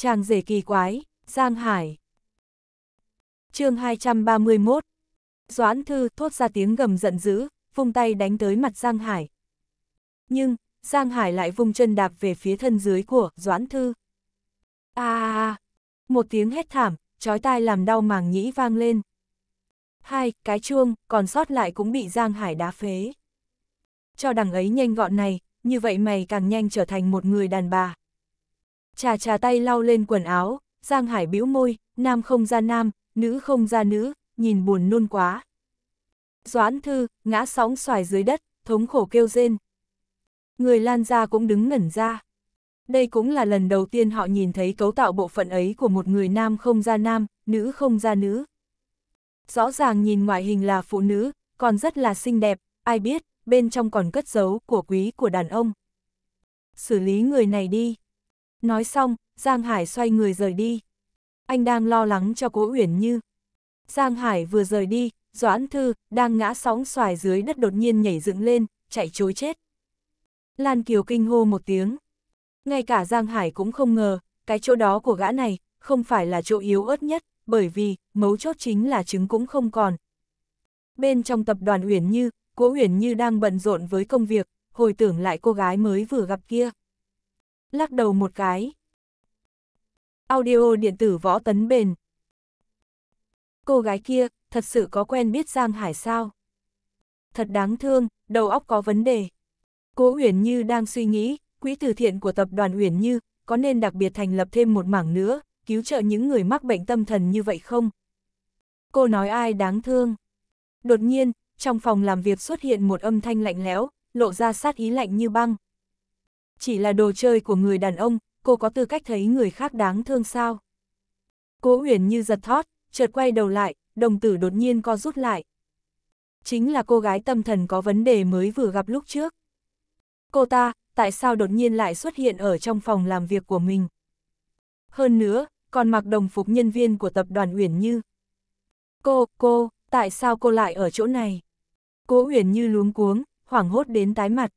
Chàng rể kỳ quái, Giang Hải. chương 231 Doãn Thư thốt ra tiếng gầm giận dữ, vung tay đánh tới mặt Giang Hải. Nhưng, Giang Hải lại vung chân đạp về phía thân dưới của Doãn Thư. À, một tiếng hét thảm, chói tai làm đau màng nhĩ vang lên. Hai, cái chuông, còn sót lại cũng bị Giang Hải đá phế. Cho đằng ấy nhanh gọn này, như vậy mày càng nhanh trở thành một người đàn bà trà trà tay lau lên quần áo, Giang Hải bĩu môi, nam không ra nam, nữ không ra nữ, nhìn buồn nôn quá. Doãn thư, ngã sóng xoài dưới đất, thống khổ kêu rên. Người Lan ra cũng đứng ngẩn ra. Đây cũng là lần đầu tiên họ nhìn thấy cấu tạo bộ phận ấy của một người nam không ra nam, nữ không ra nữ. Rõ ràng nhìn ngoại hình là phụ nữ, còn rất là xinh đẹp, ai biết, bên trong còn cất giấu của quý của đàn ông. Xử lý người này đi. Nói xong, Giang Hải xoay người rời đi. Anh đang lo lắng cho Cố Uyển Như. Giang Hải vừa rời đi, Doãn Thư, đang ngã sóng xoài dưới đất đột nhiên nhảy dựng lên, chạy chối chết. Lan Kiều kinh hô một tiếng. Ngay cả Giang Hải cũng không ngờ, cái chỗ đó của gã này, không phải là chỗ yếu ớt nhất, bởi vì, mấu chốt chính là trứng cũng không còn. Bên trong tập đoàn Uyển Như, Cố Uyển Như đang bận rộn với công việc, hồi tưởng lại cô gái mới vừa gặp kia lắc đầu một cái. Audio điện tử võ tấn bền. Cô gái kia, thật sự có quen biết Giang Hải sao? Thật đáng thương, đầu óc có vấn đề. Cố Uyển Như đang suy nghĩ, quỹ từ thiện của tập đoàn Uyển Như có nên đặc biệt thành lập thêm một mảng nữa, cứu trợ những người mắc bệnh tâm thần như vậy không? Cô nói ai đáng thương? Đột nhiên, trong phòng làm việc xuất hiện một âm thanh lạnh lẽo, lộ ra sát ý lạnh như băng chỉ là đồ chơi của người đàn ông, cô có tư cách thấy người khác đáng thương sao? Cố Huyền như giật thót, chợt quay đầu lại, đồng tử đột nhiên co rút lại. Chính là cô gái tâm thần có vấn đề mới vừa gặp lúc trước. Cô ta, tại sao đột nhiên lại xuất hiện ở trong phòng làm việc của mình? Hơn nữa, còn mặc đồng phục nhân viên của tập đoàn Uyển Như. Cô, cô, tại sao cô lại ở chỗ này? Cố Uyển Như luống cuống, hoảng hốt đến tái mặt.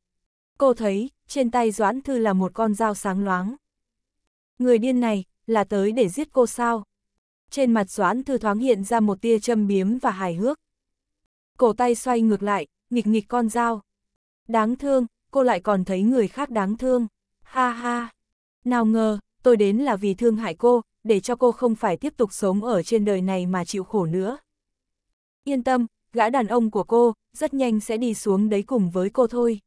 Cô thấy, trên tay Doãn Thư là một con dao sáng loáng. Người điên này, là tới để giết cô sao? Trên mặt Doãn Thư thoáng hiện ra một tia châm biếm và hài hước. Cổ tay xoay ngược lại, nghịch nghịch con dao. Đáng thương, cô lại còn thấy người khác đáng thương. Ha ha! Nào ngờ, tôi đến là vì thương hại cô, để cho cô không phải tiếp tục sống ở trên đời này mà chịu khổ nữa. Yên tâm, gã đàn ông của cô, rất nhanh sẽ đi xuống đấy cùng với cô thôi.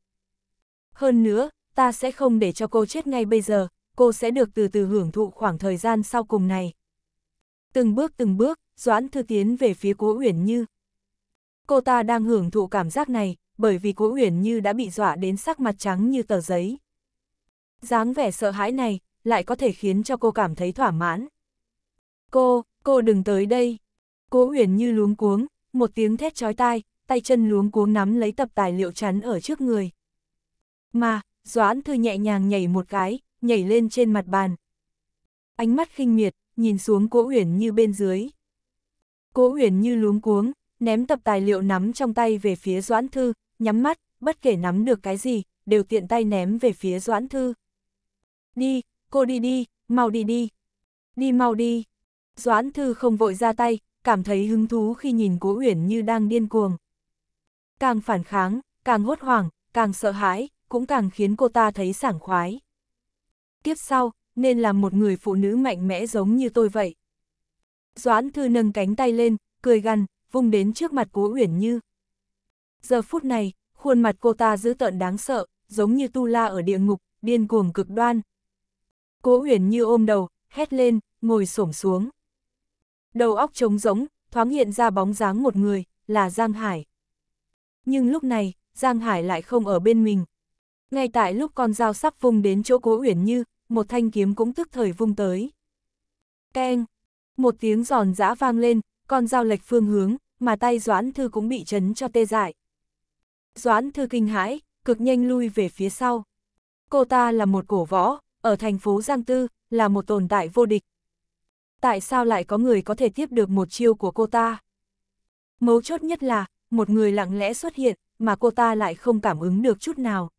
Hơn nữa, ta sẽ không để cho cô chết ngay bây giờ, cô sẽ được từ từ hưởng thụ khoảng thời gian sau cùng này. Từng bước từng bước, Doãn Thư tiến về phía Cố Uyển Như. Cô ta đang hưởng thụ cảm giác này, bởi vì Cố Uyển Như đã bị dọa đến sắc mặt trắng như tờ giấy. dáng vẻ sợ hãi này, lại có thể khiến cho cô cảm thấy thỏa mãn. Cô, cô đừng tới đây. Cố Uyển Như luống cuống, một tiếng thét chói tai, tay chân luống cuống nắm lấy tập tài liệu chắn ở trước người. Mà, Doãn Thư nhẹ nhàng nhảy một cái, nhảy lên trên mặt bàn. Ánh mắt khinh miệt, nhìn xuống Cố Uyển Như bên dưới. Cố Uyển Như luống cuống, ném tập tài liệu nắm trong tay về phía Doãn Thư, nhắm mắt, bất kể nắm được cái gì, đều tiện tay ném về phía Doãn Thư. Đi, cô đi đi, mau đi đi. Đi mau đi. Doãn Thư không vội ra tay, cảm thấy hứng thú khi nhìn Cố Uyển Như đang điên cuồng. Càng phản kháng, càng hốt hoảng, càng sợ hãi, cũng càng khiến cô ta thấy sảng khoái. Tiếp sau, nên làm một người phụ nữ mạnh mẽ giống như tôi vậy. Doãn Thư nâng cánh tay lên, cười gằn, vung đến trước mặt Cố Uyển Như. Giờ phút này, khuôn mặt cô ta dữ tợn đáng sợ, giống như tu la ở địa ngục, điên cuồng cực đoan. Cố Uyển Như ôm đầu, hét lên, ngồi xổm xuống. Đầu óc trống rỗng, thoáng hiện ra bóng dáng một người, là Giang Hải. Nhưng lúc này, Giang Hải lại không ở bên mình, ngay tại lúc con dao sắp vung đến chỗ cố uyển như, một thanh kiếm cũng tức thời vung tới. Keng! Một tiếng giòn giã vang lên, con dao lệch phương hướng, mà tay Doãn Thư cũng bị chấn cho tê dại. Doãn Thư kinh hãi, cực nhanh lui về phía sau. Cô ta là một cổ võ, ở thành phố Giang Tư, là một tồn tại vô địch. Tại sao lại có người có thể tiếp được một chiêu của cô ta? Mấu chốt nhất là, một người lặng lẽ xuất hiện, mà cô ta lại không cảm ứng được chút nào.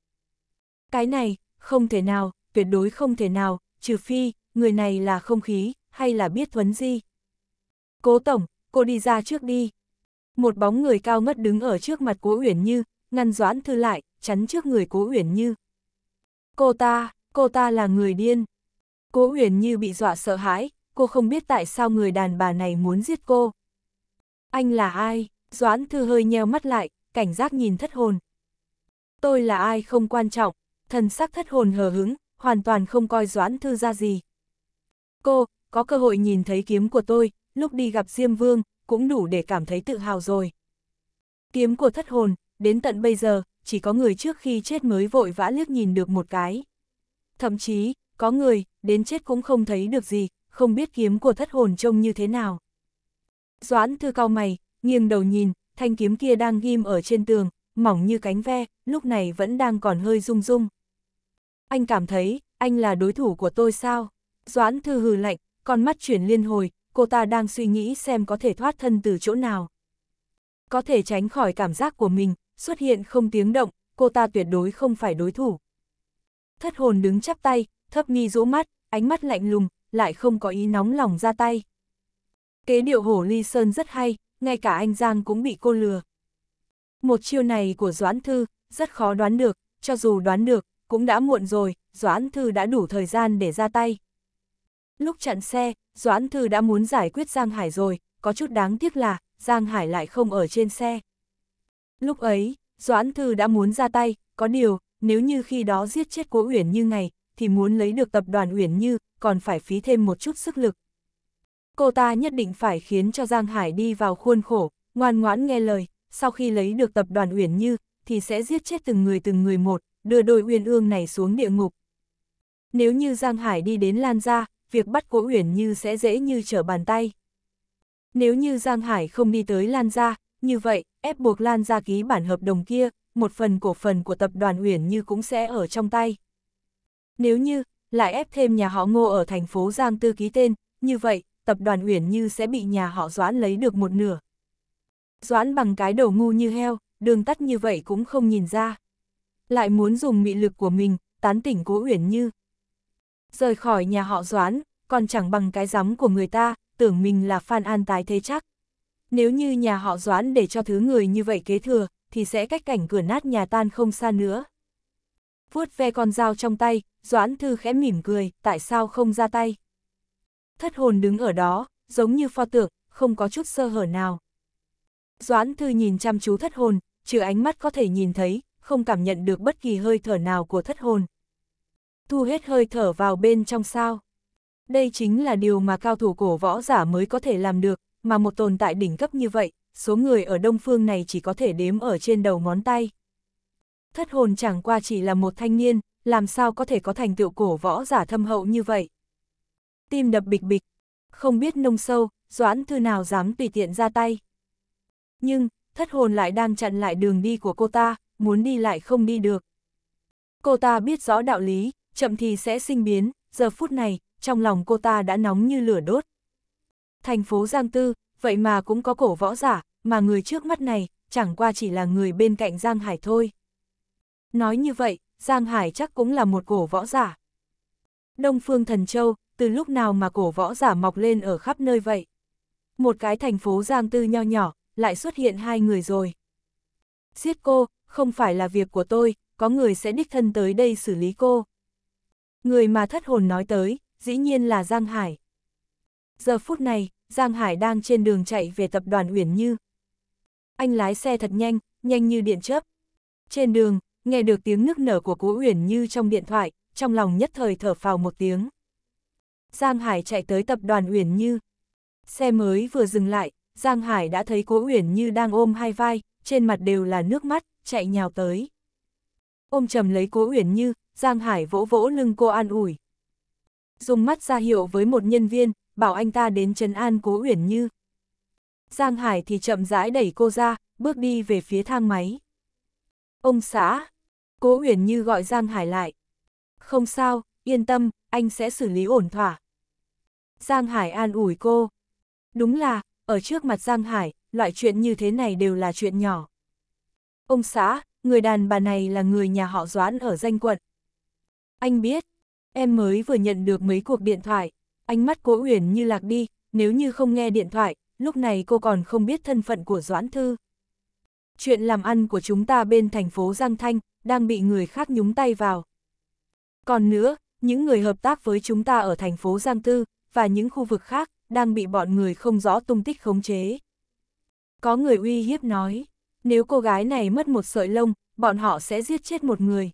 Cái này, không thể nào, tuyệt đối không thể nào, trừ phi, người này là không khí, hay là biết vấn gì Cố Tổng, cô đi ra trước đi. Một bóng người cao ngất đứng ở trước mặt Cố Uyển Như, ngăn Doãn Thư lại, chắn trước người Cố Uyển Như. Cô ta, cô ta là người điên. Cố Uyển Như bị dọa sợ hãi, cô không biết tại sao người đàn bà này muốn giết cô. Anh là ai? Doãn Thư hơi nheo mắt lại, cảnh giác nhìn thất hồn. Tôi là ai không quan trọng, thần sắc thất hồn hờ hứng, hoàn toàn không coi Doãn Thư ra gì. Cô, có cơ hội nhìn thấy kiếm của tôi, lúc đi gặp Diêm Vương, cũng đủ để cảm thấy tự hào rồi. Kiếm của thất hồn, đến tận bây giờ, chỉ có người trước khi chết mới vội vã liếc nhìn được một cái. Thậm chí, có người, đến chết cũng không thấy được gì, không biết kiếm của thất hồn trông như thế nào. Doãn thư cao mày, nghiêng đầu nhìn, thanh kiếm kia đang ghim ở trên tường, mỏng như cánh ve, lúc này vẫn đang còn hơi rung rung. Anh cảm thấy, anh là đối thủ của tôi sao? Doãn thư hừ lạnh, con mắt chuyển liên hồi, cô ta đang suy nghĩ xem có thể thoát thân từ chỗ nào. Có thể tránh khỏi cảm giác của mình, xuất hiện không tiếng động, cô ta tuyệt đối không phải đối thủ. Thất hồn đứng chắp tay, thấp mi rũ mắt, ánh mắt lạnh lùng, lại không có ý nóng lòng ra tay. Kế điệu hổ ly sơn rất hay, ngay cả anh Giang cũng bị cô lừa. Một chiêu này của Doãn Thư, rất khó đoán được, cho dù đoán được, cũng đã muộn rồi, Doãn Thư đã đủ thời gian để ra tay. Lúc chặn xe, Doãn Thư đã muốn giải quyết Giang Hải rồi, có chút đáng tiếc là, Giang Hải lại không ở trên xe. Lúc ấy, Doãn Thư đã muốn ra tay, có điều, nếu như khi đó giết chết Cố Uyển Như ngày, thì muốn lấy được tập đoàn Uyển Như, còn phải phí thêm một chút sức lực. Cô ta nhất định phải khiến cho Giang Hải đi vào khuôn khổ, ngoan ngoãn nghe lời, sau khi lấy được tập đoàn Uyển Như, thì sẽ giết chết từng người từng người một, đưa đôi uyên ương này xuống địa ngục. Nếu như Giang Hải đi đến Lan Gia, việc bắt Cố Uyển Như sẽ dễ như trở bàn tay. Nếu như Giang Hải không đi tới Lan Gia, như vậy, ép buộc Lan Gia ký bản hợp đồng kia, một phần cổ phần của tập đoàn Uyển Như cũng sẽ ở trong tay. Nếu như, lại ép thêm nhà họ Ngô ở thành phố Giang Tư ký tên, như vậy, tập đoàn Uyển Như sẽ bị nhà họ Doãn lấy được một nửa. Doãn bằng cái đầu ngu như heo, đường tắt như vậy cũng không nhìn ra lại muốn dùng mị lực của mình, tán tỉnh cố uyển như. Rời khỏi nhà họ doãn còn chẳng bằng cái giám của người ta, tưởng mình là Phan An tái thế chắc. Nếu như nhà họ doãn để cho thứ người như vậy kế thừa, thì sẽ cách cảnh cửa nát nhà tan không xa nữa. Vuốt ve con dao trong tay, Doãn Thư khẽ mỉm cười, tại sao không ra tay? Thất hồn đứng ở đó, giống như pho tượng, không có chút sơ hở nào. Doãn Thư nhìn chăm chú thất hồn, trừ ánh mắt có thể nhìn thấy, không cảm nhận được bất kỳ hơi thở nào của thất hồn. Thu hết hơi thở vào bên trong sao. Đây chính là điều mà cao thủ cổ võ giả mới có thể làm được, mà một tồn tại đỉnh cấp như vậy, số người ở đông phương này chỉ có thể đếm ở trên đầu ngón tay. Thất hồn chẳng qua chỉ là một thanh niên, làm sao có thể có thành tựu cổ võ giả thâm hậu như vậy. Tim đập bịch bịch, không biết nông sâu, doãn thư nào dám tùy tiện ra tay. Nhưng, thất hồn lại đang chặn lại đường đi của cô ta, muốn đi lại không đi được. Cô ta biết rõ đạo lý, chậm thì sẽ sinh biến, giờ phút này, trong lòng cô ta đã nóng như lửa đốt. Thành phố Giang Tư, vậy mà cũng có cổ võ giả, mà người trước mắt này, chẳng qua chỉ là người bên cạnh Giang Hải thôi. Nói như vậy, Giang Hải chắc cũng là một cổ võ giả. Đông Phương Thần Châu, từ lúc nào mà cổ võ giả mọc lên ở khắp nơi vậy? Một cái thành phố Giang Tư nho nhỏ, lại xuất hiện hai người rồi. Giết cô, không phải là việc của tôi, có người sẽ đích thân tới đây xử lý cô. Người mà thất hồn nói tới, dĩ nhiên là Giang Hải. Giờ phút này, Giang Hải đang trên đường chạy về tập đoàn Uyển Như. Anh lái xe thật nhanh, nhanh như điện chớp. Trên đường, nghe được tiếng nức nở của cô Uyển Như trong điện thoại, trong lòng nhất thời thở phào một tiếng. Giang Hải chạy tới tập đoàn Uyển Như. Xe mới vừa dừng lại, Giang Hải đã thấy cô Uyển Như đang ôm hai vai, trên mặt đều là nước mắt, chạy nhào tới. Ôm chầm lấy cố Uyển Như, Giang Hải vỗ vỗ lưng cô an ủi. Dùng mắt ra hiệu với một nhân viên, bảo anh ta đến trấn an cố Uyển Như. Giang Hải thì chậm rãi đẩy cô ra, bước đi về phía thang máy. Ông xã, cố Uyển Như gọi Giang Hải lại. Không sao, yên tâm, anh sẽ xử lý ổn thỏa. Giang Hải an ủi cô. Đúng là, ở trước mặt Giang Hải, loại chuyện như thế này đều là chuyện nhỏ. Ông xã, người đàn bà này là người nhà họ Doãn ở danh quận. Anh biết, em mới vừa nhận được mấy cuộc điện thoại, ánh mắt cố uyển như lạc đi, nếu như không nghe điện thoại, lúc này cô còn không biết thân phận của Doãn Thư. Chuyện làm ăn của chúng ta bên thành phố Giang Thanh đang bị người khác nhúng tay vào. Còn nữa, những người hợp tác với chúng ta ở thành phố Giang Tư và những khu vực khác đang bị bọn người không rõ tung tích khống chế. Có người uy hiếp nói nếu cô gái này mất một sợi lông, bọn họ sẽ giết chết một người.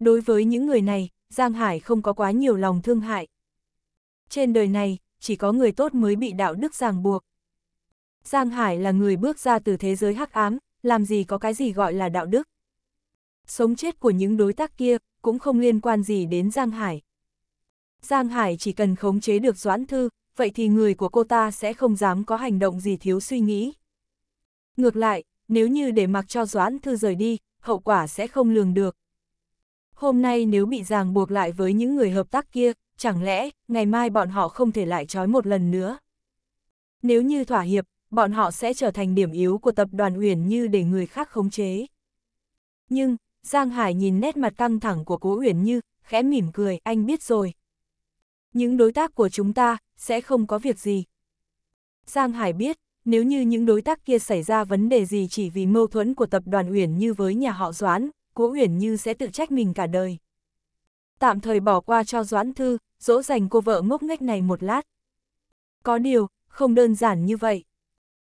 Đối với những người này, Giang Hải không có quá nhiều lòng thương hại. Trên đời này, chỉ có người tốt mới bị đạo đức ràng buộc. Giang Hải là người bước ra từ thế giới hắc ám, làm gì có cái gì gọi là đạo đức. Sống chết của những đối tác kia cũng không liên quan gì đến Giang Hải. Giang Hải chỉ cần khống chế được Doãn Thư, vậy thì người của cô ta sẽ không dám có hành động gì thiếu suy nghĩ. Ngược lại, nếu như để mặc cho Doãn Thư rời đi, hậu quả sẽ không lường được. Hôm nay nếu bị ràng buộc lại với những người hợp tác kia, chẳng lẽ ngày mai bọn họ không thể lại trói một lần nữa? Nếu như thỏa hiệp, bọn họ sẽ trở thành điểm yếu của tập đoàn Uyển Như để người khác khống chế. Nhưng, Giang Hải nhìn nét mặt căng thẳng của Cố Uyển Như, khẽ mỉm cười, anh biết rồi. Những đối tác của chúng ta sẽ không có việc gì. Giang Hải biết, nếu như những đối tác kia xảy ra vấn đề gì chỉ vì mâu thuẫn của tập đoàn Uyển Như với nhà họ Doãn, cố Uyển Như sẽ tự trách mình cả đời. Tạm thời bỏ qua cho Doãn Thư, dỗ dành cô vợ ngốc nghếch này một lát. Có điều, không đơn giản như vậy.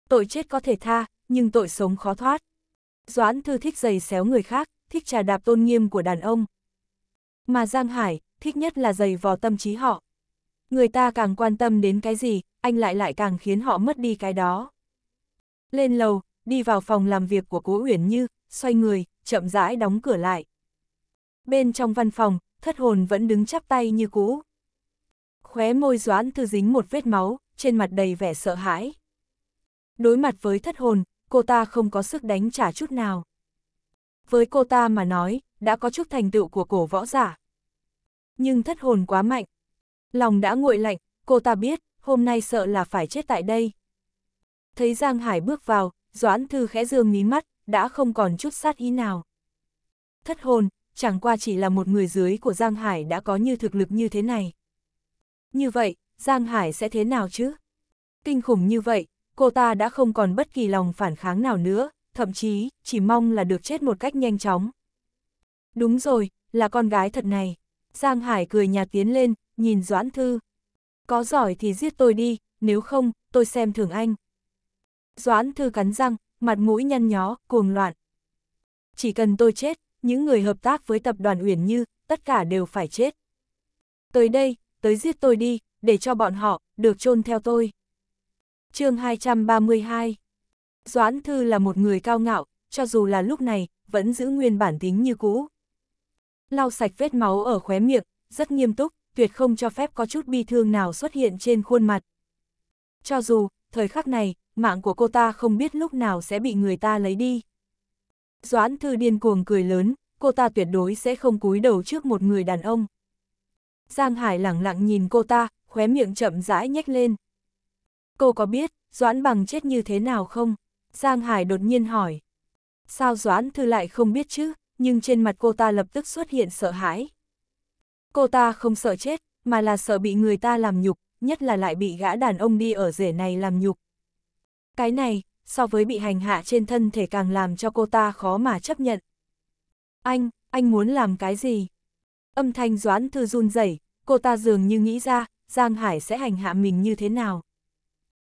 Tội chết có thể tha, nhưng tội sống khó thoát. Doãn Thư thích giày xéo người khác, thích trà đạp tôn nghiêm của đàn ông. Mà Giang Hải, thích nhất là giày vò tâm trí họ. Người ta càng quan tâm đến cái gì, anh lại lại càng khiến họ mất đi cái đó. Lên lầu, đi vào phòng làm việc của Cố Uyển Như, xoay người, chậm rãi đóng cửa lại. Bên trong văn phòng, thất hồn vẫn đứng chắp tay như cũ. Khóe môi doãn thư dính một vết máu, trên mặt đầy vẻ sợ hãi. Đối mặt với thất hồn, cô ta không có sức đánh trả chút nào. Với cô ta mà nói, đã có chút thành tựu của cổ võ giả. Nhưng thất hồn quá mạnh. Lòng đã nguội lạnh, cô ta biết, hôm nay sợ là phải chết tại đây thấy Giang Hải bước vào, Doãn Thư khẽ dương mí mắt, đã không còn chút sát ý nào. Thất hồn, chẳng qua chỉ là một người dưới của Giang Hải đã có như thực lực như thế này. Như vậy, Giang Hải sẽ thế nào chứ? Kinh khủng như vậy, cô ta đã không còn bất kỳ lòng phản kháng nào nữa, thậm chí, chỉ mong là được chết một cách nhanh chóng. Đúng rồi, là con gái thật này. Giang Hải cười nhạt tiến lên, nhìn Doãn Thư. Có giỏi thì giết tôi đi, nếu không, tôi xem thường anh. Doãn thư cắn răng, mặt mũi nhăn nhó, cuồng loạn. Chỉ cần tôi chết, những người hợp tác với tập đoàn Uyển Như, tất cả đều phải chết. Tới đây, tới giết tôi đi, để cho bọn họ, được chôn theo tôi. chương 232 Doãn Thư là một người cao ngạo, cho dù là lúc này, vẫn giữ nguyên bản tính như cũ. Lau sạch vết máu ở khóe miệng, rất nghiêm túc, tuyệt không cho phép có chút bi thương nào xuất hiện trên khuôn mặt. Cho dù, thời khắc này, mạng của cô ta không biết lúc nào sẽ bị người ta lấy đi. Doãn Thư điên cuồng cười lớn, cô ta tuyệt đối sẽ không cúi đầu trước một người đàn ông. Giang Hải lẳng lặng nhìn cô ta, khóe miệng chậm rãi nhếch lên. Cô có biết, Doãn Bằng chết như thế nào không? Giang Hải đột nhiên hỏi. Sao Doãn Thư lại không biết chứ, nhưng trên mặt cô ta lập tức xuất hiện sợ hãi. Cô ta không sợ chết, mà là sợ bị người ta làm nhục, nhất là lại bị gã đàn ông đi ở rể này làm nhục. Cái này, so với bị hành hạ trên thân thể càng làm cho cô ta khó mà chấp nhận. Anh, anh muốn làm cái gì? Âm thanh doãn thư run rẩy, cô ta dường như nghĩ ra, Giang Hải sẽ hành hạ mình như thế nào.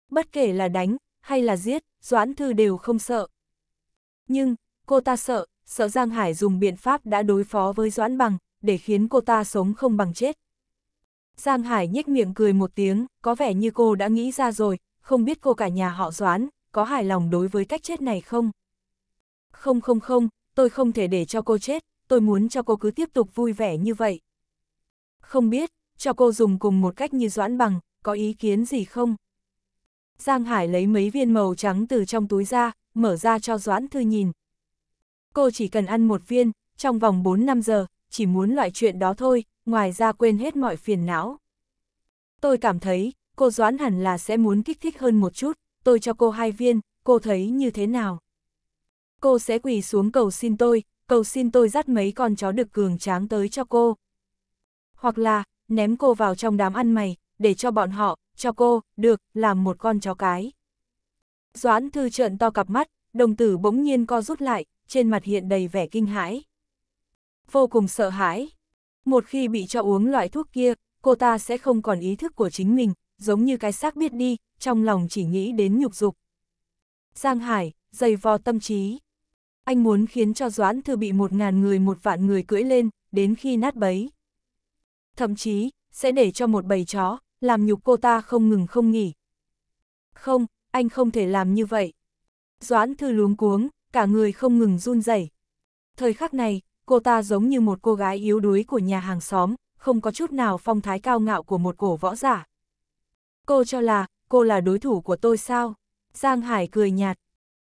Bất kể là đánh, hay là giết, Doãn Thư đều không sợ. Nhưng, cô ta sợ, sợ Giang Hải dùng biện pháp đã đối phó với Doãn Bằng, để khiến cô ta sống không bằng chết. Giang Hải nhếch miệng cười một tiếng, có vẻ như cô đã nghĩ ra rồi, không biết cô cả nhà họ Doãn, có hài lòng đối với cách chết này không? Không không không, tôi không thể để cho cô chết, tôi muốn cho cô cứ tiếp tục vui vẻ như vậy. Không biết, cho cô dùng cùng một cách như Doãn Bằng, có ý kiến gì không? Giang Hải lấy mấy viên màu trắng từ trong túi ra, mở ra cho Doãn Thư nhìn. Cô chỉ cần ăn một viên, trong vòng 4-5 giờ, chỉ muốn loại chuyện đó thôi, ngoài ra quên hết mọi phiền não. Tôi cảm thấy, cô Doãn hẳn là sẽ muốn kích thích hơn một chút, tôi cho cô hai viên, cô thấy như thế nào? Cô sẽ quỳ xuống cầu xin tôi, cầu xin tôi dắt mấy con chó được cường tráng tới cho cô. Hoặc là, ném cô vào trong đám ăn mày, để cho bọn họ, cho cô, được, làm một con chó cái. Doãn thư trợn to cặp mắt, đồng tử bỗng nhiên co rút lại, trên mặt hiện đầy vẻ kinh hãi. Vô cùng sợ hãi. Một khi bị cho uống loại thuốc kia, cô ta sẽ không còn ý thức của chính mình, giống như cái xác biết đi, trong lòng chỉ nghĩ đến nhục dục. Giang Hải, dày vò tâm trí. Anh muốn khiến cho Doãn Thư bị một ngàn người một vạn người cưỡi lên, đến khi nát bấy. Thậm chí, sẽ để cho một bầy chó, làm nhục cô ta không ngừng không nghỉ. Không, anh không thể làm như vậy. Doãn Thư luống cuống, cả người không ngừng run rẩy. Thời khắc này, cô ta giống như một cô gái yếu đuối của nhà hàng xóm, không có chút nào phong thái cao ngạo của một cổ võ giả. Cô cho là, cô là đối thủ của tôi sao? Giang Hải cười nhạt.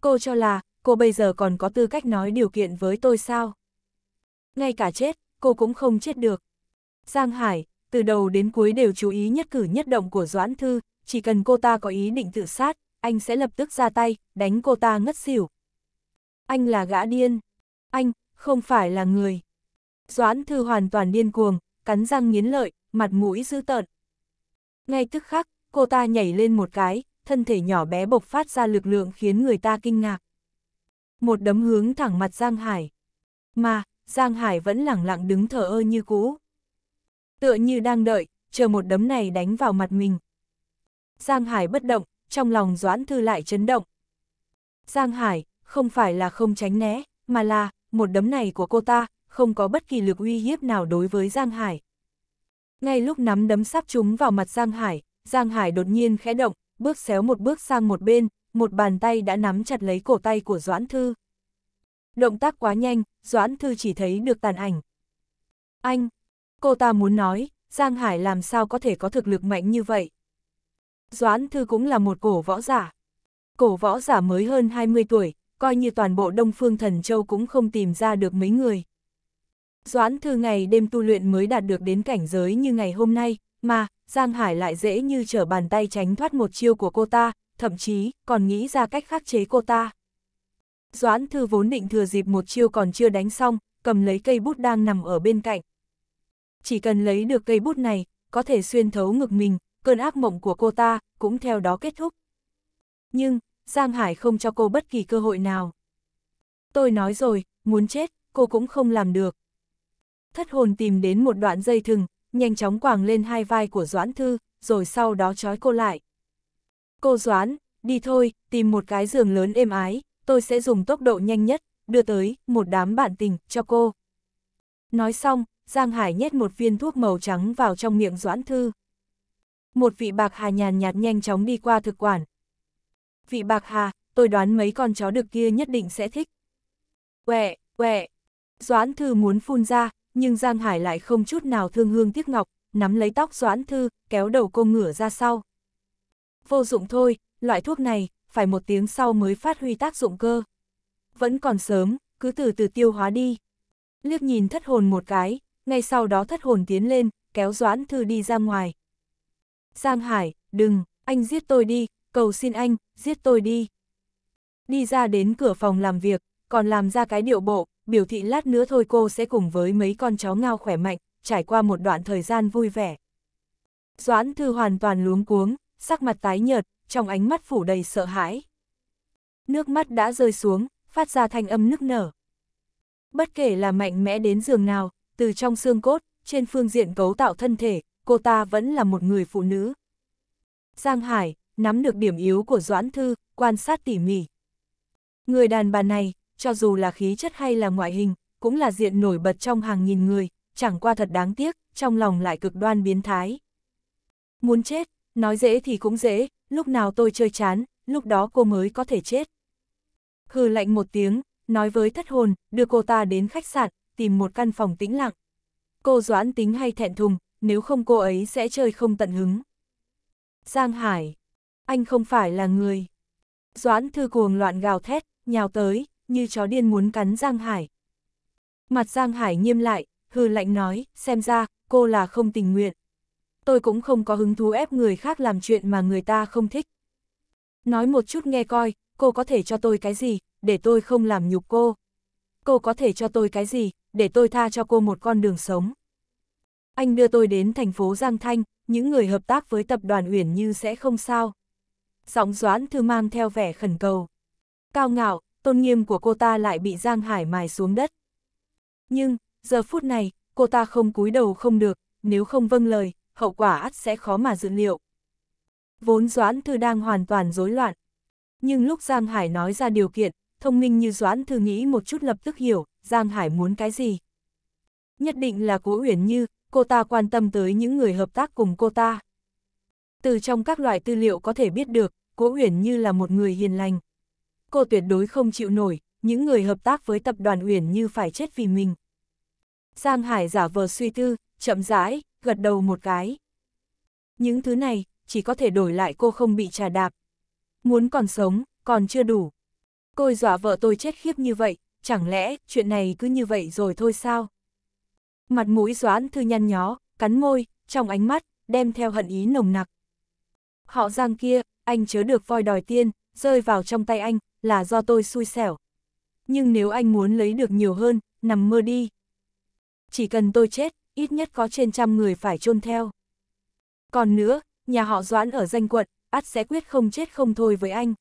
Cô cho là, cô bây giờ còn có tư cách nói điều kiện với tôi sao? Ngay cả chết, cô cũng không chết được. Giang Hải, từ đầu đến cuối đều chú ý nhất cử nhất động của Doãn Thư, chỉ cần cô ta có ý định tự sát, anh sẽ lập tức ra tay, đánh cô ta ngất xỉu. Anh là gã điên. Anh, không phải là người. Doãn Thư hoàn toàn điên cuồng, cắn răng nghiến lợi, mặt mũi dữ tợn. Ngay tức khắc, cô ta nhảy lên một cái, thân thể nhỏ bé bộc phát ra lực lượng khiến người ta kinh ngạc. Một đấm hướng thẳng mặt Giang Hải. Mà, Giang Hải vẫn lẳng lặng đứng thờ ơ như cũ. Tựa như đang đợi, chờ một đấm này đánh vào mặt mình. Giang Hải bất động, trong lòng Doãn Thư lại chấn động. Giang Hải, không phải là không tránh né, mà là, một đấm này của cô ta, không có bất kỳ lực uy hiếp nào đối với Giang Hải. Ngay lúc nắm đấm sắp trúng vào mặt Giang Hải, Giang Hải đột nhiên khẽ động, bước xéo một bước sang một bên, một bàn tay đã nắm chặt lấy cổ tay của Doãn Thư. Động tác quá nhanh, Doãn Thư chỉ thấy được tàn ảnh. Anh, cô ta muốn nói, Giang Hải làm sao có thể có thực lực mạnh như vậy? Doãn Thư cũng là một cổ võ giả. Cổ võ giả mới hơn 20 tuổi, coi như toàn bộ Đông Phương Thần Châu cũng không tìm ra được mấy người. Doãn Thư ngày đêm tu luyện mới đạt được đến cảnh giới như ngày hôm nay, mà Giang Hải lại dễ như trở bàn tay tránh thoát một chiêu của cô ta, thậm chí còn nghĩ ra cách khắc chế cô ta. Doãn Thư vốn định thừa dịp một chiêu còn chưa đánh xong, cầm lấy cây bút đang nằm ở bên cạnh. Chỉ cần lấy được cây bút này, có thể xuyên thấu ngực mình, cơn ác mộng của cô ta cũng theo đó kết thúc. Nhưng, Giang Hải không cho cô bất kỳ cơ hội nào. Tôi nói rồi, muốn chết, cô cũng không làm được. Thất hồn tìm đến một đoạn dây thừng, nhanh chóng quàng lên hai vai của Doãn Thư, rồi sau đó trói cô lại. Cô Doãn, đi thôi, tìm một cái giường lớn êm ái, tôi sẽ dùng tốc độ nhanh nhất, đưa tới, một đám bạn tình, cho cô. Nói xong, Giang Hải nhét một viên thuốc màu trắng vào trong miệng Doãn Thư. Một vị bạc hà nhàn nhạt nhanh chóng đi qua thực quản. Vị bạc hà, tôi đoán mấy con chó được kia nhất định sẽ thích. Quẹ, quẹ. Doãn Thư muốn phun ra, nhưng Giang Hải lại không chút nào thương hương tiếc ngọc, nắm lấy tóc Doãn Thư, kéo đầu cô ngửa ra sau. Vô dụng thôi, loại thuốc này, phải một tiếng sau mới phát huy tác dụng cơ. Vẫn còn sớm, cứ từ từ tiêu hóa đi. Liếc nhìn thất hồn một cái, ngay sau đó thất hồn tiến lên, kéo Doãn Thư đi ra ngoài. Giang Hải, đừng, anh giết tôi đi, cầu xin anh, giết tôi đi. Đi ra đến cửa phòng làm việc, còn làm ra cái điệu bộ, biểu thị lát nữa thôi cô sẽ cùng với mấy con chó ngao khỏe mạnh, trải qua một đoạn thời gian vui vẻ. Doãn Thư hoàn toàn luống cuống, sắc mặt tái nhợt, trong ánh mắt phủ đầy sợ hãi. Nước mắt đã rơi xuống, phát ra thanh âm nức nở. Bất kể là mạnh mẽ đến giường nào, từ trong xương cốt, trên phương diện cấu tạo thân thể, cô ta vẫn là một người phụ nữ. Giang Hải, nắm được điểm yếu của Doãn Thư, quan sát tỉ mỉ. Người đàn bà này, cho dù là khí chất hay là ngoại hình, cũng là diện nổi bật trong hàng nghìn người, chẳng qua thật đáng tiếc, trong lòng lại cực đoan biến thái. Muốn chết, nói dễ thì cũng dễ, lúc nào tôi chơi chán, lúc đó cô mới có thể chết. Hừ lạnh một tiếng, nói với thất hồn, đưa cô ta đến khách sạn, tìm một căn phòng tĩnh lặng. Cô doãn tính hay thẹn thùng, nếu không cô ấy sẽ chơi không tận hứng. Giang Hải, anh không phải là người. Doãn thư cuồng loạn gào thét, nhào tới, như chó điên muốn cắn Giang Hải. Mặt Giang Hải nghiêm lại, hư lạnh nói, xem ra, cô là không tình nguyện. Tôi cũng không có hứng thú ép người khác làm chuyện mà người ta không thích. Nói một chút nghe coi, cô có thể cho tôi cái gì, để tôi không làm nhục cô. Cô có thể cho tôi cái gì, để tôi tha cho cô một con đường sống. Anh đưa tôi đến thành phố Giang Thanh, những người hợp tác với tập đoàn Uyển Như sẽ không sao. Giọng doãn thư mang theo vẻ khẩn cầu. Cao ngạo, tôn nghiêm của cô ta lại bị Giang Hải mài xuống đất. Nhưng, giờ phút này, cô ta không cúi đầu không được, nếu không vâng lời, hậu quả ắt sẽ khó mà dự liệu. Vốn Doãn Thư đang hoàn toàn rối loạn. Nhưng lúc Giang Hải nói ra điều kiện, thông minh như Doãn Thư nghĩ một chút lập tức hiểu, Giang Hải muốn cái gì. Nhất định là Cố Uyển Như, cô ta quan tâm tới những người hợp tác cùng cô ta. Từ trong các loại tư liệu có thể biết được, Cố Uyển Như là một người hiền lành, cô tuyệt đối không chịu nổi, những người hợp tác với tập đoàn Uyển như phải chết vì mình. Giang Hải giả vờ suy tư, chậm rãi, gật đầu một cái. Những thứ này, chỉ có thể đổi lại cô không bị trà đạp. Muốn còn sống, còn chưa đủ. Cô dọa vợ tôi chết khiếp như vậy, chẳng lẽ chuyện này cứ như vậy rồi thôi sao? Mặt mũi doãn thư nhăn nhó, cắn môi, trong ánh mắt, đem theo hận ý nồng nặc. Họ giang kia, anh chớ được voi đòi tiên, rơi vào trong tay anh, là do tôi xui xẻo. Nhưng nếu anh muốn lấy được nhiều hơn, nằm mơ đi. Chỉ cần tôi chết, ít nhất có trên trăm người phải chôn theo. Còn nữa, nhà họ Doãn ở danh quận, ắt sẽ quyết không chết không thôi với anh.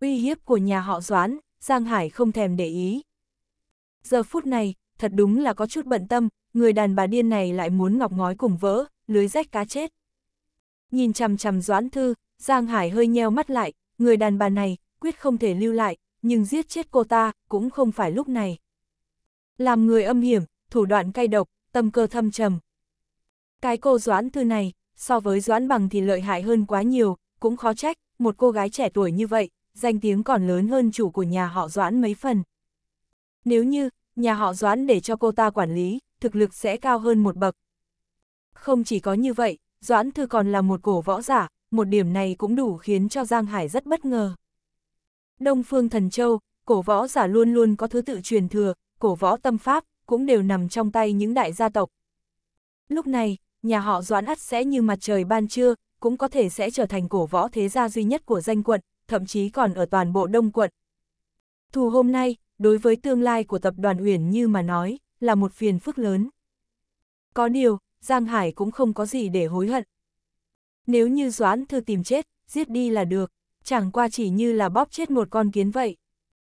Uy hiếp của nhà họ Doãn, Giang Hải không thèm để ý. Giờ phút này, thật đúng là có chút bận tâm, người đàn bà điên này lại muốn ngọc ngói cùng vỡ, lưới rách cá chết. Nhìn chằm chằm Doãn Thư, Giang Hải hơi nheo mắt lại, người đàn bà này, quyết không thể lưu lại, nhưng giết chết cô ta, cũng không phải lúc này. Làm người âm hiểm, thủ đoạn cay độc, tâm cơ thâm trầm. Cái cô Doãn Thư này, so với Doãn Bằng thì lợi hại hơn quá nhiều, cũng khó trách, một cô gái trẻ tuổi như vậy, danh tiếng còn lớn hơn chủ của nhà họ Doãn mấy phần. Nếu như, nhà họ Doãn để cho cô ta quản lý, thực lực sẽ cao hơn một bậc. Không chỉ có như vậy, Doãn Thư còn là một cổ võ giả, một điểm này cũng đủ khiến cho Giang Hải rất bất ngờ. Đông Phương Thần Châu, cổ võ giả luôn luôn có thứ tự truyền thừa, cổ võ tâm pháp cũng đều nằm trong tay những đại gia tộc. Lúc này, nhà họ Doãn ắt sẽ như mặt trời ban trưa, cũng có thể sẽ trở thành cổ võ thế gia duy nhất của danh quận, thậm chí còn ở toàn bộ đông quận. Thù hôm nay, đối với tương lai của tập đoàn Uyển như mà nói, là một phiền phức lớn. Có điều, Giang Hải cũng không có gì để hối hận, nếu như Doãn Thư tìm chết, giết đi là được, chẳng qua chỉ như là bóp chết một con kiến vậy.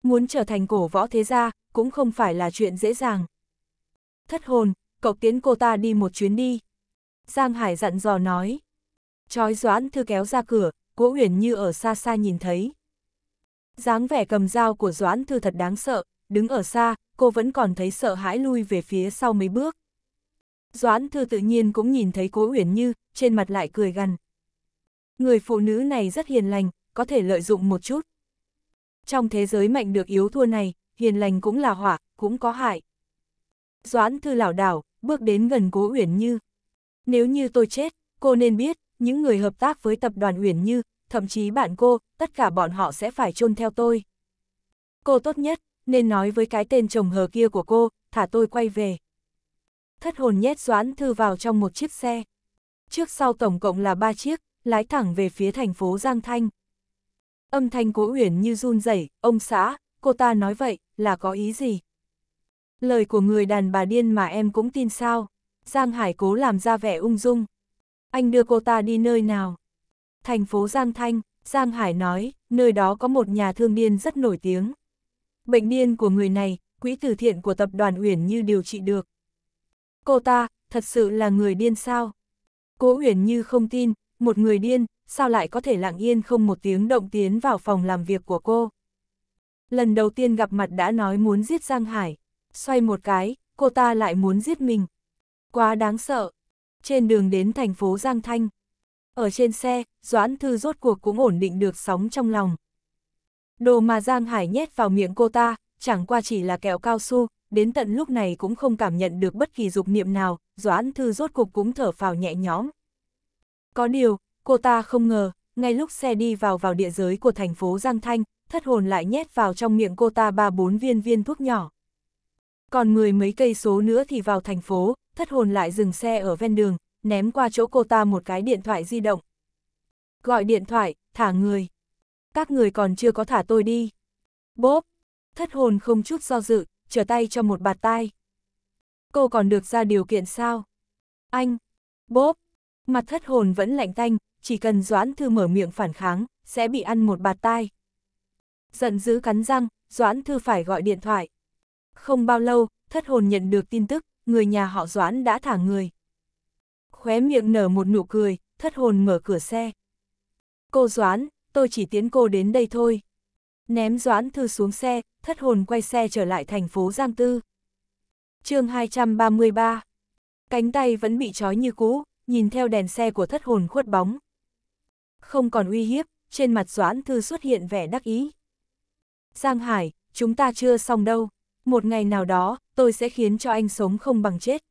Muốn trở thành cổ võ thế gia, cũng không phải là chuyện dễ dàng. Thất hồn, cậu tiến cô ta đi một chuyến đi. Giang Hải dặn dò nói. Chói Doãn Thư kéo ra cửa, Cố Huyền như ở xa xa nhìn thấy. dáng vẻ cầm dao của Doãn Thư thật đáng sợ, đứng ở xa, cô vẫn còn thấy sợ hãi lui về phía sau mấy bước. Doãn Thư tự nhiên cũng nhìn thấy Cố Uyển Như, trên mặt lại cười gần. Người phụ nữ này rất hiền lành, có thể lợi dụng một chút. Trong thế giới mạnh được yếu thua này, hiền lành cũng là hỏa, cũng có hại. Doãn Thư lảo đảo, bước đến gần Cố Uyển Như. Nếu như tôi chết, cô nên biết, những người hợp tác với tập đoàn Uyển Như, thậm chí bạn cô, tất cả bọn họ sẽ phải chôn theo tôi. Cô tốt nhất, nên nói với cái tên chồng hờ kia của cô, thả tôi quay về thất hồn nhét doãn thư vào trong một chiếc xe. Trước sau tổng cộng là ba chiếc, lái thẳng về phía thành phố Giang Thanh. Âm thanh cố uyển như run rẩy, ông xã, cô ta nói vậy, là có ý gì? Lời của người đàn bà điên mà em cũng tin sao? Giang Hải cố làm ra vẻ ung dung. Anh đưa cô ta đi nơi nào? Thành phố Giang Thanh, Giang Hải nói, nơi đó có một nhà thương điên rất nổi tiếng. Bệnh điên của người này, quỹ từ thiện của tập đoàn Uyển Như điều trị được cô ta, thật sự là người điên sao? Cố Huyền Như không tin, một người điên, sao lại có thể lặng yên không một tiếng động tiến vào phòng làm việc của cô? Lần đầu tiên gặp mặt đã nói muốn giết Giang Hải, xoay một cái, cô ta lại muốn giết mình. Quá đáng sợ. Trên đường đến thành phố Giang Thanh, ở trên xe, Doãn Thư rốt cuộc cũng ổn định được sóng trong lòng. Đồ mà Giang Hải nhét vào miệng cô ta, chẳng qua chỉ là kẹo cao su, đến tận lúc này cũng không cảm nhận được bất kỳ dục niệm nào, Doãn Thư rốt cục cũng thở phào nhẹ nhõm. Có điều, cô ta không ngờ, ngay lúc xe đi vào vào địa giới của thành phố Giang Thanh, thất hồn lại nhét vào trong miệng cô ta ba bốn viên viên thuốc nhỏ. Còn mười mấy cây số nữa thì vào thành phố, thất hồn lại dừng xe ở ven đường, ném qua chỗ cô ta một cái điện thoại di động. Gọi điện thoại, thả người. Các người còn chưa có thả tôi đi. Bốp, thất hồn không chút do dự, trở tay cho một bạt tai. Cô còn được ra điều kiện sao? Anh, bốp, mặt thất hồn vẫn lạnh tanh, chỉ cần Doãn Thư mở miệng phản kháng, sẽ bị ăn một bạt tai. Giận dữ cắn răng, Doãn Thư phải gọi điện thoại. Không bao lâu, thất hồn nhận được tin tức, người nhà họ Doãn đã thả người. Khóe miệng nở một nụ cười, thất hồn mở cửa xe. Cô Doãn, tôi chỉ tiến cô đến đây thôi ném doãn thư xuống xe, thất hồn quay xe trở lại thành phố Giang Tư. chương 233 Cánh tay vẫn bị trói như cũ, nhìn theo đèn xe của thất hồn khuất bóng. Không còn uy hiếp, trên mặt doãn thư xuất hiện vẻ đắc ý. Giang Hải, chúng ta chưa xong đâu. Một ngày nào đó, tôi sẽ khiến cho anh sống không bằng chết.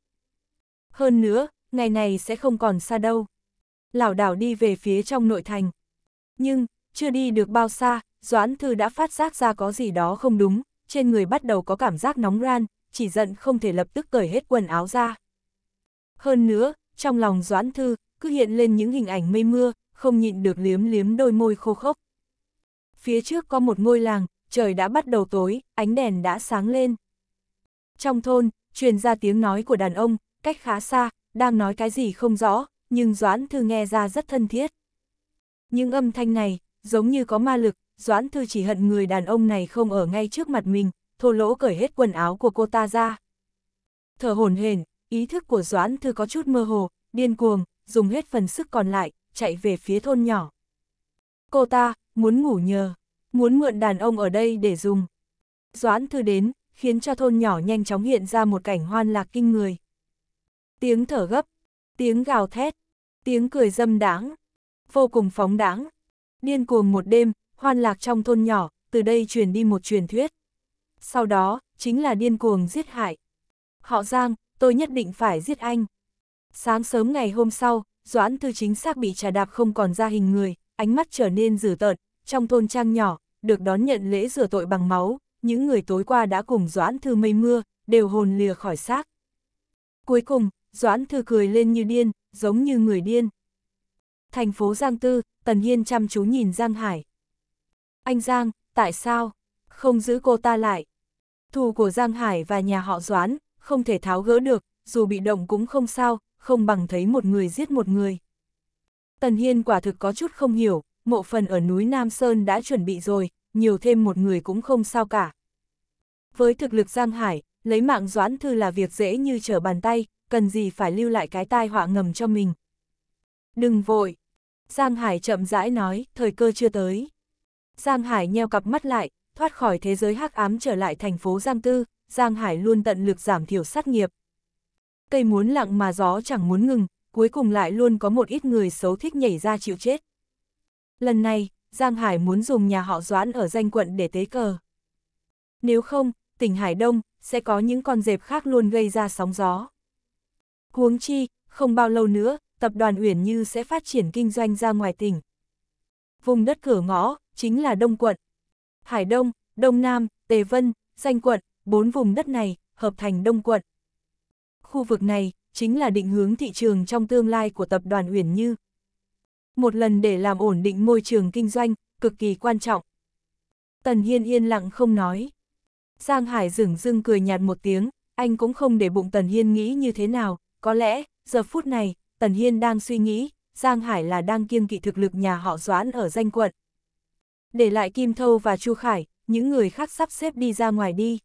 Hơn nữa, ngày này sẽ không còn xa đâu. Lão đảo đi về phía trong nội thành. Nhưng, chưa đi được bao xa, Doãn Thư đã phát giác ra có gì đó không đúng, trên người bắt đầu có cảm giác nóng ran, chỉ giận không thể lập tức cởi hết quần áo ra. Hơn nữa, trong lòng Doãn Thư, cứ hiện lên những hình ảnh mây mưa, không nhịn được liếm liếm đôi môi khô khốc. Phía trước có một ngôi làng, trời đã bắt đầu tối, ánh đèn đã sáng lên. Trong thôn, truyền ra tiếng nói của đàn ông, cách khá xa, đang nói cái gì không rõ, nhưng Doãn Thư nghe ra rất thân thiết. Những âm thanh này, giống như có ma lực, Doãn Thư chỉ hận người đàn ông này không ở ngay trước mặt mình, thô lỗ cởi hết quần áo của cô ta ra. Thở hổn hển, ý thức của Doãn Thư có chút mơ hồ, điên cuồng, dùng hết phần sức còn lại, chạy về phía thôn nhỏ. Cô ta, muốn ngủ nhờ, muốn mượn đàn ông ở đây để dùng. Doãn Thư đến, khiến cho thôn nhỏ nhanh chóng hiện ra một cảnh hoan lạc kinh người. Tiếng thở gấp, tiếng gào thét, tiếng cười dâm đáng, vô cùng phóng đáng. Điên cuồng một đêm, hoan lạc trong thôn nhỏ, từ đây truyền đi một truyền thuyết. Sau đó, chính là điên cuồng giết hại. Họ Giang, tôi nhất định phải giết anh. Sáng sớm ngày hôm sau, Doãn Thư chính xác bị trà đạp không còn ra hình người, ánh mắt trở nên dữ tợn, trong thôn trang nhỏ, được đón nhận lễ rửa tội bằng máu, những người tối qua đã cùng Doãn Thư mây mưa, đều hồn lìa khỏi xác. Cuối cùng, Doãn Thư cười lên như điên, giống như người điên. Thành phố Giang Tư, Tần Hiên chăm chú nhìn Giang Hải, anh Giang, tại sao? Không giữ cô ta lại. Thù của Giang Hải và nhà họ Doãn không thể tháo gỡ được, dù bị động cũng không sao, không bằng thấy một người giết một người. Tần Hiên quả thực có chút không hiểu, mộ phần ở núi Nam Sơn đã chuẩn bị rồi, nhiều thêm một người cũng không sao cả. Với thực lực Giang Hải, lấy mạng Doãn Thư là việc dễ như trở bàn tay, cần gì phải lưu lại cái tai họa ngầm cho mình. Đừng vội. Giang Hải chậm rãi nói, thời cơ chưa tới. Giang Hải nheo cặp mắt lại, thoát khỏi thế giới hắc ám trở lại thành phố Giang Tư, Giang Hải luôn tận lực giảm thiểu sát nghiệp. Cây muốn lặng mà gió chẳng muốn ngừng, cuối cùng lại luôn có một ít người xấu thích nhảy ra chịu chết. Lần này, Giang Hải muốn dùng nhà họ Doãn ở danh quận để tế cờ. Nếu không, tỉnh Hải Đông sẽ có những con dẹp khác luôn gây ra sóng gió. Huống chi, không bao lâu nữa, tập đoàn Uyển Như sẽ phát triển kinh doanh ra ngoài tỉnh. Vùng đất cửa ngõ, chính là Đông quận. Hải Đông, Đông Nam, Tề Vân, Danh quận, bốn vùng đất này, hợp thành Đông quận. Khu vực này, chính là định hướng thị trường trong tương lai của tập đoàn Uyển Như. Một lần để làm ổn định môi trường kinh doanh, cực kỳ quan trọng. Tần Hiên yên lặng không nói. Giang Hải dửng dưng cười nhạt một tiếng, anh cũng không để bụng Tần Hiên nghĩ như thế nào, có lẽ, giờ phút này, Tần Hiên đang suy nghĩ, Giang Hải là đang kiêng kỵ thực lực nhà họ Doãn ở danh quận, để lại Kim Thâu và Chu Khải, những người khác sắp xếp đi ra ngoài đi.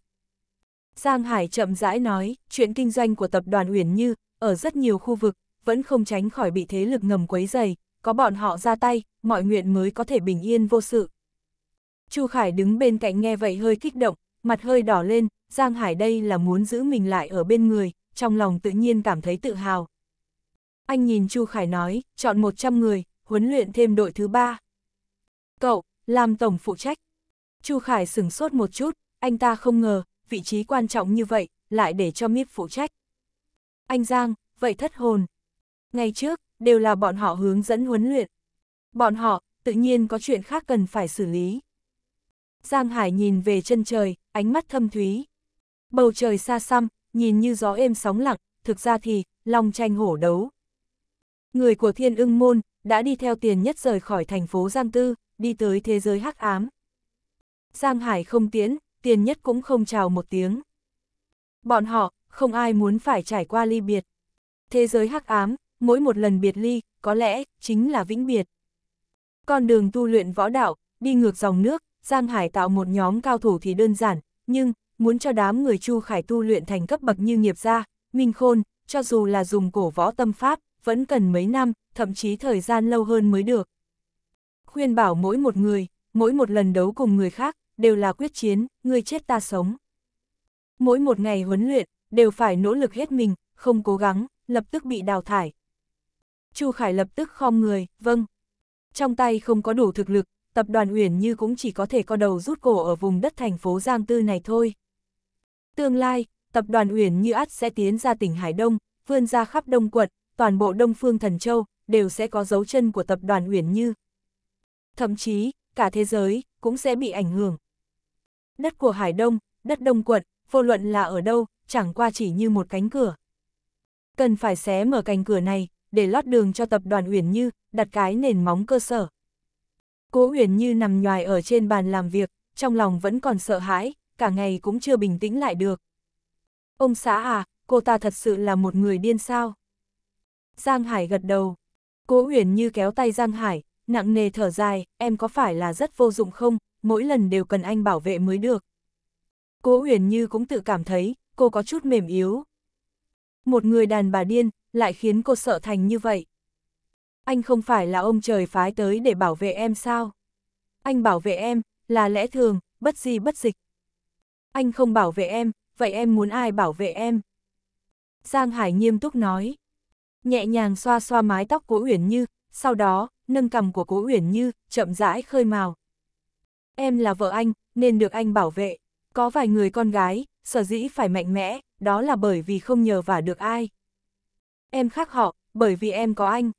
Giang Hải chậm rãi nói, chuyện kinh doanh của tập đoàn Uyển Như, ở rất nhiều khu vực, vẫn không tránh khỏi bị thế lực ngầm quấy dày, có bọn họ ra tay, mọi nguyện mới có thể bình yên vô sự. Chu Khải đứng bên cạnh nghe vậy hơi kích động, mặt hơi đỏ lên, Giang Hải đây là muốn giữ mình lại ở bên người, trong lòng tự nhiên cảm thấy tự hào. Anh nhìn Chu Khải nói, chọn 100 người, huấn luyện thêm đội thứ ba. Cậu, làm tổng phụ trách. Chu Khải sửng sốt một chút, anh ta không ngờ, vị trí quan trọng như vậy, lại để cho MIP phụ trách. Anh Giang, vậy thất hồn. Ngày trước, đều là bọn họ hướng dẫn huấn luyện. Bọn họ, tự nhiên có chuyện khác cần phải xử lý. Giang Hải nhìn về chân trời, ánh mắt thâm thúy. Bầu trời xa xăm, nhìn như gió êm sóng lặng, thực ra thì, lòng tranh hổ đấu. Người của thiên ưng môn, đã đi theo tiền nhất rời khỏi thành phố Giang Tư, đi tới thế giới hắc ám. Giang Hải không tiến, tiền nhất cũng không chào một tiếng. Bọn họ, không ai muốn phải trải qua ly biệt. Thế giới hắc ám, mỗi một lần biệt ly, có lẽ, chính là vĩnh biệt. Con đường tu luyện võ đạo, đi ngược dòng nước, Giang Hải tạo một nhóm cao thủ thì đơn giản, nhưng, muốn cho đám người Chu Khải tu luyện thành cấp bậc như nghiệp gia, minh khôn, cho dù là dùng cổ võ tâm pháp, vẫn cần mấy năm, thậm chí thời gian lâu hơn mới được khuyên bảo mỗi một người, mỗi một lần đấu cùng người khác, đều là quyết chiến, người chết ta sống. Mỗi một ngày huấn luyện, đều phải nỗ lực hết mình, không cố gắng, lập tức bị đào thải. Chu Khải lập tức khom người, vâng. Trong tay không có đủ thực lực, tập đoàn Uyển Như cũng chỉ có thể co đầu rút cổ ở vùng đất thành phố Giang Tư này thôi. Tương lai, tập đoàn Uyển Như ắt sẽ tiến ra tỉnh Hải Đông, vươn ra khắp Đông quận, toàn bộ Đông Phương Thần Châu, đều sẽ có dấu chân của tập đoàn Uyển Như, thậm chí cả thế giới cũng sẽ bị ảnh hưởng. Đất của Hải Đông, đất Đông quận, vô luận là ở đâu, chẳng qua chỉ như một cánh cửa. Cần phải xé mở cánh cửa này, để lót đường cho tập đoàn Uyển Như, đặt cái nền móng cơ sở. Cố Uyển Như nằm nhoài ở trên bàn làm việc, trong lòng vẫn còn sợ hãi, cả ngày cũng chưa bình tĩnh lại được. Ông xã à, cô ta thật sự là một người điên sao? Giang Hải gật đầu. Cố Uyển Như kéo tay Giang Hải, nặng nề thở dài, em có phải là rất vô dụng không, mỗi lần đều cần anh bảo vệ mới được. Cố Huyền Như cũng tự cảm thấy, cô có chút mềm yếu. Một người đàn bà điên, lại khiến cô sợ thành như vậy. Anh không phải là ông trời phái tới để bảo vệ em sao? Anh bảo vệ em, là lẽ thường, bất di bất dịch. Anh không bảo vệ em, vậy em muốn ai bảo vệ em? Giang Hải nghiêm túc nói. Nhẹ nhàng xoa xoa mái tóc của Uyển Như, sau đó, nâng cầm của Cố Uyển Như, chậm rãi khơi mào. Em là vợ anh, nên được anh bảo vệ. Có vài người con gái, sở dĩ phải mạnh mẽ, đó là bởi vì không nhờ vả được ai. Em khác họ, bởi vì em có anh.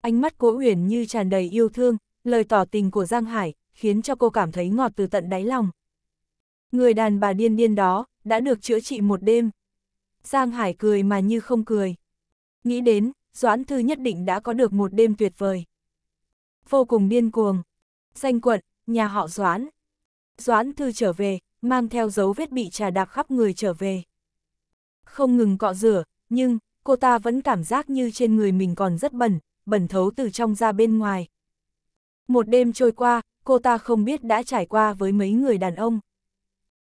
Ánh mắt Cố Uyển Như tràn đầy yêu thương, lời tỏ tình của Giang Hải, khiến cho cô cảm thấy ngọt từ tận đáy lòng. Người đàn bà điên điên đó, đã được chữa trị một đêm. Giang Hải cười mà như không cười. Nghĩ đến, Doãn Thư nhất định đã có được một đêm tuyệt vời vô cùng điên cuồng. Danh quận, nhà họ Doãn. Doãn Thư trở về, mang theo dấu vết bị trà đạp khắp người trở về. Không ngừng cọ rửa, nhưng, cô ta vẫn cảm giác như trên người mình còn rất bẩn, bẩn thấu từ trong ra bên ngoài. Một đêm trôi qua, cô ta không biết đã trải qua với mấy người đàn ông.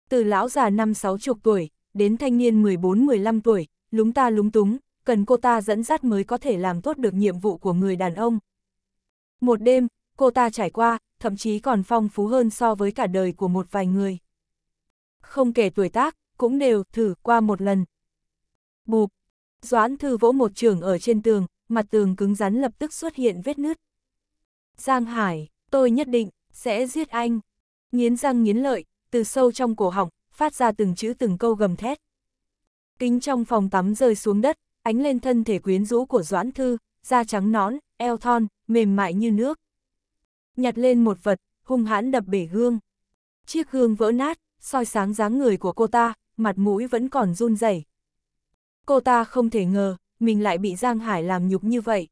Từ lão già năm sáu chục tuổi, đến thanh niên 14-15 tuổi, lúng ta lúng túng, cần cô ta dẫn dắt mới có thể làm tốt được nhiệm vụ của người đàn ông, một đêm, cô ta trải qua, thậm chí còn phong phú hơn so với cả đời của một vài người. Không kể tuổi tác, cũng đều thử qua một lần. Bụp, Doãn Thư vỗ một trường ở trên tường, mặt tường cứng rắn lập tức xuất hiện vết nứt. Giang Hải, tôi nhất định, sẽ giết anh. Nghiến răng nghiến lợi, từ sâu trong cổ họng, phát ra từng chữ từng câu gầm thét. Kính trong phòng tắm rơi xuống đất, ánh lên thân thể quyến rũ của Doãn Thư, da trắng nõn, eo thon, mềm mại như nước. Nhặt lên một vật, hung hãn đập bể gương. Chiếc gương vỡ nát, soi sáng dáng người của cô ta, mặt mũi vẫn còn run rẩy. Cô ta không thể ngờ, mình lại bị Giang Hải làm nhục như vậy.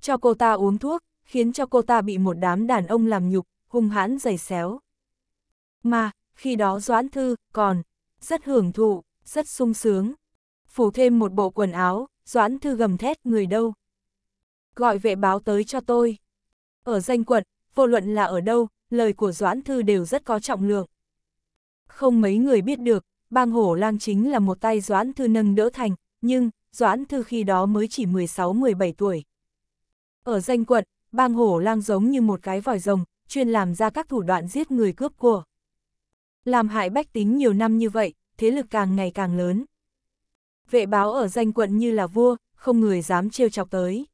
Cho cô ta uống thuốc, khiến cho cô ta bị một đám đàn ông làm nhục, hung hãn giày xéo. Mà, khi đó Doãn Thư còn rất hưởng thụ, rất sung sướng. Phủ thêm một bộ quần áo, Doãn Thư gầm thét người đâu gọi vệ báo tới cho tôi. Ở danh quận, vô luận là ở đâu, lời của Doãn Thư đều rất có trọng lượng. Không mấy người biết được, bang hổ lang chính là một tay Doãn Thư nâng đỡ thành, nhưng, Doãn Thư khi đó mới chỉ 16-17 tuổi. Ở danh quận, bang hổ lang giống như một cái vòi rồng, chuyên làm ra các thủ đoạn giết người cướp của. Làm hại bách tính nhiều năm như vậy, thế lực càng ngày càng lớn. Vệ báo ở danh quận như là vua, không người dám trêu chọc tới.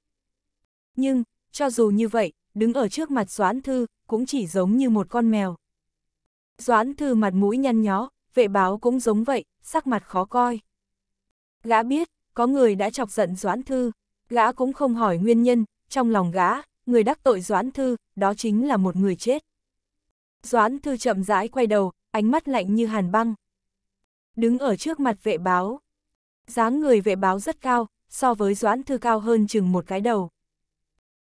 Nhưng, cho dù như vậy, đứng ở trước mặt Doãn Thư, cũng chỉ giống như một con mèo. Doãn Thư mặt mũi nhăn nhó, vệ báo cũng giống vậy, sắc mặt khó coi. Gã biết, có người đã chọc giận Doãn Thư, gã cũng không hỏi nguyên nhân, trong lòng gã, người đắc tội Doãn Thư, đó chính là một người chết. Doãn Thư chậm rãi quay đầu, ánh mắt lạnh như hàn băng. Đứng ở trước mặt vệ báo. dáng người vệ báo rất cao, so với Doãn Thư cao hơn chừng một cái đầu.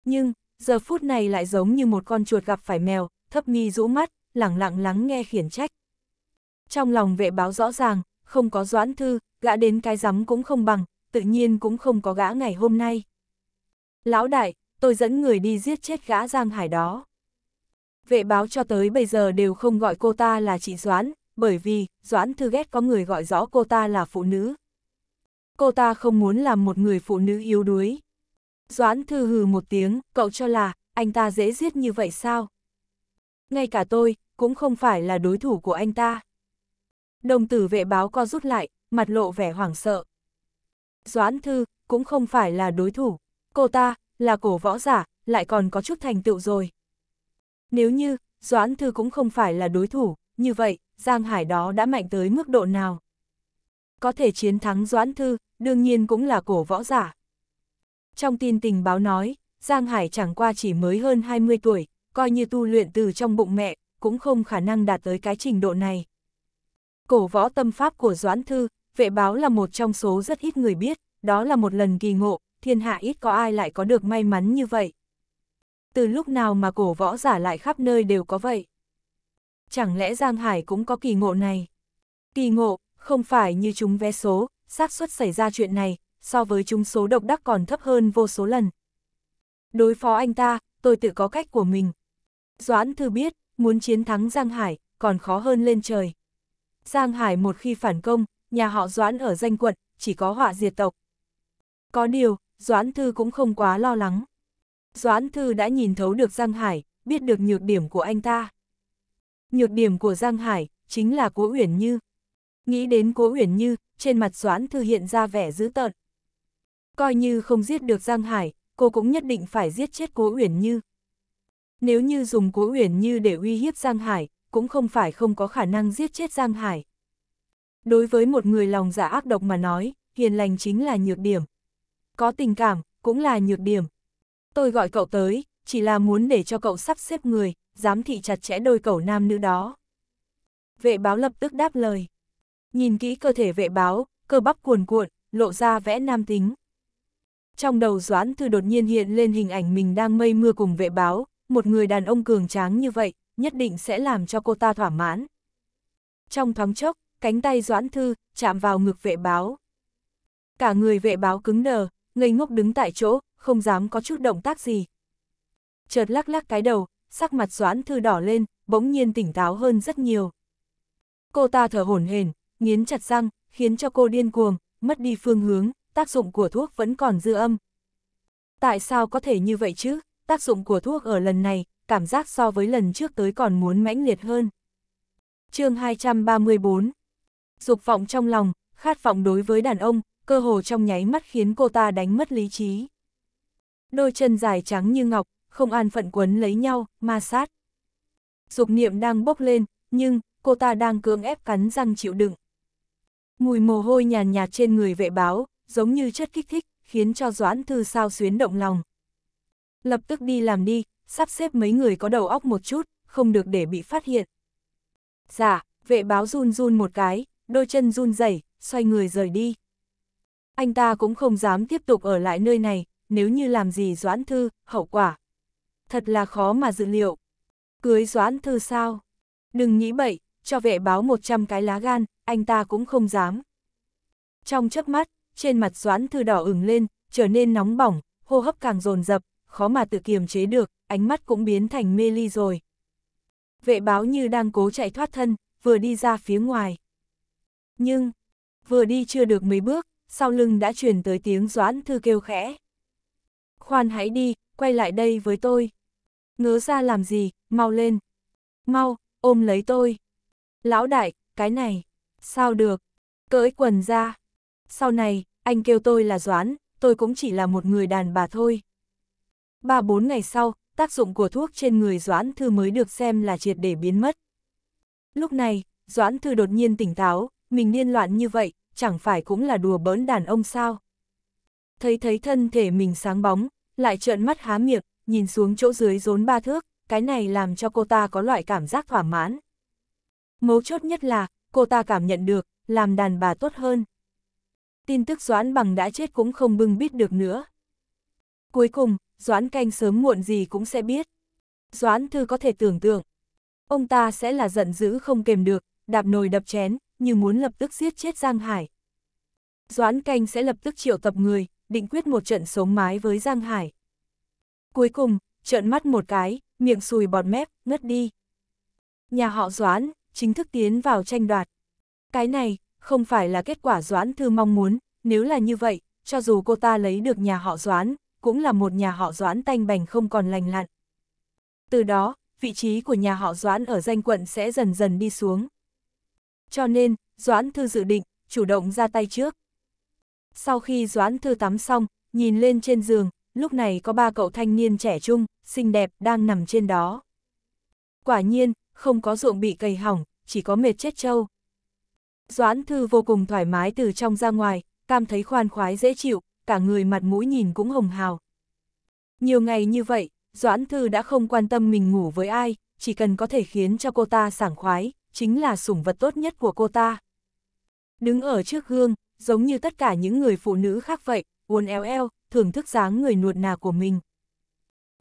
Nhưng, giờ phút này lại giống như một con chuột gặp phải mèo, thấp mi rũ mắt, lẳng lặng lắng nghe khiển trách. Trong lòng vệ báo rõ ràng, không có doãn thư, gã đến cái rắm cũng không bằng, tự nhiên cũng không có gã ngày hôm nay. Lão đại, tôi dẫn người đi giết chết gã Giang Hải đó. Vệ báo cho tới bây giờ đều không gọi cô ta là chị Doãn, bởi vì Doãn thư ghét có người gọi rõ cô ta là phụ nữ. Cô ta không muốn làm một người phụ nữ yếu đuối. Doãn thư hừ một tiếng, cậu cho là, anh ta dễ giết như vậy sao? Ngay cả tôi, cũng không phải là đối thủ của anh ta. Đồng tử vệ báo co rút lại, mặt lộ vẻ hoảng sợ. Doãn thư, cũng không phải là đối thủ. Cô ta, là cổ võ giả, lại còn có chút thành tựu rồi. Nếu như, Doãn thư cũng không phải là đối thủ, như vậy, Giang Hải đó đã mạnh tới mức độ nào? Có thể chiến thắng Doãn thư, đương nhiên cũng là cổ võ giả. Trong tin tình báo nói, Giang Hải chẳng qua chỉ mới hơn 20 tuổi, coi như tu luyện từ trong bụng mẹ, cũng không khả năng đạt tới cái trình độ này. Cổ võ tâm pháp của Doãn Thư, vệ báo là một trong số rất ít người biết, đó là một lần kỳ ngộ, thiên hạ ít có ai lại có được may mắn như vậy. Từ lúc nào mà cổ võ giả lại khắp nơi đều có vậy? Chẳng lẽ Giang Hải cũng có kỳ ngộ này? Kỳ ngộ, không phải như chúng vé số, xác suất xảy ra chuyện này, so với chúng số độc đắc còn thấp hơn vô số lần. Đối phó anh ta, tôi tự có cách của mình. Doãn Thư biết, muốn chiến thắng Giang Hải, còn khó hơn lên trời. Giang Hải một khi phản công, nhà họ Doãn ở danh quận, chỉ có họa diệt tộc. Có điều, Doãn Thư cũng không quá lo lắng. Doãn Thư đã nhìn thấu được Giang Hải, biết được nhược điểm của anh ta. Nhược điểm của Giang Hải chính là Cố Uyển Như. Nghĩ đến Cố Uyển Như, trên mặt Doãn Thư hiện ra vẻ dữ tợn coi như không giết được Giang Hải, cô cũng nhất định phải giết chết Cố Uyển Như. Nếu như dùng Cố Uyển Như để uy hiếp Giang Hải, cũng không phải không có khả năng giết chết Giang Hải. Đối với một người lòng dạ ác độc mà nói, hiền lành chính là nhược điểm. Có tình cảm, cũng là nhược điểm. Tôi gọi cậu tới, chỉ là muốn để cho cậu sắp xếp người, dám thị chặt chẽ đôi cậu nam nữ đó. Vệ báo lập tức đáp lời. Nhìn kỹ cơ thể vệ báo, cơ bắp cuồn cuộn, lộ ra vẽ nam tính trong đầu Doãn Thư đột nhiên hiện lên hình ảnh mình đang mây mưa cùng vệ báo, một người đàn ông cường tráng như vậy, nhất định sẽ làm cho cô ta thỏa mãn. Trong thoáng chốc, cánh tay Doãn Thư chạm vào ngực vệ báo. Cả người vệ báo cứng đờ, ngây ngốc đứng tại chỗ, không dám có chút động tác gì. Chợt lắc lắc cái đầu, sắc mặt Doãn Thư đỏ lên, bỗng nhiên tỉnh táo hơn rất nhiều. Cô ta thở hổn hển, nghiến chặt răng, khiến cho cô điên cuồng, mất đi phương hướng, tác dụng của thuốc vẫn còn dư âm. Tại sao có thể như vậy chứ? Tác dụng của thuốc ở lần này, cảm giác so với lần trước tới còn muốn mãnh liệt hơn. chương 234 Dục vọng trong lòng, khát vọng đối với đàn ông, cơ hồ trong nháy mắt khiến cô ta đánh mất lý trí. Đôi chân dài trắng như ngọc, không an phận quấn lấy nhau, ma sát. Dục niệm đang bốc lên, nhưng, cô ta đang cưỡng ép cắn răng chịu đựng. Mùi mồ hôi nhàn nhạt trên người vệ báo, giống như chất kích thích, khiến cho Doãn Thư sao xuyến động lòng. Lập tức đi làm đi, sắp xếp mấy người có đầu óc một chút, không được để bị phát hiện. Dạ, vệ báo run run một cái, đôi chân run rẩy, xoay người rời đi. Anh ta cũng không dám tiếp tục ở lại nơi này, nếu như làm gì Doãn Thư, hậu quả. Thật là khó mà dự liệu. Cưới Doãn Thư sao? Đừng nghĩ bậy, cho vệ báo 100 cái lá gan, anh ta cũng không dám. Trong chớp mắt, trên mặt Doãn Thư đỏ ửng lên, trở nên nóng bỏng, hô hấp càng dồn dập, khó mà tự kiềm chế được, ánh mắt cũng biến thành mê ly rồi. Vệ báo như đang cố chạy thoát thân, vừa đi ra phía ngoài. Nhưng, vừa đi chưa được mấy bước, sau lưng đã truyền tới tiếng Doãn Thư kêu khẽ. Khoan hãy đi, quay lại đây với tôi. Ngớ ra làm gì, mau lên. Mau, ôm lấy tôi. Lão đại, cái này, sao được, cởi quần ra. Sau này, anh kêu tôi là Doãn, tôi cũng chỉ là một người đàn bà thôi. Ba bốn ngày sau, tác dụng của thuốc trên người Doãn Thư mới được xem là triệt để biến mất. Lúc này, Doãn Thư đột nhiên tỉnh táo, mình điên loạn như vậy, chẳng phải cũng là đùa bỡn đàn ông sao. Thấy thấy thân thể mình sáng bóng, lại trợn mắt há miệng, nhìn xuống chỗ dưới rốn ba thước, cái này làm cho cô ta có loại cảm giác thỏa mãn. Mấu chốt nhất là, cô ta cảm nhận được, làm đàn bà tốt hơn tin tức Doãn bằng đã chết cũng không bưng biết được nữa. Cuối cùng, Doãn canh sớm muộn gì cũng sẽ biết. Doãn thư có thể tưởng tượng, ông ta sẽ là giận dữ không kềm được, đạp nồi đập chén, như muốn lập tức giết chết Giang Hải. Doãn canh sẽ lập tức triệu tập người, định quyết một trận sống mái với Giang Hải. Cuối cùng, trợn mắt một cái, miệng sùi bọt mép, ngất đi. Nhà họ Doãn, chính thức tiến vào tranh đoạt. Cái này, không phải là kết quả Doãn Thư mong muốn, nếu là như vậy, cho dù cô ta lấy được nhà họ Doãn, cũng là một nhà họ Doãn tanh bành không còn lành lặn. Từ đó, vị trí của nhà họ Doãn ở danh quận sẽ dần dần đi xuống. Cho nên, Doãn Thư dự định, chủ động ra tay trước. Sau khi Doãn Thư tắm xong, nhìn lên trên giường, lúc này có ba cậu thanh niên trẻ trung, xinh đẹp đang nằm trên đó. Quả nhiên, không có ruộng bị cày hỏng, chỉ có mệt chết trâu. Doãn Thư vô cùng thoải mái từ trong ra ngoài, cảm thấy khoan khoái dễ chịu, cả người mặt mũi nhìn cũng hồng hào. Nhiều ngày như vậy, Doãn Thư đã không quan tâm mình ngủ với ai, chỉ cần có thể khiến cho cô ta sảng khoái, chính là sủng vật tốt nhất của cô ta. Đứng ở trước gương, giống như tất cả những người phụ nữ khác vậy, uốn eo eo, thưởng thức dáng người nuột nà của mình.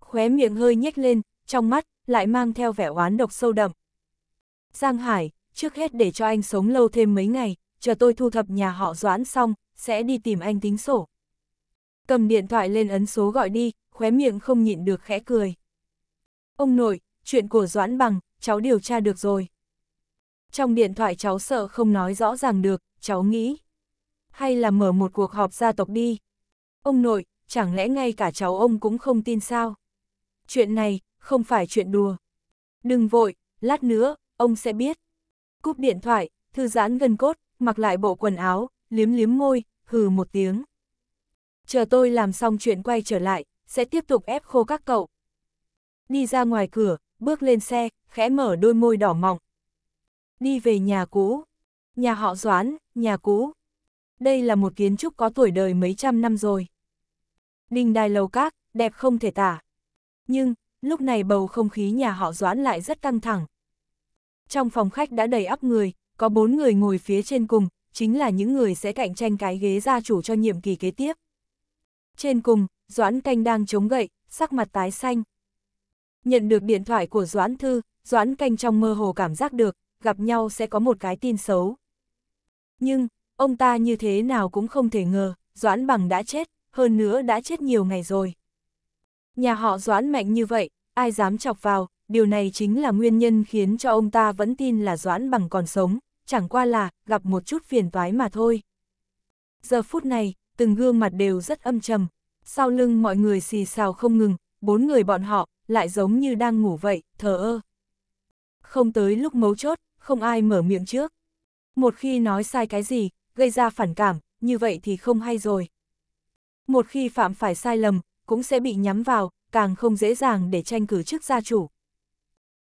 Khóe miệng hơi nhếch lên, trong mắt, lại mang theo vẻ oán độc sâu đậm. Giang Hải, trước hết để cho anh sống lâu thêm mấy ngày, chờ tôi thu thập nhà họ Doãn xong, sẽ đi tìm anh tính sổ. Cầm điện thoại lên ấn số gọi đi, khóe miệng không nhịn được khẽ cười. Ông nội, chuyện của Doãn Bằng, cháu điều tra được rồi. Trong điện thoại cháu sợ không nói rõ ràng được, cháu nghĩ. Hay là mở một cuộc họp gia tộc đi. Ông nội, chẳng lẽ ngay cả cháu ông cũng không tin sao? Chuyện này, không phải chuyện đùa. Đừng vội, lát nữa, ông sẽ biết. Cúp điện thoại, thư giãn gần cốt, mặc lại bộ quần áo, liếm liếm môi, hừ một tiếng. Chờ tôi làm xong chuyện quay trở lại, sẽ tiếp tục ép khô các cậu. Đi ra ngoài cửa, bước lên xe, khẽ mở đôi môi đỏ mọng. Đi về nhà cũ. Nhà họ Doán, nhà cũ. Đây là một kiến trúc có tuổi đời mấy trăm năm rồi. Đình đài lầu các, đẹp không thể tả. Nhưng, lúc này bầu không khí nhà họ Doãn lại rất căng thẳng, trong phòng khách đã đầy ắp người, có bốn người ngồi phía trên cùng, chính là những người sẽ cạnh tranh cái ghế gia chủ cho nhiệm kỳ kế tiếp. Trên cùng, Doãn Canh đang chống gậy, sắc mặt tái xanh. Nhận được điện thoại của Doãn Thư, Doãn Canh trong mơ hồ cảm giác được, gặp nhau sẽ có một cái tin xấu. Nhưng, ông ta như thế nào cũng không thể ngờ, Doãn Bằng đã chết, hơn nữa đã chết nhiều ngày rồi. Nhà họ Doãn mạnh như vậy, ai dám chọc vào, điều này chính là nguyên nhân khiến cho ông ta vẫn tin là Doãn Bằng còn sống, chẳng qua là gặp một chút phiền toái mà thôi. Giờ phút này, từng gương mặt đều rất âm trầm, sau lưng mọi người xì xào không ngừng, bốn người bọn họ lại giống như đang ngủ vậy, thờ ơ. Không tới lúc mấu chốt, không ai mở miệng trước. Một khi nói sai cái gì, gây ra phản cảm, như vậy thì không hay rồi. Một khi phạm phải sai lầm, cũng sẽ bị nhắm vào, càng không dễ dàng để tranh cử chức gia chủ.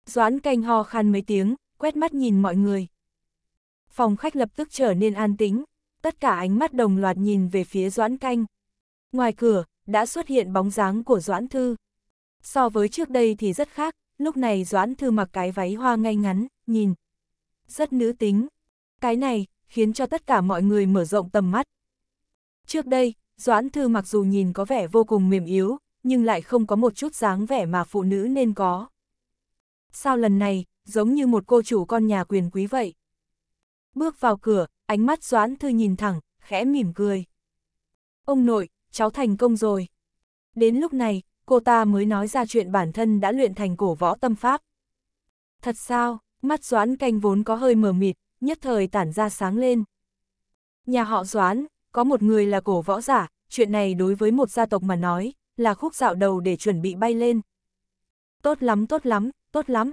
Doãn canh ho khan mấy tiếng, quét mắt nhìn mọi người. Phòng khách lập tức trở nên an tĩnh, tất cả ánh mắt đồng loạt nhìn về phía Doãn canh. Ngoài cửa, đã xuất hiện bóng dáng của Doãn Thư. So với trước đây thì rất khác, lúc này Doãn Thư mặc cái váy hoa ngay ngắn, nhìn. Rất nữ tính. Cái này, khiến cho tất cả mọi người mở rộng tầm mắt. Trước đây, Doãn Thư mặc dù nhìn có vẻ vô cùng mềm yếu, nhưng lại không có một chút dáng vẻ mà phụ nữ nên có sao lần này, giống như một cô chủ con nhà quyền quý vậy. Bước vào cửa, ánh mắt Doãn Thư nhìn thẳng, khẽ mỉm cười. Ông nội, cháu thành công rồi. Đến lúc này, cô ta mới nói ra chuyện bản thân đã luyện thành cổ võ tâm pháp. Thật sao, mắt Doãn canh vốn có hơi mờ mịt, nhất thời tản ra sáng lên. Nhà họ Doãn, có một người là cổ võ giả, chuyện này đối với một gia tộc mà nói, là khúc dạo đầu để chuẩn bị bay lên. Tốt lắm tốt lắm, tốt lắm.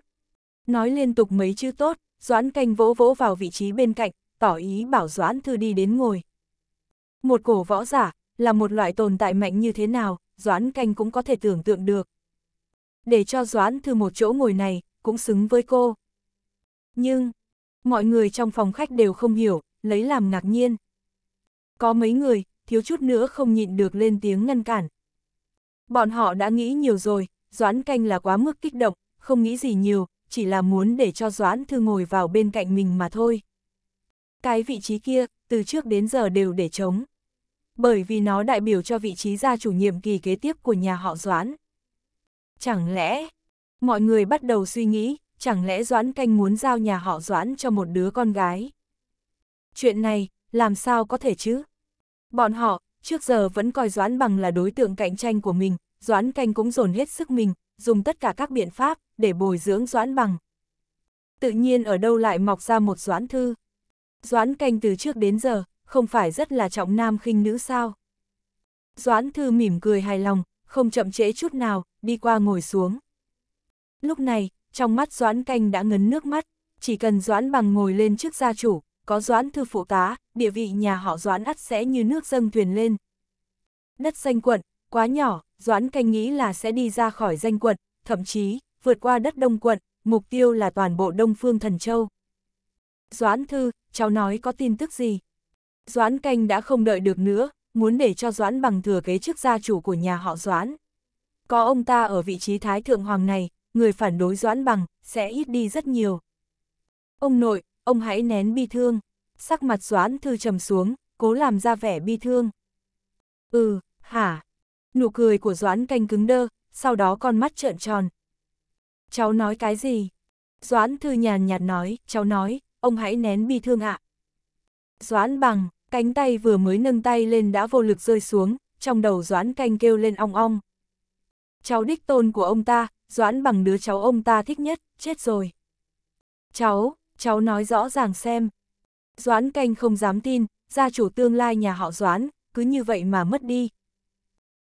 Nói liên tục mấy chữ tốt, Doãn canh vỗ vỗ vào vị trí bên cạnh, tỏ ý bảo Doãn thư đi đến ngồi. Một cổ võ giả, là một loại tồn tại mạnh như thế nào, Doãn canh cũng có thể tưởng tượng được. Để cho Doãn thư một chỗ ngồi này, cũng xứng với cô. Nhưng, mọi người trong phòng khách đều không hiểu, lấy làm ngạc nhiên. Có mấy người, thiếu chút nữa không nhịn được lên tiếng ngăn cản. Bọn họ đã nghĩ nhiều rồi, Doãn canh là quá mức kích động, không nghĩ gì nhiều, chỉ là muốn để cho Doãn Thư ngồi vào bên cạnh mình mà thôi. Cái vị trí kia, từ trước đến giờ đều để trống. Bởi vì nó đại biểu cho vị trí gia chủ nhiệm kỳ kế tiếp của nhà họ Doãn. Chẳng lẽ, mọi người bắt đầu suy nghĩ, chẳng lẽ Doãn Canh muốn giao nhà họ Doãn cho một đứa con gái? Chuyện này, làm sao có thể chứ? Bọn họ, trước giờ vẫn coi Doãn bằng là đối tượng cạnh tranh của mình, Doãn Canh cũng dồn hết sức mình, dùng tất cả các biện pháp để bồi dưỡng Doãn Bằng. Tự nhiên ở đâu lại mọc ra một Doãn Thư. Doãn canh từ trước đến giờ, không phải rất là trọng nam khinh nữ sao. Doãn Thư mỉm cười hài lòng, không chậm trễ chút nào, đi qua ngồi xuống. Lúc này, trong mắt Doãn canh đã ngấn nước mắt, chỉ cần Doãn Bằng ngồi lên trước gia chủ, có Doãn Thư phụ tá, địa vị nhà họ Doãn ắt sẽ như nước dâng thuyền lên. Đất xanh quận, Quá nhỏ, Doãn Canh nghĩ là sẽ đi ra khỏi danh quận, thậm chí, vượt qua đất Đông quận, mục tiêu là toàn bộ Đông Phương Thần Châu. Doãn Thư, cháu nói có tin tức gì? Doãn Canh đã không đợi được nữa, muốn để cho Doãn bằng thừa kế chức gia chủ của nhà họ Doãn. Có ông ta ở vị trí Thái Thượng Hoàng này, người phản đối Doãn bằng, sẽ ít đi rất nhiều. Ông nội, ông hãy nén bi thương. Sắc mặt Doãn Thư trầm xuống, cố làm ra vẻ bi thương. Ừ, hả, Nụ cười của Doãn canh cứng đơ, sau đó con mắt trợn tròn. Cháu nói cái gì? Doãn thư nhàn nhạt nói, cháu nói, ông hãy nén bi thương ạ. Doãn bằng, cánh tay vừa mới nâng tay lên đã vô lực rơi xuống, trong đầu Doãn canh kêu lên ong ong. Cháu đích tôn của ông ta, Doãn bằng đứa cháu ông ta thích nhất, chết rồi. Cháu, cháu nói rõ ràng xem. Doãn canh không dám tin, gia chủ tương lai nhà họ Doãn, cứ như vậy mà mất đi,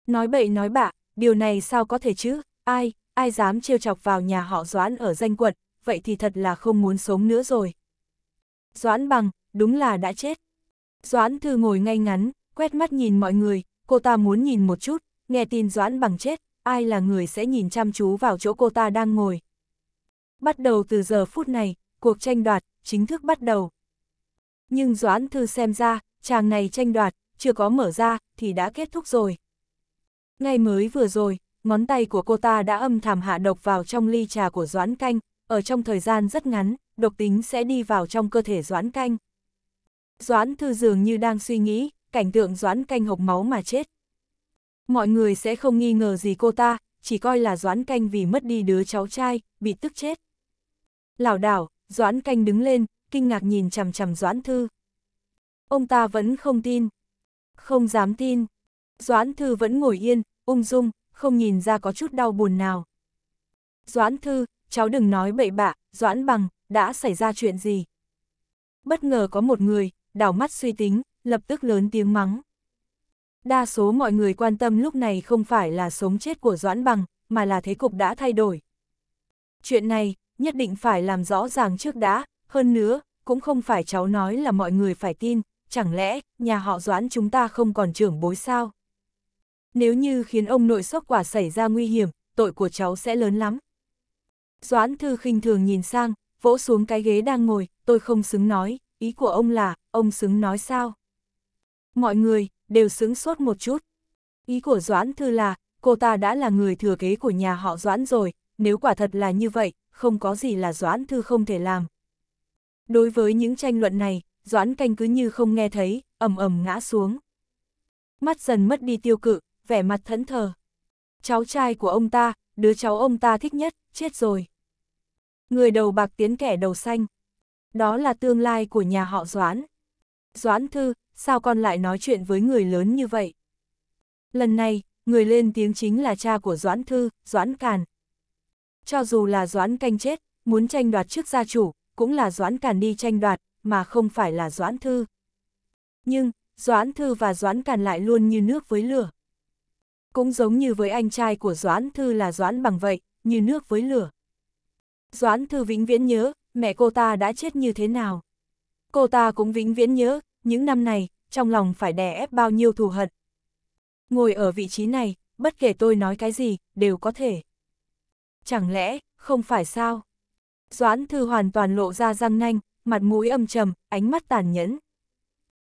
Nói bậy nói bạ, điều này sao có thể chứ, ai, ai dám trêu chọc vào nhà họ Doãn ở danh quận, vậy thì thật là không muốn sống nữa rồi. Doãn bằng, đúng là đã chết. Doãn thư ngồi ngay ngắn, quét mắt nhìn mọi người, cô ta muốn nhìn một chút, nghe tin Doãn bằng chết, ai là người sẽ nhìn chăm chú vào chỗ cô ta đang ngồi. Bắt đầu từ giờ phút này, cuộc tranh đoạt chính thức bắt đầu. Nhưng Doãn Thư xem ra, chàng này tranh đoạt, chưa có mở ra thì đã kết thúc rồi. Ngay mới vừa rồi, ngón tay của cô ta đã âm thầm hạ độc vào trong ly trà của Doãn Canh, ở trong thời gian rất ngắn, độc tính sẽ đi vào trong cơ thể Doãn Canh. Doãn Thư dường như đang suy nghĩ, cảnh tượng Doãn Canh hộc máu mà chết. Mọi người sẽ không nghi ngờ gì cô ta, chỉ coi là Doãn Canh vì mất đi đứa cháu trai, bị tức chết. Lào đảo, Doãn Canh đứng lên, kinh ngạc nhìn chằm chằm Doãn Thư. Ông ta vẫn không tin, không dám tin. Doãn Thư vẫn ngồi yên, ung dung, không nhìn ra có chút đau buồn nào. Doãn Thư, cháu đừng nói bậy bạ, Doãn Bằng, đã xảy ra chuyện gì? Bất ngờ có một người, đảo mắt suy tính, lập tức lớn tiếng mắng. Đa số mọi người quan tâm lúc này không phải là sống chết của Doãn Bằng, mà là thế cục đã thay đổi. Chuyện này, nhất định phải làm rõ ràng trước đã, hơn nữa, cũng không phải cháu nói là mọi người phải tin, chẳng lẽ, nhà họ Doãn chúng ta không còn trưởng bối sao? nếu như khiến ông nội sốc quả xảy ra nguy hiểm, tội của cháu sẽ lớn lắm. Doãn thư khinh thường nhìn sang, vỗ xuống cái ghế đang ngồi, tôi không xứng nói, ý của ông là, ông xứng nói sao? Mọi người, đều xứng sốt một chút. Ý của Doãn thư là, cô ta đã là người thừa kế của nhà họ Doãn rồi, nếu quả thật là như vậy, không có gì là Doãn thư không thể làm. Đối với những tranh luận này, Doãn canh cứ như không nghe thấy, ầm ầm ngã xuống. Mắt dần mất đi tiêu cự, vẻ mặt thẫn thờ. Cháu trai của ông ta, đứa cháu ông ta thích nhất, chết rồi. Người đầu bạc tiến kẻ đầu xanh. Đó là tương lai của nhà họ Doãn. Doãn Thư, sao con lại nói chuyện với người lớn như vậy? Lần này, người lên tiếng chính là cha của Doãn Thư, Doãn Càn. Cho dù là Doãn Canh chết, muốn tranh đoạt trước gia chủ, cũng là Doãn Càn đi tranh đoạt, mà không phải là Doãn Thư. Nhưng, Doãn Thư và Doãn Càn lại luôn như nước với lửa cũng giống như với anh trai của Doãn Thư là Doãn bằng vậy, như nước với lửa. Doãn Thư vĩnh viễn nhớ, mẹ cô ta đã chết như thế nào. Cô ta cũng vĩnh viễn nhớ, những năm này, trong lòng phải đè ép bao nhiêu thù hận. Ngồi ở vị trí này, bất kể tôi nói cái gì, đều có thể. Chẳng lẽ, không phải sao? Doãn Thư hoàn toàn lộ ra răng nanh, mặt mũi âm trầm, ánh mắt tàn nhẫn.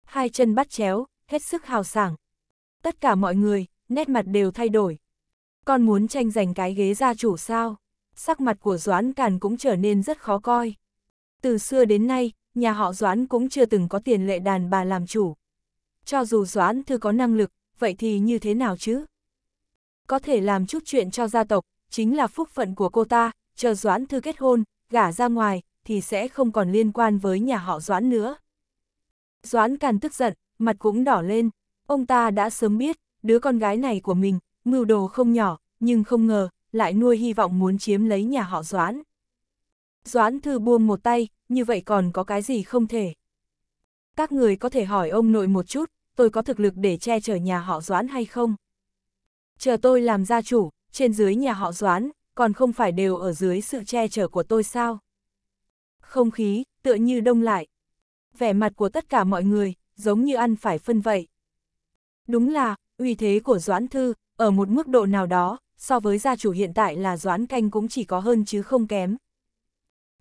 Hai chân bắt chéo, hết sức hào sảng. Tất cả mọi người, nét mặt đều thay đổi. Con muốn tranh giành cái ghế gia chủ sao? Sắc mặt của Doãn Càn cũng trở nên rất khó coi. Từ xưa đến nay, nhà họ Doãn cũng chưa từng có tiền lệ đàn bà làm chủ. Cho dù Doãn Thư có năng lực, vậy thì như thế nào chứ? Có thể làm chút chuyện cho gia tộc, chính là phúc phận của cô ta, chờ Doãn Thư kết hôn, gả ra ngoài, thì sẽ không còn liên quan với nhà họ Doãn nữa. Doãn Càn tức giận, mặt cũng đỏ lên, ông ta đã sớm biết, đứa con gái này của mình, mưu đồ không nhỏ, nhưng không ngờ, lại nuôi hy vọng muốn chiếm lấy nhà họ Doãn. Doãn thư buông một tay, như vậy còn có cái gì không thể. Các người có thể hỏi ông nội một chút, tôi có thực lực để che chở nhà họ Doãn hay không? Chờ tôi làm gia chủ, trên dưới nhà họ Doãn, còn không phải đều ở dưới sự che chở của tôi sao? Không khí, tựa như đông lại. Vẻ mặt của tất cả mọi người, giống như ăn phải phân vậy. Đúng là, uy thế của Doãn Thư, ở một mức độ nào đó, so với gia chủ hiện tại là Doãn Canh cũng chỉ có hơn chứ không kém.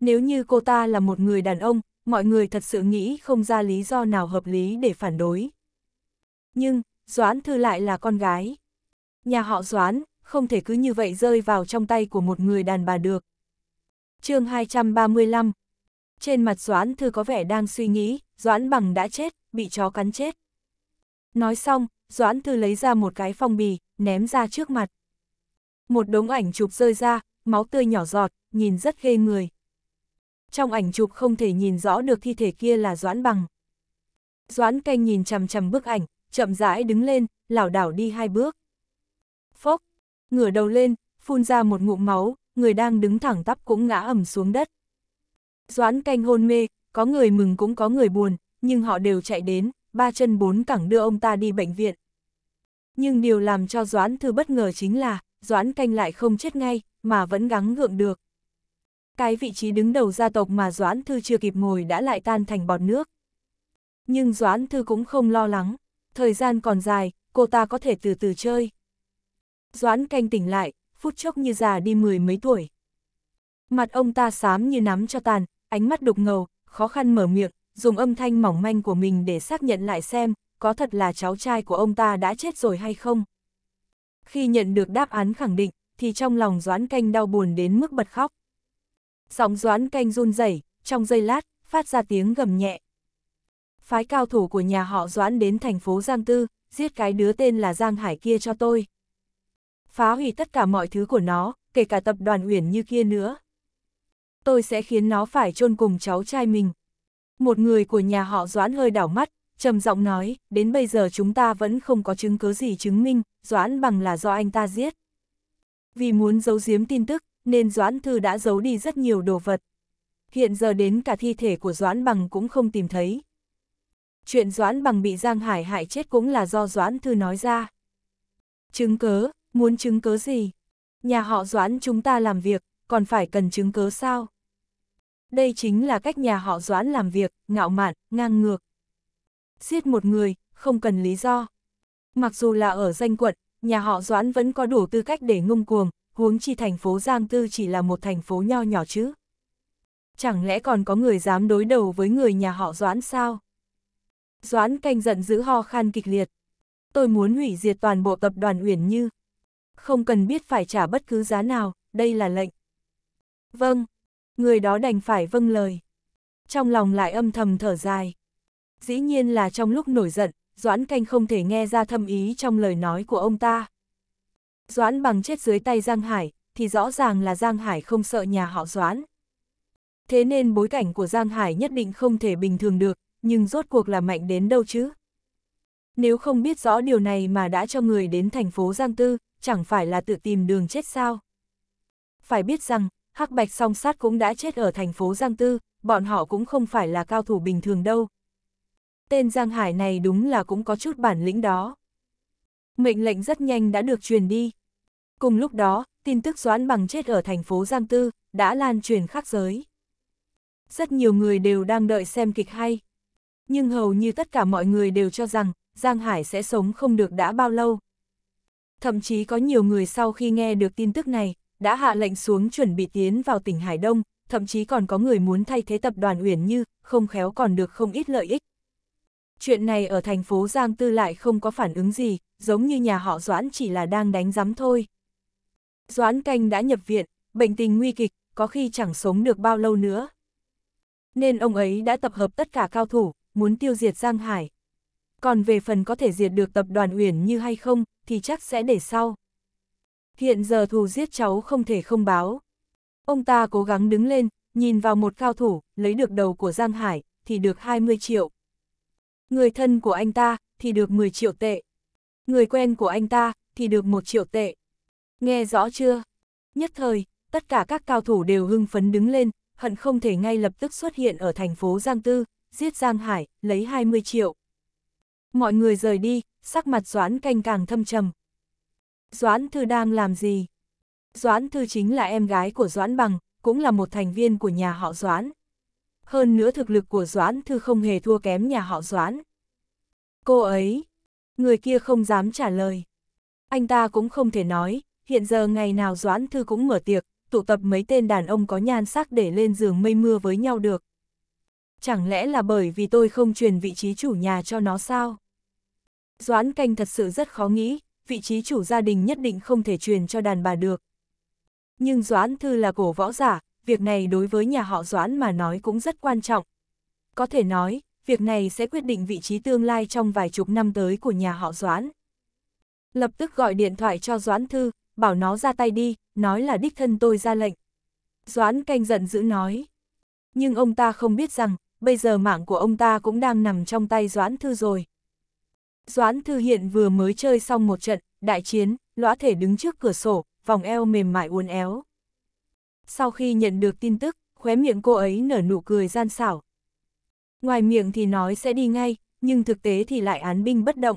Nếu như cô ta là một người đàn ông, mọi người thật sự nghĩ không ra lý do nào hợp lý để phản đối. Nhưng, Doãn Thư lại là con gái. Nhà họ Doãn, không thể cứ như vậy rơi vào trong tay của một người đàn bà được. chương 235 Trên mặt Doãn Thư có vẻ đang suy nghĩ, Doãn Bằng đã chết, bị chó cắn chết. Nói xong, Doãn Thư lấy ra một cái phong bì, ném ra trước mặt. Một đống ảnh chụp rơi ra, máu tươi nhỏ giọt, nhìn rất ghê người. Trong ảnh chụp không thể nhìn rõ được thi thể kia là Doãn Bằng. Doãn canh nhìn chằm chằm bức ảnh, chậm rãi đứng lên, lảo đảo đi hai bước. Phốc, ngửa đầu lên, phun ra một ngụm máu, người đang đứng thẳng tắp cũng ngã ẩm xuống đất. Doãn canh hôn mê, có người mừng cũng có người buồn, nhưng họ đều chạy đến, ba chân bốn cẳng đưa ông ta đi bệnh viện. Nhưng điều làm cho Doãn Thư bất ngờ chính là, Doãn Canh lại không chết ngay, mà vẫn gắng gượng được. Cái vị trí đứng đầu gia tộc mà Doãn Thư chưa kịp ngồi đã lại tan thành bọt nước. Nhưng Doãn Thư cũng không lo lắng, thời gian còn dài, cô ta có thể từ từ chơi. Doãn Canh tỉnh lại, phút chốc như già đi mười mấy tuổi. Mặt ông ta xám như nắm cho tàn, ánh mắt đục ngầu, khó khăn mở miệng, dùng âm thanh mỏng manh của mình để xác nhận lại xem, có thật là cháu trai của ông ta đã chết rồi hay không. Khi nhận được đáp án khẳng định, thì trong lòng Doãn Canh đau buồn đến mức bật khóc. Giọng Doãn Canh run rẩy, trong giây lát, phát ra tiếng gầm nhẹ. Phái cao thủ của nhà họ Doãn đến thành phố Giang Tư, giết cái đứa tên là Giang Hải kia cho tôi. Phá hủy tất cả mọi thứ của nó, kể cả tập đoàn uyển như kia nữa. Tôi sẽ khiến nó phải chôn cùng cháu trai mình. Một người của nhà họ Doãn hơi đảo mắt, trầm giọng nói, đến bây giờ chúng ta vẫn không có chứng cứ gì chứng minh, Doãn bằng là do anh ta giết. Vì muốn giấu giếm tin tức, nên Doãn Thư đã giấu đi rất nhiều đồ vật. Hiện giờ đến cả thi thể của Doãn bằng cũng không tìm thấy. Chuyện Doãn bằng bị Giang Hải hại chết cũng là do Doãn Thư nói ra. Chứng cớ, muốn chứng cớ gì? Nhà họ Doãn chúng ta làm việc, còn phải cần chứng cớ sao? Đây chính là cách nhà họ Doãn làm việc, ngạo mạn, ngang ngược. Giết một người, không cần lý do. Mặc dù là ở danh quận, nhà họ Doãn vẫn có đủ tư cách để ngông cuồng, huống chi thành phố Giang Tư chỉ là một thành phố nho nhỏ chứ. Chẳng lẽ còn có người dám đối đầu với người nhà họ Doãn sao? Doãn canh giận giữ ho khan kịch liệt. Tôi muốn hủy diệt toàn bộ tập đoàn Uyển Như. Không cần biết phải trả bất cứ giá nào, đây là lệnh. Vâng, người đó đành phải vâng lời. Trong lòng lại âm thầm thở dài. Dĩ nhiên là trong lúc nổi giận, Doãn Canh không thể nghe ra thâm ý trong lời nói của ông ta. Doãn bằng chết dưới tay Giang Hải, thì rõ ràng là Giang Hải không sợ nhà họ Doãn. Thế nên bối cảnh của Giang Hải nhất định không thể bình thường được, nhưng rốt cuộc là mạnh đến đâu chứ? Nếu không biết rõ điều này mà đã cho người đến thành phố Giang Tư, chẳng phải là tự tìm đường chết sao? Phải biết rằng, Hắc Bạch song sát cũng đã chết ở thành phố Giang Tư, bọn họ cũng không phải là cao thủ bình thường đâu. Tên Giang Hải này đúng là cũng có chút bản lĩnh đó. Mệnh lệnh rất nhanh đã được truyền đi. Cùng lúc đó, tin tức Doãn Bằng chết ở thành phố Giang Tư đã lan truyền khắp giới. Rất nhiều người đều đang đợi xem kịch hay. Nhưng hầu như tất cả mọi người đều cho rằng Giang Hải sẽ sống không được đã bao lâu. Thậm chí có nhiều người sau khi nghe được tin tức này, đã hạ lệnh xuống chuẩn bị tiến vào tỉnh Hải Đông, thậm chí còn có người muốn thay thế tập đoàn Uyển Như, không khéo còn được không ít lợi ích. Chuyện này ở thành phố Giang Tư lại không có phản ứng gì, giống như nhà họ Doãn chỉ là đang đánh giám thôi. Doãn canh đã nhập viện, bệnh tình nguy kịch, có khi chẳng sống được bao lâu nữa. Nên ông ấy đã tập hợp tất cả cao thủ, muốn tiêu diệt Giang Hải. Còn về phần có thể diệt được tập đoàn Uyển như hay không, thì chắc sẽ để sau hiện giờ thù giết cháu không thể không báo. Ông ta cố gắng đứng lên, nhìn vào một cao thủ, lấy được đầu của Giang Hải, thì được 20 triệu. Người thân của anh ta, thì được 10 triệu tệ. Người quen của anh ta, thì được 1 triệu tệ. Nghe rõ chưa? Nhất thời, tất cả các cao thủ đều hưng phấn đứng lên, hận không thể ngay lập tức xuất hiện ở thành phố Giang Tư, giết Giang Hải, lấy 20 triệu. Mọi người rời đi, sắc mặt Doãn canh càng thâm trầm. Doãn Thư đang làm gì? Doãn Thư chính là em gái của Doãn Bằng, cũng là một thành viên của nhà họ Doãn. Hơn nữa thực lực của Doãn Thư không hề thua kém nhà họ Doãn. Cô ấy, người kia không dám trả lời. Anh ta cũng không thể nói, hiện giờ ngày nào Doãn Thư cũng mở tiệc, tụ tập mấy tên đàn ông có nhan sắc để lên giường mây mưa với nhau được. Chẳng lẽ là bởi vì tôi không truyền vị trí chủ nhà cho nó sao? Doãn canh thật sự rất khó nghĩ, vị trí chủ gia đình nhất định không thể truyền cho đàn bà được. Nhưng Doãn Thư là cổ võ giả, việc này đối với nhà họ Doãn mà nói cũng rất quan trọng. Có thể nói, việc này sẽ quyết định vị trí tương lai trong vài chục năm tới của nhà họ Doãn. Lập tức gọi điện thoại cho Doãn Thư, bảo nó ra tay đi, nói là đích thân tôi ra lệnh. Doãn canh giận dữ nói. Nhưng ông ta không biết rằng, bây giờ mạng của ông ta cũng đang nằm trong tay Doãn Thư rồi. Doãn Thư Hiện vừa mới chơi xong một trận, đại chiến, lõa thể đứng trước cửa sổ, vòng eo mềm mại uốn éo. Sau khi nhận được tin tức, khóe miệng cô ấy nở nụ cười gian xảo. Ngoài miệng thì nói sẽ đi ngay, nhưng thực tế thì lại án binh bất động.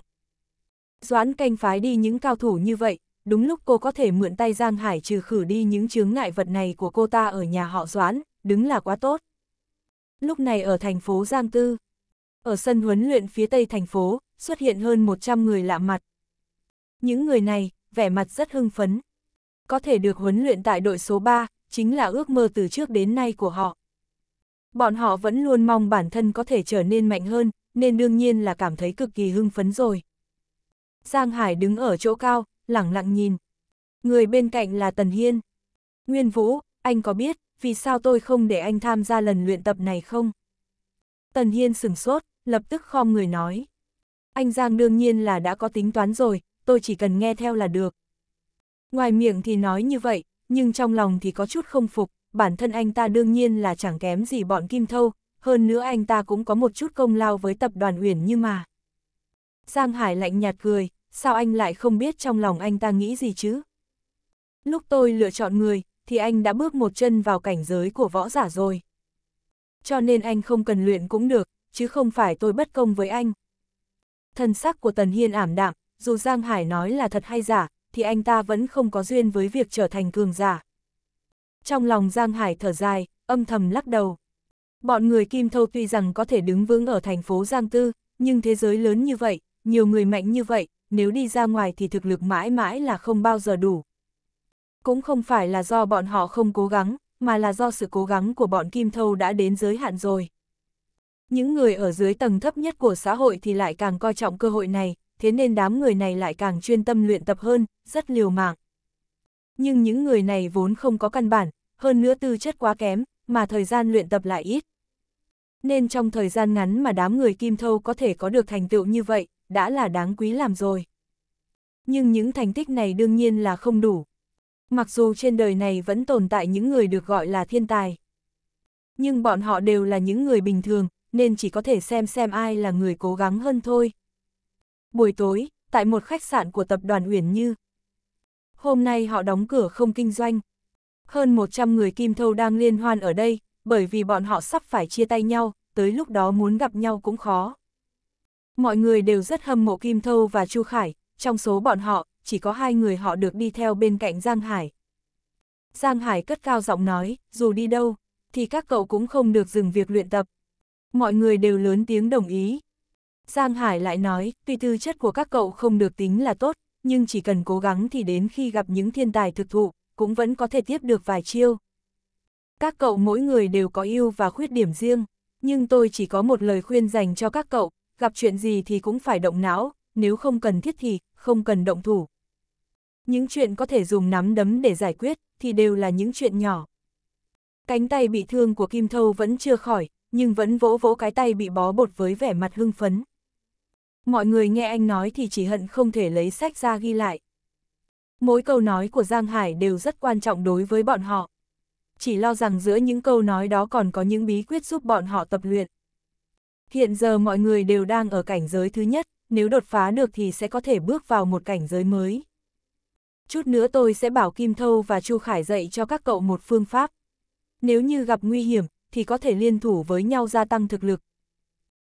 Doãn canh phái đi những cao thủ như vậy, đúng lúc cô có thể mượn tay Giang Hải trừ khử đi những chướng ngại vật này của cô ta ở nhà họ Doãn, đứng là quá tốt. Lúc này ở thành phố Giang Tư, ở sân huấn luyện phía tây thành phố, xuất hiện hơn 100 người lạ mặt. Những người này, vẻ mặt rất hưng phấn. Có thể được huấn luyện tại đội số 3, chính là ước mơ từ trước đến nay của họ. Bọn họ vẫn luôn mong bản thân có thể trở nên mạnh hơn, nên đương nhiên là cảm thấy cực kỳ hưng phấn rồi. Giang Hải đứng ở chỗ cao, lẳng lặng nhìn. Người bên cạnh là Tần Hiên. Nguyên Vũ, anh có biết, vì sao tôi không để anh tham gia lần luyện tập này không? Tần Hiên sừng sốt, lập tức khom người nói. Anh Giang đương nhiên là đã có tính toán rồi, tôi chỉ cần nghe theo là được. Ngoài miệng thì nói như vậy, nhưng trong lòng thì có chút không phục, bản thân anh ta đương nhiên là chẳng kém gì bọn Kim Thâu, hơn nữa anh ta cũng có một chút công lao với tập đoàn Uyển như mà. Giang Hải lạnh nhạt cười, sao anh lại không biết trong lòng anh ta nghĩ gì chứ? Lúc tôi lựa chọn người, thì anh đã bước một chân vào cảnh giới của võ giả rồi. Cho nên anh không cần luyện cũng được, chứ không phải tôi bất công với anh. Thân sắc của Tần Hiên ảm đạm, dù Giang Hải nói là thật hay giả, thì anh ta vẫn không có duyên với việc trở thành cường giả. Trong lòng Giang Hải thở dài, âm thầm lắc đầu. Bọn người Kim Thâu tuy rằng có thể đứng vững ở thành phố Giang Tư, nhưng thế giới lớn như vậy, nhiều người mạnh như vậy, nếu đi ra ngoài thì thực lực mãi mãi là không bao giờ đủ. Cũng không phải là do bọn họ không cố gắng, mà là do sự cố gắng của bọn Kim Thâu đã đến giới hạn rồi. Những người ở dưới tầng thấp nhất của xã hội thì lại càng coi trọng cơ hội này, thế nên đám người này lại càng chuyên tâm luyện tập hơn, rất liều mạng. Nhưng những người này vốn không có căn bản, hơn nữa tư chất quá kém, mà thời gian luyện tập lại ít. Nên trong thời gian ngắn mà đám người Kim Thâu có thể có được thành tựu như vậy, đã là đáng quý làm rồi. Nhưng những thành tích này đương nhiên là không đủ. Mặc dù trên đời này vẫn tồn tại những người được gọi là thiên tài. Nhưng bọn họ đều là những người bình thường, nên chỉ có thể xem xem ai là người cố gắng hơn thôi. Buổi tối, tại một khách sạn của tập đoàn Uyển Như. Hôm nay họ đóng cửa không kinh doanh. Hơn 100 người Kim Thâu đang liên hoan ở đây, bởi vì bọn họ sắp phải chia tay nhau, tới lúc đó muốn gặp nhau cũng khó. Mọi người đều rất hâm mộ Kim Thâu và Chu Khải, trong số bọn họ, chỉ có hai người họ được đi theo bên cạnh Giang Hải. Giang Hải cất cao giọng nói, dù đi đâu, thì các cậu cũng không được dừng việc luyện tập, mọi người đều lớn tiếng đồng ý. Giang Hải lại nói, tuy tư chất của các cậu không được tính là tốt, nhưng chỉ cần cố gắng thì đến khi gặp những thiên tài thực thụ, cũng vẫn có thể tiếp được vài chiêu. Các cậu mỗi người đều có ưu và khuyết điểm riêng, nhưng tôi chỉ có một lời khuyên dành cho các cậu, gặp chuyện gì thì cũng phải động não, nếu không cần thiết thì không cần động thủ. Những chuyện có thể dùng nắm đấm để giải quyết thì đều là những chuyện nhỏ. Cánh tay bị thương của Kim Thâu vẫn chưa khỏi, nhưng vẫn vỗ vỗ cái tay bị bó bột với vẻ mặt hưng phấn. Mọi người nghe anh nói thì chỉ hận không thể lấy sách ra ghi lại. Mỗi câu nói của Giang Hải đều rất quan trọng đối với bọn họ. Chỉ lo rằng giữa những câu nói đó còn có những bí quyết giúp bọn họ tập luyện. Hiện giờ mọi người đều đang ở cảnh giới thứ nhất, nếu đột phá được thì sẽ có thể bước vào một cảnh giới mới. Chút nữa tôi sẽ bảo Kim Thâu và Chu Khải dạy cho các cậu một phương pháp. Nếu như gặp nguy hiểm, thì có thể liên thủ với nhau gia tăng thực lực.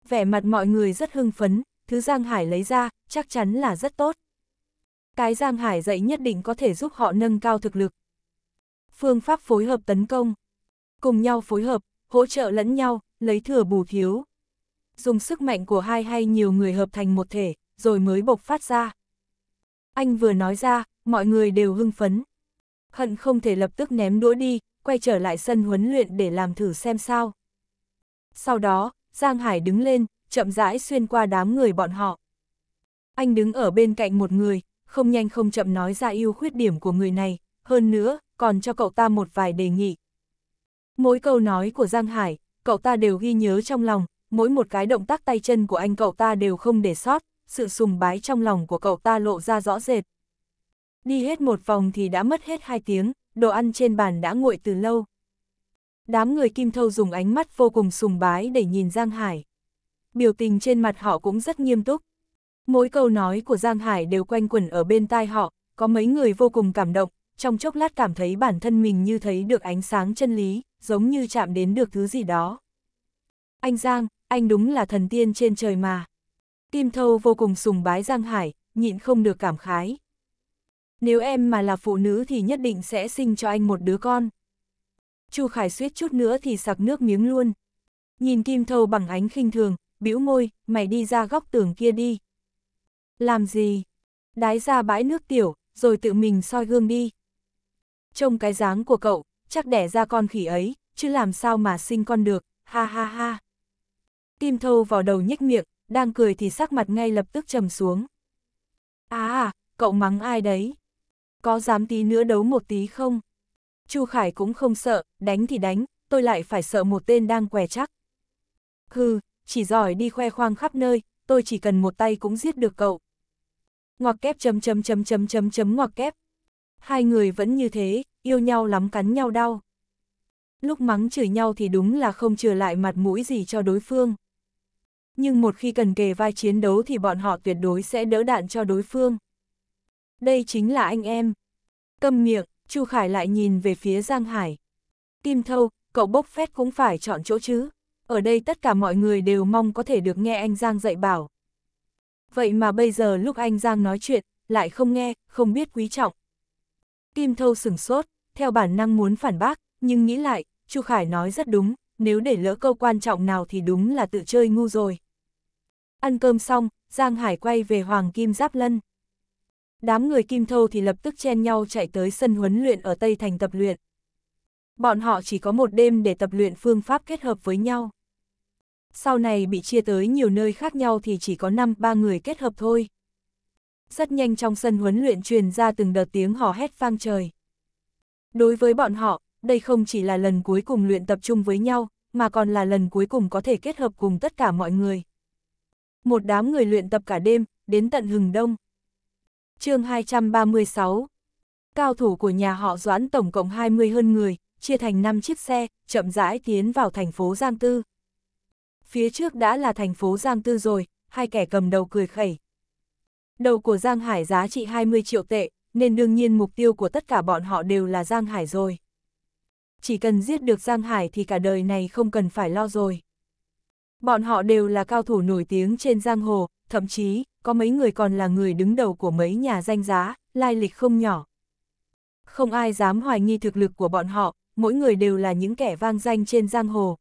Vẻ mặt mọi người rất hưng phấn, thứ Giang Hải lấy ra, chắc chắn là rất tốt. Cái Giang Hải dạy nhất định có thể giúp họ nâng cao thực lực. Phương pháp phối hợp tấn công. Cùng nhau phối hợp, hỗ trợ lẫn nhau, lấy thừa bù thiếu. Dùng sức mạnh của hai hay nhiều người hợp thành một thể, rồi mới bộc phát ra. Anh vừa nói ra, mọi người đều hưng phấn. Hận không thể lập tức ném đũa đi, quay trở lại sân huấn luyện để làm thử xem sao. Sau đó, Giang Hải đứng lên, chậm rãi xuyên qua đám người bọn họ. Anh đứng ở bên cạnh một người, không nhanh không chậm nói ra ưu khuyết điểm của người này, hơn nữa, còn cho cậu ta một vài đề nghị. Mỗi câu nói của Giang Hải, cậu ta đều ghi nhớ trong lòng, mỗi một cái động tác tay chân của anh cậu ta đều không để sót, sự sùng bái trong lòng của cậu ta lộ ra rõ rệt. Đi hết một vòng thì đã mất hết hai tiếng, đồ ăn trên bàn đã nguội từ lâu. Đám người Kim Thâu dùng ánh mắt vô cùng sùng bái để nhìn Giang Hải. Biểu tình trên mặt họ cũng rất nghiêm túc. Mỗi câu nói của Giang Hải đều quanh quẩn ở bên tai họ, có mấy người vô cùng cảm động, trong chốc lát cảm thấy bản thân mình như thấy được ánh sáng chân lý, giống như chạm đến được thứ gì đó. Anh Giang, anh đúng là thần tiên trên trời mà. Kim Thâu vô cùng sùng bái Giang Hải, nhịn không được cảm khái. Nếu em mà là phụ nữ thì nhất định sẽ sinh cho anh một đứa con. Chu Khải suýt chút nữa thì sặc nước miếng luôn. Nhìn Kim Thâu bằng ánh khinh thường, bĩu môi, mày đi ra góc tường kia đi. Làm gì? Đái ra bãi nước tiểu, rồi tự mình soi gương đi. Trông cái dáng của cậu, chắc đẻ ra con khỉ ấy, chứ làm sao mà sinh con được, ha ha ha. Kim Thâu vào đầu nhếch miệng, đang cười thì sắc mặt ngay lập tức trầm xuống. À, cậu mắng ai đấy? có dám tí nữa đấu một tí không? Chu Khải cũng không sợ, đánh thì đánh, tôi lại phải sợ một tên đang què chắc. Hừ, chỉ giỏi đi khoe khoang khắp nơi, tôi chỉ cần một tay cũng giết được cậu. Ngoặc kép chấm chấm chấm chấm chấm chấm ngoặc kép. Hai người vẫn như thế, yêu nhau lắm cắn nhau đau. Lúc mắng chửi nhau thì đúng là không chừa lại mặt mũi gì cho đối phương. Nhưng một khi cần kề vai chiến đấu thì bọn họ tuyệt đối sẽ đỡ đạn cho đối phương đây chính là anh em. Câm miệng, Chu Khải lại nhìn về phía Giang Hải. Kim Thâu, cậu bốc phét cũng phải chọn chỗ chứ. Ở đây tất cả mọi người đều mong có thể được nghe anh Giang dạy bảo. Vậy mà bây giờ lúc anh Giang nói chuyện, lại không nghe, không biết quý trọng. Kim Thâu sửng sốt, theo bản năng muốn phản bác, nhưng nghĩ lại, Chu Khải nói rất đúng, nếu để lỡ câu quan trọng nào thì đúng là tự chơi ngu rồi. Ăn cơm xong, Giang Hải quay về Hoàng Kim Giáp Lân đám người Kim Thâu thì lập tức chen nhau chạy tới sân huấn luyện ở Tây Thành tập luyện. Bọn họ chỉ có một đêm để tập luyện phương pháp kết hợp với nhau. Sau này bị chia tới nhiều nơi khác nhau thì chỉ có 5-3 người kết hợp thôi. Rất nhanh trong sân huấn luyện truyền ra từng đợt tiếng hò hét vang trời. Đối với bọn họ, đây không chỉ là lần cuối cùng luyện tập trung với nhau, mà còn là lần cuối cùng có thể kết hợp cùng tất cả mọi người. Một đám người luyện tập cả đêm, đến tận hừng đông chương 236 Cao thủ của nhà họ Doãn tổng cộng 20 hơn người, chia thành 5 chiếc xe, chậm rãi tiến vào thành phố Giang Tư. Phía trước đã là thành phố Giang Tư rồi, hai kẻ cầm đầu cười khẩy. Đầu của Giang Hải giá trị 20 triệu tệ, nên đương nhiên mục tiêu của tất cả bọn họ đều là Giang Hải rồi. Chỉ cần giết được Giang Hải thì cả đời này không cần phải lo rồi. Bọn họ đều là cao thủ nổi tiếng trên giang hồ, thậm chí, có mấy người còn là người đứng đầu của mấy nhà danh giá, lai lịch không nhỏ. Không ai dám hoài nghi thực lực của bọn họ, mỗi người đều là những kẻ vang danh trên giang hồ.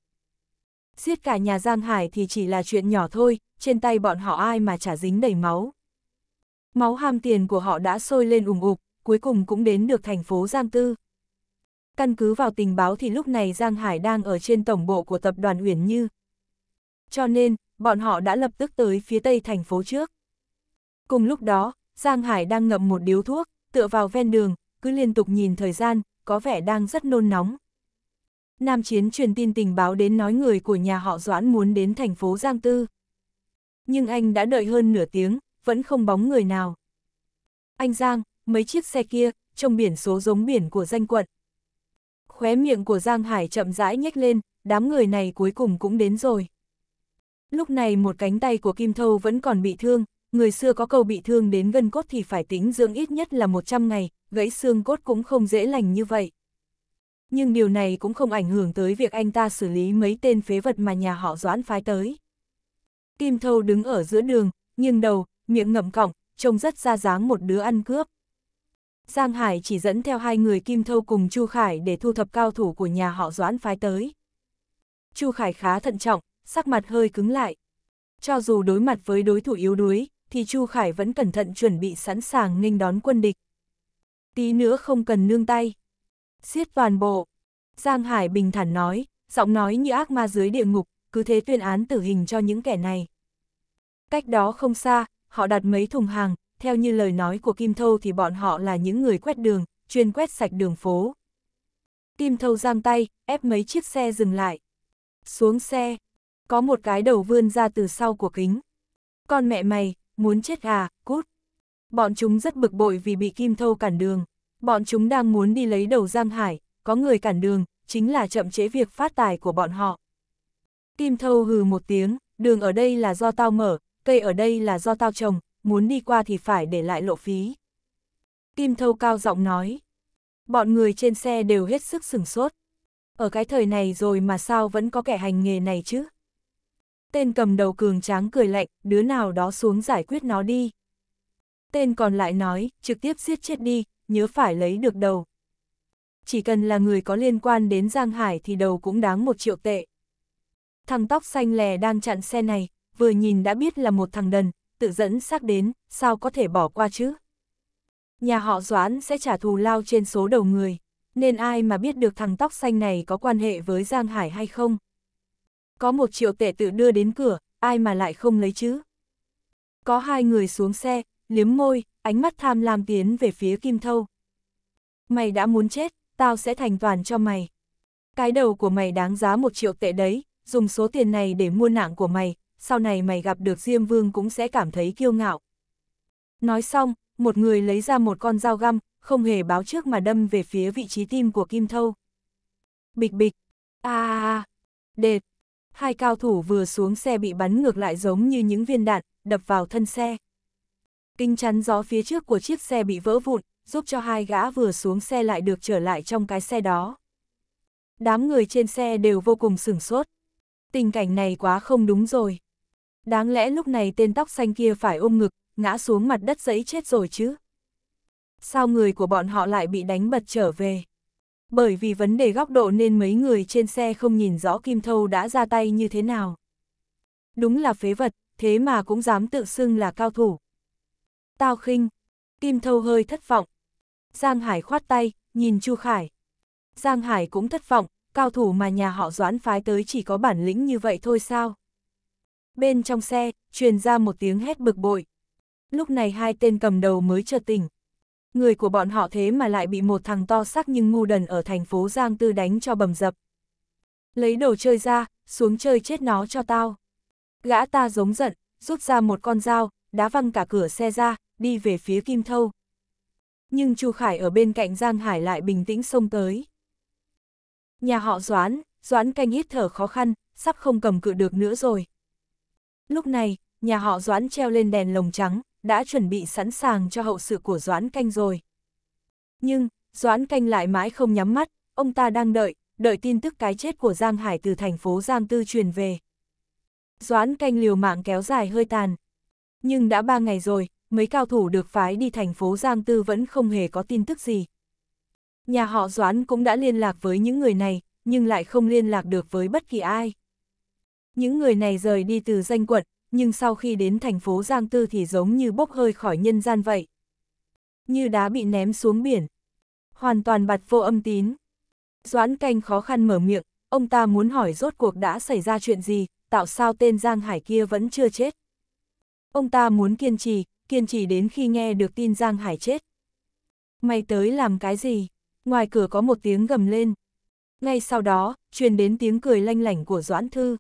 Giết cả nhà Giang Hải thì chỉ là chuyện nhỏ thôi, trên tay bọn họ ai mà chả dính đầy máu. Máu ham tiền của họ đã sôi lên ủng ục, cuối cùng cũng đến được thành phố Giang Tư. Căn cứ vào tình báo thì lúc này Giang Hải đang ở trên tổng bộ của tập đoàn Uyển Như, cho nên, bọn họ đã lập tức tới phía tây thành phố trước. Cùng lúc đó, Giang Hải đang ngậm một điếu thuốc, tựa vào ven đường, cứ liên tục nhìn thời gian, có vẻ đang rất nôn nóng. Nam Chiến truyền tin tình báo đến nói người của nhà họ Doãn muốn đến thành phố Giang Tư. Nhưng anh đã đợi hơn nửa tiếng, vẫn không bóng người nào. Anh Giang, mấy chiếc xe kia, trông biển số giống biển của danh quận. Khóe miệng của Giang Hải chậm rãi nhếch lên, đám người này cuối cùng cũng đến rồi. Lúc này một cánh tay của Kim Thâu vẫn còn bị thương, người xưa có câu bị thương đến gân cốt thì phải tính dưỡng ít nhất là 100 ngày, gãy xương cốt cũng không dễ lành như vậy. Nhưng điều này cũng không ảnh hưởng tới việc anh ta xử lý mấy tên phế vật mà nhà họ Doãn phái tới. Kim Thâu đứng ở giữa đường, nghiêng đầu, miệng ngậm cọng, trông rất ra dáng một đứa ăn cướp. Giang Hải chỉ dẫn theo hai người Kim Thâu cùng Chu Khải để thu thập cao thủ của nhà họ Doãn phái tới. Chu Khải khá thận trọng, sắc mặt hơi cứng lại. Cho dù đối mặt với đối thủ yếu đuối, thì Chu Khải vẫn cẩn thận chuẩn bị sẵn sàng nghênh đón quân địch. Tí nữa không cần nương tay. Xiết toàn bộ. Giang Hải bình thản nói, giọng nói như ác ma dưới địa ngục, cứ thế tuyên án tử hình cho những kẻ này. Cách đó không xa, họ đặt mấy thùng hàng, theo như lời nói của Kim Thâu thì bọn họ là những người quét đường, chuyên quét sạch đường phố. Kim Thâu giang tay, ép mấy chiếc xe dừng lại. Xuống xe, có một cái đầu vươn ra từ sau của kính. Con mẹ mày, muốn chết gà cút. Bọn chúng rất bực bội vì bị Kim Thâu cản đường. Bọn chúng đang muốn đi lấy đầu Giang Hải, có người cản đường, chính là chậm chế việc phát tài của bọn họ. Kim Thâu hừ một tiếng, đường ở đây là do tao mở, cây ở đây là do tao trồng, muốn đi qua thì phải để lại lộ phí. Kim Thâu cao giọng nói. Bọn người trên xe đều hết sức sửng sốt. Ở cái thời này rồi mà sao vẫn có kẻ hành nghề này chứ? Tên cầm đầu cường tráng cười lạnh, đứa nào đó xuống giải quyết nó đi. Tên còn lại nói, trực tiếp giết chết đi, nhớ phải lấy được đầu. Chỉ cần là người có liên quan đến Giang Hải thì đầu cũng đáng một triệu tệ. Thằng tóc xanh lè đang chặn xe này, vừa nhìn đã biết là một thằng đần, tự dẫn xác đến, sao có thể bỏ qua chứ? Nhà họ Doãn sẽ trả thù lao trên số đầu người, nên ai mà biết được thằng tóc xanh này có quan hệ với Giang Hải hay không? Có một triệu tệ tự đưa đến cửa, ai mà lại không lấy chứ? Có hai người xuống xe, liếm môi, ánh mắt tham lam tiến về phía Kim Thâu. Mày đã muốn chết, tao sẽ thành toàn cho mày. Cái đầu của mày đáng giá một triệu tệ đấy, dùng số tiền này để mua mạng của mày, sau này mày gặp được Diêm Vương cũng sẽ cảm thấy kiêu ngạo. Nói xong, một người lấy ra một con dao găm, không hề báo trước mà đâm về phía vị trí tim của Kim Thâu. Bịch bịch, a à, a à, à, đệt, hai cao thủ vừa xuống xe bị bắn ngược lại giống như những viên đạn, đập vào thân xe. Kinh chắn gió phía trước của chiếc xe bị vỡ vụn, giúp cho hai gã vừa xuống xe lại được trở lại trong cái xe đó. Đám người trên xe đều vô cùng sửng sốt. Tình cảnh này quá không đúng rồi. Đáng lẽ lúc này tên tóc xanh kia phải ôm ngực, ngã xuống mặt đất giấy chết rồi chứ. Sao người của bọn họ lại bị đánh bật trở về? bởi vì vấn đề góc độ nên mấy người trên xe không nhìn rõ Kim Thâu đã ra tay như thế nào. Đúng là phế vật, thế mà cũng dám tự xưng là cao thủ. Tao khinh, Kim Thâu hơi thất vọng. Giang Hải khoát tay, nhìn Chu Khải. Giang Hải cũng thất vọng, cao thủ mà nhà họ doãn phái tới chỉ có bản lĩnh như vậy thôi sao. Bên trong xe, truyền ra một tiếng hét bực bội. Lúc này hai tên cầm đầu mới chợt tỉnh người của bọn họ thế mà lại bị một thằng to sắc nhưng ngu đần ở thành phố Giang Tư đánh cho bầm dập. Lấy đồ chơi ra, xuống chơi chết nó cho tao. Gã ta giống giận, rút ra một con dao, đá văng cả cửa xe ra, đi về phía Kim Thâu. Nhưng Chu Khải ở bên cạnh Giang Hải lại bình tĩnh xông tới. Nhà họ Doãn, Doãn canh hít thở khó khăn, sắp không cầm cự được nữa rồi. Lúc này, nhà họ Doãn treo lên đèn lồng trắng, đã chuẩn bị sẵn sàng cho hậu sự của Doãn Canh rồi. Nhưng, Doãn Canh lại mãi không nhắm mắt, ông ta đang đợi, đợi tin tức cái chết của Giang Hải từ thành phố Giang Tư truyền về. Doãn Canh liều mạng kéo dài hơi tàn. Nhưng đã ba ngày rồi, mấy cao thủ được phái đi thành phố Giang Tư vẫn không hề có tin tức gì. Nhà họ Doãn cũng đã liên lạc với những người này, nhưng lại không liên lạc được với bất kỳ ai. Những người này rời đi từ danh quận, nhưng sau khi đến thành phố Giang Tư thì giống như bốc hơi khỏi nhân gian vậy. Như đá bị ném xuống biển. Hoàn toàn bặt vô âm tín. Doãn canh khó khăn mở miệng, ông ta muốn hỏi rốt cuộc đã xảy ra chuyện gì, tạo sao tên Giang Hải kia vẫn chưa chết. Ông ta muốn kiên trì, kiên trì đến khi nghe được tin Giang Hải chết. Mày tới làm cái gì? Ngoài cửa có một tiếng gầm lên. Ngay sau đó, truyền đến tiếng cười lanh lảnh của Doãn Thư.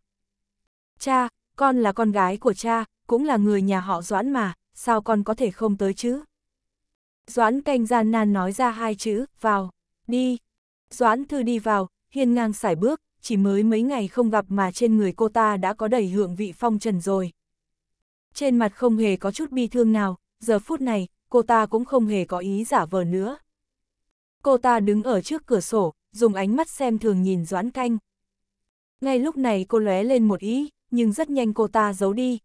Cha, con là con gái của cha, cũng là người nhà họ Doãn mà, sao con có thể không tới chứ? Doãn canh gian nan nói ra hai chữ, vào, đi. Doãn thư đi vào, hiên ngang sải bước, chỉ mới mấy ngày không gặp mà trên người cô ta đã có đầy hưởng vị phong trần rồi. Trên mặt không hề có chút bi thương nào, giờ phút này, cô ta cũng không hề có ý giả vờ nữa. Cô ta đứng ở trước cửa sổ, dùng ánh mắt xem thường nhìn Doãn Canh. Ngay lúc này cô lóe lên một ý, nhưng rất nhanh cô ta giấu đi.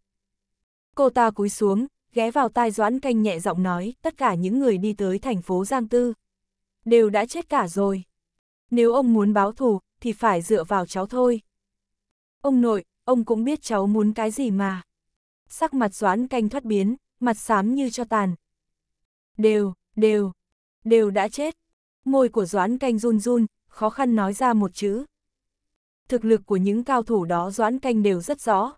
Cô ta cúi xuống, ghé vào tai Doãn Canh nhẹ giọng nói, tất cả những người đi tới thành phố Giang Tư, đều đã chết cả rồi. Nếu ông muốn báo thù, thì phải dựa vào cháu thôi. Ông nội, ông cũng biết cháu muốn cái gì mà. Sắc mặt Doãn Canh thoát biến, mặt xám như cho tàn. Đều, đều, đều đã chết. Môi của Doãn Canh run run, khó khăn nói ra một chữ, thực lực của những cao thủ đó Doãn Canh đều rất rõ.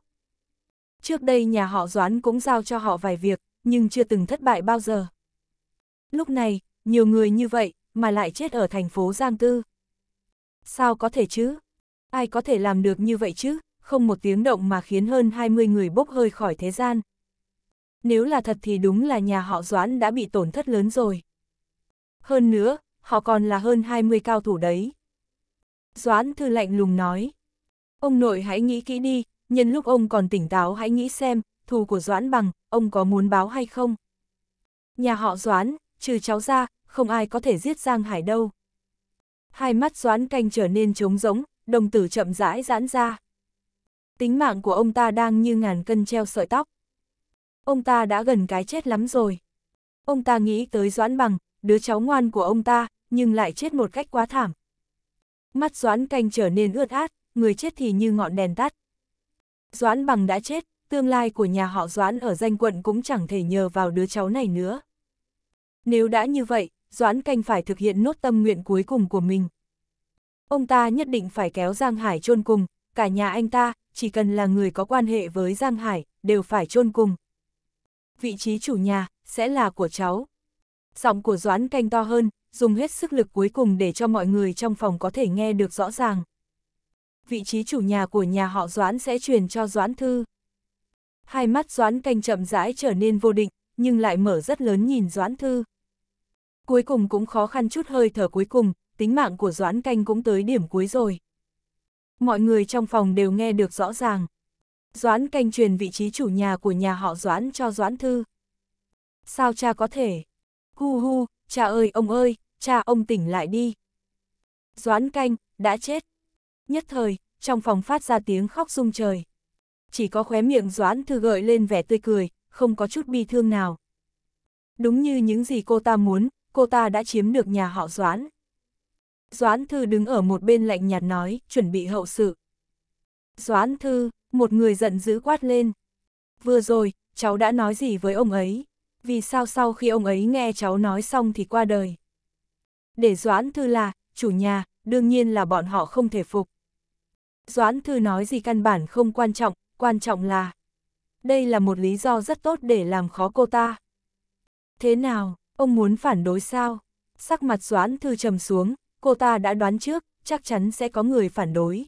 Trước đây nhà họ Doãn cũng giao cho họ vài việc, nhưng chưa từng thất bại bao giờ. Lúc này, nhiều người như vậy, mà lại chết ở thành phố Giang Tư. Sao có thể chứ? Ai có thể làm được như vậy chứ? Không một tiếng động mà khiến hơn 20 người bốc hơi khỏi thế gian. Nếu là thật thì đúng là nhà họ Doãn đã bị tổn thất lớn rồi. Hơn nữa, họ còn là hơn 20 cao thủ đấy. Doãn thư lạnh lùng nói. Ông nội hãy nghĩ kỹ đi, nhân lúc ông còn tỉnh táo hãy nghĩ xem, thù của Doãn bằng, ông có muốn báo hay không? Nhà họ Doãn, trừ cháu ra, không ai có thể giết Giang Hải đâu. Hai mắt Doãn canh trở nên trống rỗng, đồng tử chậm rãi giãn ra. Tính mạng của ông ta đang như ngàn cân treo sợi tóc. Ông ta đã gần cái chết lắm rồi. Ông ta nghĩ tới Doãn bằng, đứa cháu ngoan của ông ta, nhưng lại chết một cách quá thảm, Mắt Doãn Canh trở nên ướt át, người chết thì như ngọn đèn tắt. Doãn bằng đã chết, tương lai của nhà họ Doãn ở danh quận cũng chẳng thể nhờ vào đứa cháu này nữa. Nếu đã như vậy, Doãn Canh phải thực hiện nốt tâm nguyện cuối cùng của mình. Ông ta nhất định phải kéo Giang Hải chôn cùng, cả nhà anh ta, chỉ cần là người có quan hệ với Giang Hải, đều phải chôn cùng. Vị trí chủ nhà, sẽ là của cháu. Giọng của Doãn Canh to hơn, dùng hết sức lực cuối cùng để cho mọi người trong phòng có thể nghe được rõ ràng. Vị trí chủ nhà của nhà họ Doãn sẽ truyền cho Doãn Thư. Hai mắt Doãn canh chậm rãi trở nên vô định, nhưng lại mở rất lớn nhìn Doãn Thư. Cuối cùng cũng khó khăn chút hơi thở cuối cùng, tính mạng của Doãn canh cũng tới điểm cuối rồi. Mọi người trong phòng đều nghe được rõ ràng. Doãn canh truyền vị trí chủ nhà của nhà họ Doãn cho Doãn Thư. Sao cha có thể? Hu hu, cha ơi ông ơi, cha ông tỉnh lại đi. Doãn canh, đã chết. Nhất thời, trong phòng phát ra tiếng khóc rung trời. Chỉ có khóe miệng Doãn thư gợi lên vẻ tươi cười, không có chút bi thương nào. Đúng như những gì cô ta muốn, cô ta đã chiếm được nhà họ Doãn. Doãn thư đứng ở một bên lạnh nhạt nói, chuẩn bị hậu sự. Doãn thư, một người giận dữ quát lên. Vừa rồi, cháu đã nói gì với ông ấy? vì sao sau khi ông ấy nghe cháu nói xong thì qua đời. Để Doãn Thư là, chủ nhà, đương nhiên là bọn họ không thể phục. Doãn Thư nói gì căn bản không quan trọng, quan trọng là... Đây là một lý do rất tốt để làm khó cô ta. Thế nào, ông muốn phản đối sao? Sắc mặt Doãn Thư trầm xuống, cô ta đã đoán trước, chắc chắn sẽ có người phản đối.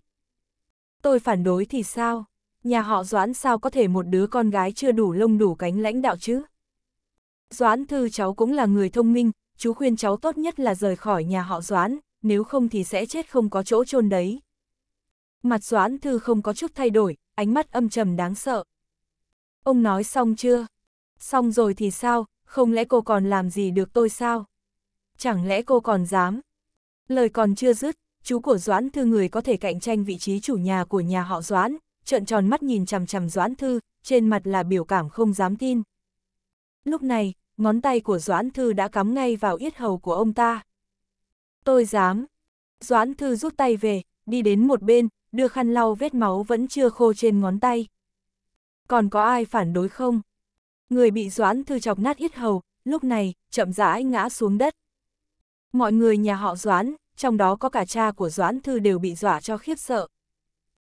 Tôi phản đối thì sao? Nhà họ Doãn sao có thể một đứa con gái chưa đủ lông đủ cánh lãnh đạo chứ? Doãn Thư cháu cũng là người thông minh, chú khuyên cháu tốt nhất là rời khỏi nhà họ Doãn, nếu không thì sẽ chết không có chỗ chôn đấy. Mặt Doãn Thư không có chút thay đổi, ánh mắt âm trầm đáng sợ. Ông nói xong chưa? Xong rồi thì sao, không lẽ cô còn làm gì được tôi sao? Chẳng lẽ cô còn dám? Lời còn chưa dứt, chú của Doãn Thư người có thể cạnh tranh vị trí chủ nhà của nhà họ Doãn, trợn tròn mắt nhìn chằm chằm Doãn Thư, trên mặt là biểu cảm không dám tin. Lúc này, ngón tay của Doãn Thư đã cắm ngay vào yết hầu của ông ta. Tôi dám. Doãn Thư rút tay về, đi đến một bên, đưa khăn lau vết máu vẫn chưa khô trên ngón tay. Còn có ai phản đối không? Người bị Doãn Thư chọc nát yết hầu, lúc này, chậm rãi ngã xuống đất. Mọi người nhà họ Doãn, trong đó có cả cha của Doãn Thư đều bị dọa cho khiếp sợ.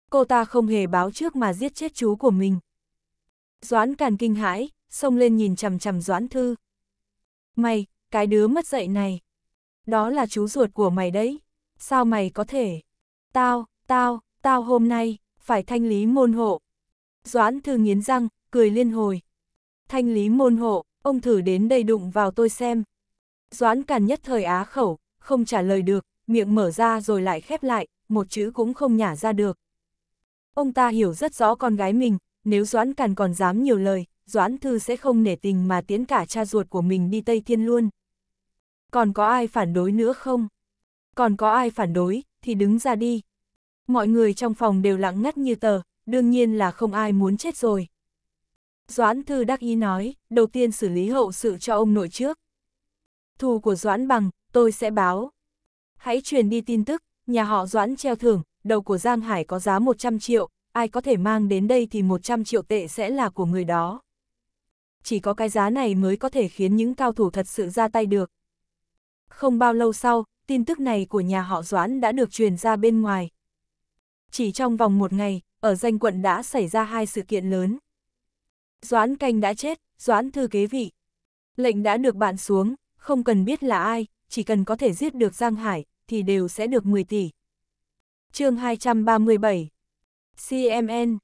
Cô ta không hề báo trước mà giết chết chú của mình. Doãn Càn kinh hãi, xông lên nhìn chằm chằm Doãn Thư. Mày, cái đứa mất dạy này. Đó là chú ruột của mày đấy. Sao mày có thể? Tao, tao, tao hôm nay, phải thanh lý môn hộ. Doãn Thư nghiến răng, cười liên hồi. Thanh lý môn hộ, ông thử đến đây đụng vào tôi xem. Doãn càn nhất thời á khẩu, không trả lời được, miệng mở ra rồi lại khép lại, một chữ cũng không nhả ra được. Ông ta hiểu rất rõ con gái mình, nếu Doãn Càn còn dám nhiều lời, Doãn Thư sẽ không nể tình mà tiến cả cha ruột của mình đi Tây Thiên luôn. Còn có ai phản đối nữa không? Còn có ai phản đối, thì đứng ra đi. Mọi người trong phòng đều lặng ngắt như tờ, đương nhiên là không ai muốn chết rồi. Doãn Thư đắc ý nói, đầu tiên xử lý hậu sự cho ông nội trước. Thù của Doãn bằng, tôi sẽ báo. Hãy truyền đi tin tức, nhà họ Doãn treo thưởng, đầu của Giang Hải có giá 100 triệu, ai có thể mang đến đây thì 100 triệu tệ sẽ là của người đó chỉ có cái giá này mới có thể khiến những cao thủ thật sự ra tay được. Không bao lâu sau, tin tức này của nhà họ Doãn đã được truyền ra bên ngoài. Chỉ trong vòng một ngày, ở danh quận đã xảy ra hai sự kiện lớn. Doãn canh đã chết, Doãn thư kế vị. Lệnh đã được bạn xuống, không cần biết là ai, chỉ cần có thể giết được Giang Hải, thì đều sẽ được 10 tỷ. chương 237 CMN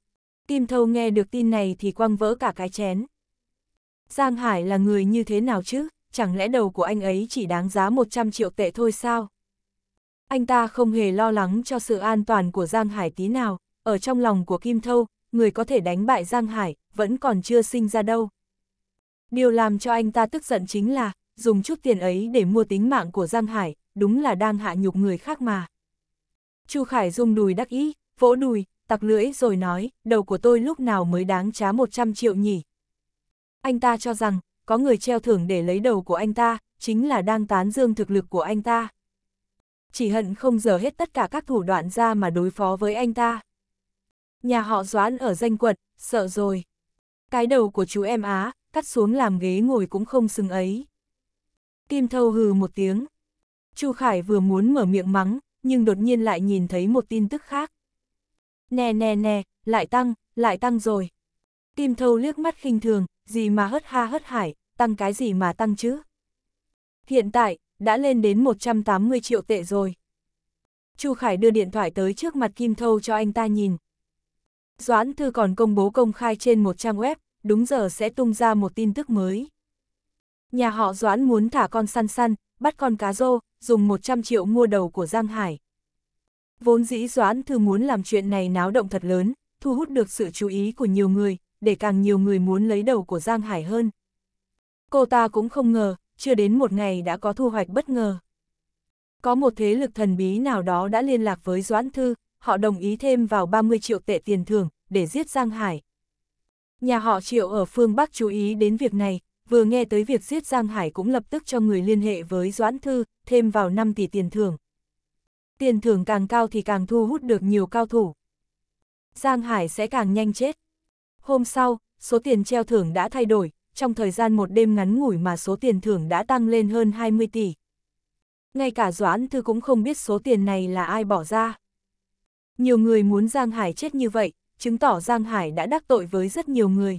Kim Thâu nghe được tin này thì quăng vỡ cả cái chén. Giang Hải là người như thế nào chứ, chẳng lẽ đầu của anh ấy chỉ đáng giá 100 triệu tệ thôi sao? Anh ta không hề lo lắng cho sự an toàn của Giang Hải tí nào, ở trong lòng của Kim Thâu, người có thể đánh bại Giang Hải, vẫn còn chưa sinh ra đâu. Điều làm cho anh ta tức giận chính là, dùng chút tiền ấy để mua tính mạng của Giang Hải, đúng là đang hạ nhục người khác mà. Chu Khải rung đùi đắc ý, vỗ đùi, tặc lưỡi rồi nói, đầu của tôi lúc nào mới đáng trá 100 triệu nhỉ, anh ta cho rằng, có người treo thưởng để lấy đầu của anh ta, chính là đang tán dương thực lực của anh ta. Chỉ hận không dở hết tất cả các thủ đoạn ra mà đối phó với anh ta. Nhà họ Doãn ở danh quận sợ rồi. Cái đầu của chú em Á, cắt xuống làm ghế ngồi cũng không xứng ấy. Kim Thâu hừ một tiếng. Chu Khải vừa muốn mở miệng mắng, nhưng đột nhiên lại nhìn thấy một tin tức khác. Nè nè nè, lại tăng, lại tăng rồi. Kim Thâu liếc mắt khinh thường, gì mà hất ha hất hải, tăng cái gì mà tăng chứ. Hiện tại, đã lên đến 180 triệu tệ rồi. Chu Khải đưa điện thoại tới trước mặt Kim Thâu cho anh ta nhìn. Doãn Thư còn công bố công khai trên một trang web, đúng giờ sẽ tung ra một tin tức mới. Nhà họ Doãn muốn thả con săn săn, bắt con cá rô, dùng 100 triệu mua đầu của Giang Hải. Vốn dĩ Doãn Thư muốn làm chuyện này náo động thật lớn, thu hút được sự chú ý của nhiều người, để càng nhiều người muốn lấy đầu của Giang Hải hơn. Cô ta cũng không ngờ, chưa đến một ngày đã có thu hoạch bất ngờ. Có một thế lực thần bí nào đó đã liên lạc với Doãn Thư, họ đồng ý thêm vào 30 triệu tệ tiền thưởng để giết Giang Hải. Nhà họ Triệu ở phương Bắc chú ý đến việc này, vừa nghe tới việc giết Giang Hải cũng lập tức cho người liên hệ với Doãn Thư, thêm vào 5 tỷ tiền thưởng. Tiền thưởng càng cao thì càng thu hút được nhiều cao thủ. Giang Hải sẽ càng nhanh chết. Hôm sau, số tiền treo thưởng đã thay đổi, trong thời gian một đêm ngắn ngủi mà số tiền thưởng đã tăng lên hơn 20 tỷ. Ngay cả Doãn Thư cũng không biết số tiền này là ai bỏ ra. Nhiều người muốn Giang Hải chết như vậy, chứng tỏ Giang Hải đã đắc tội với rất nhiều người.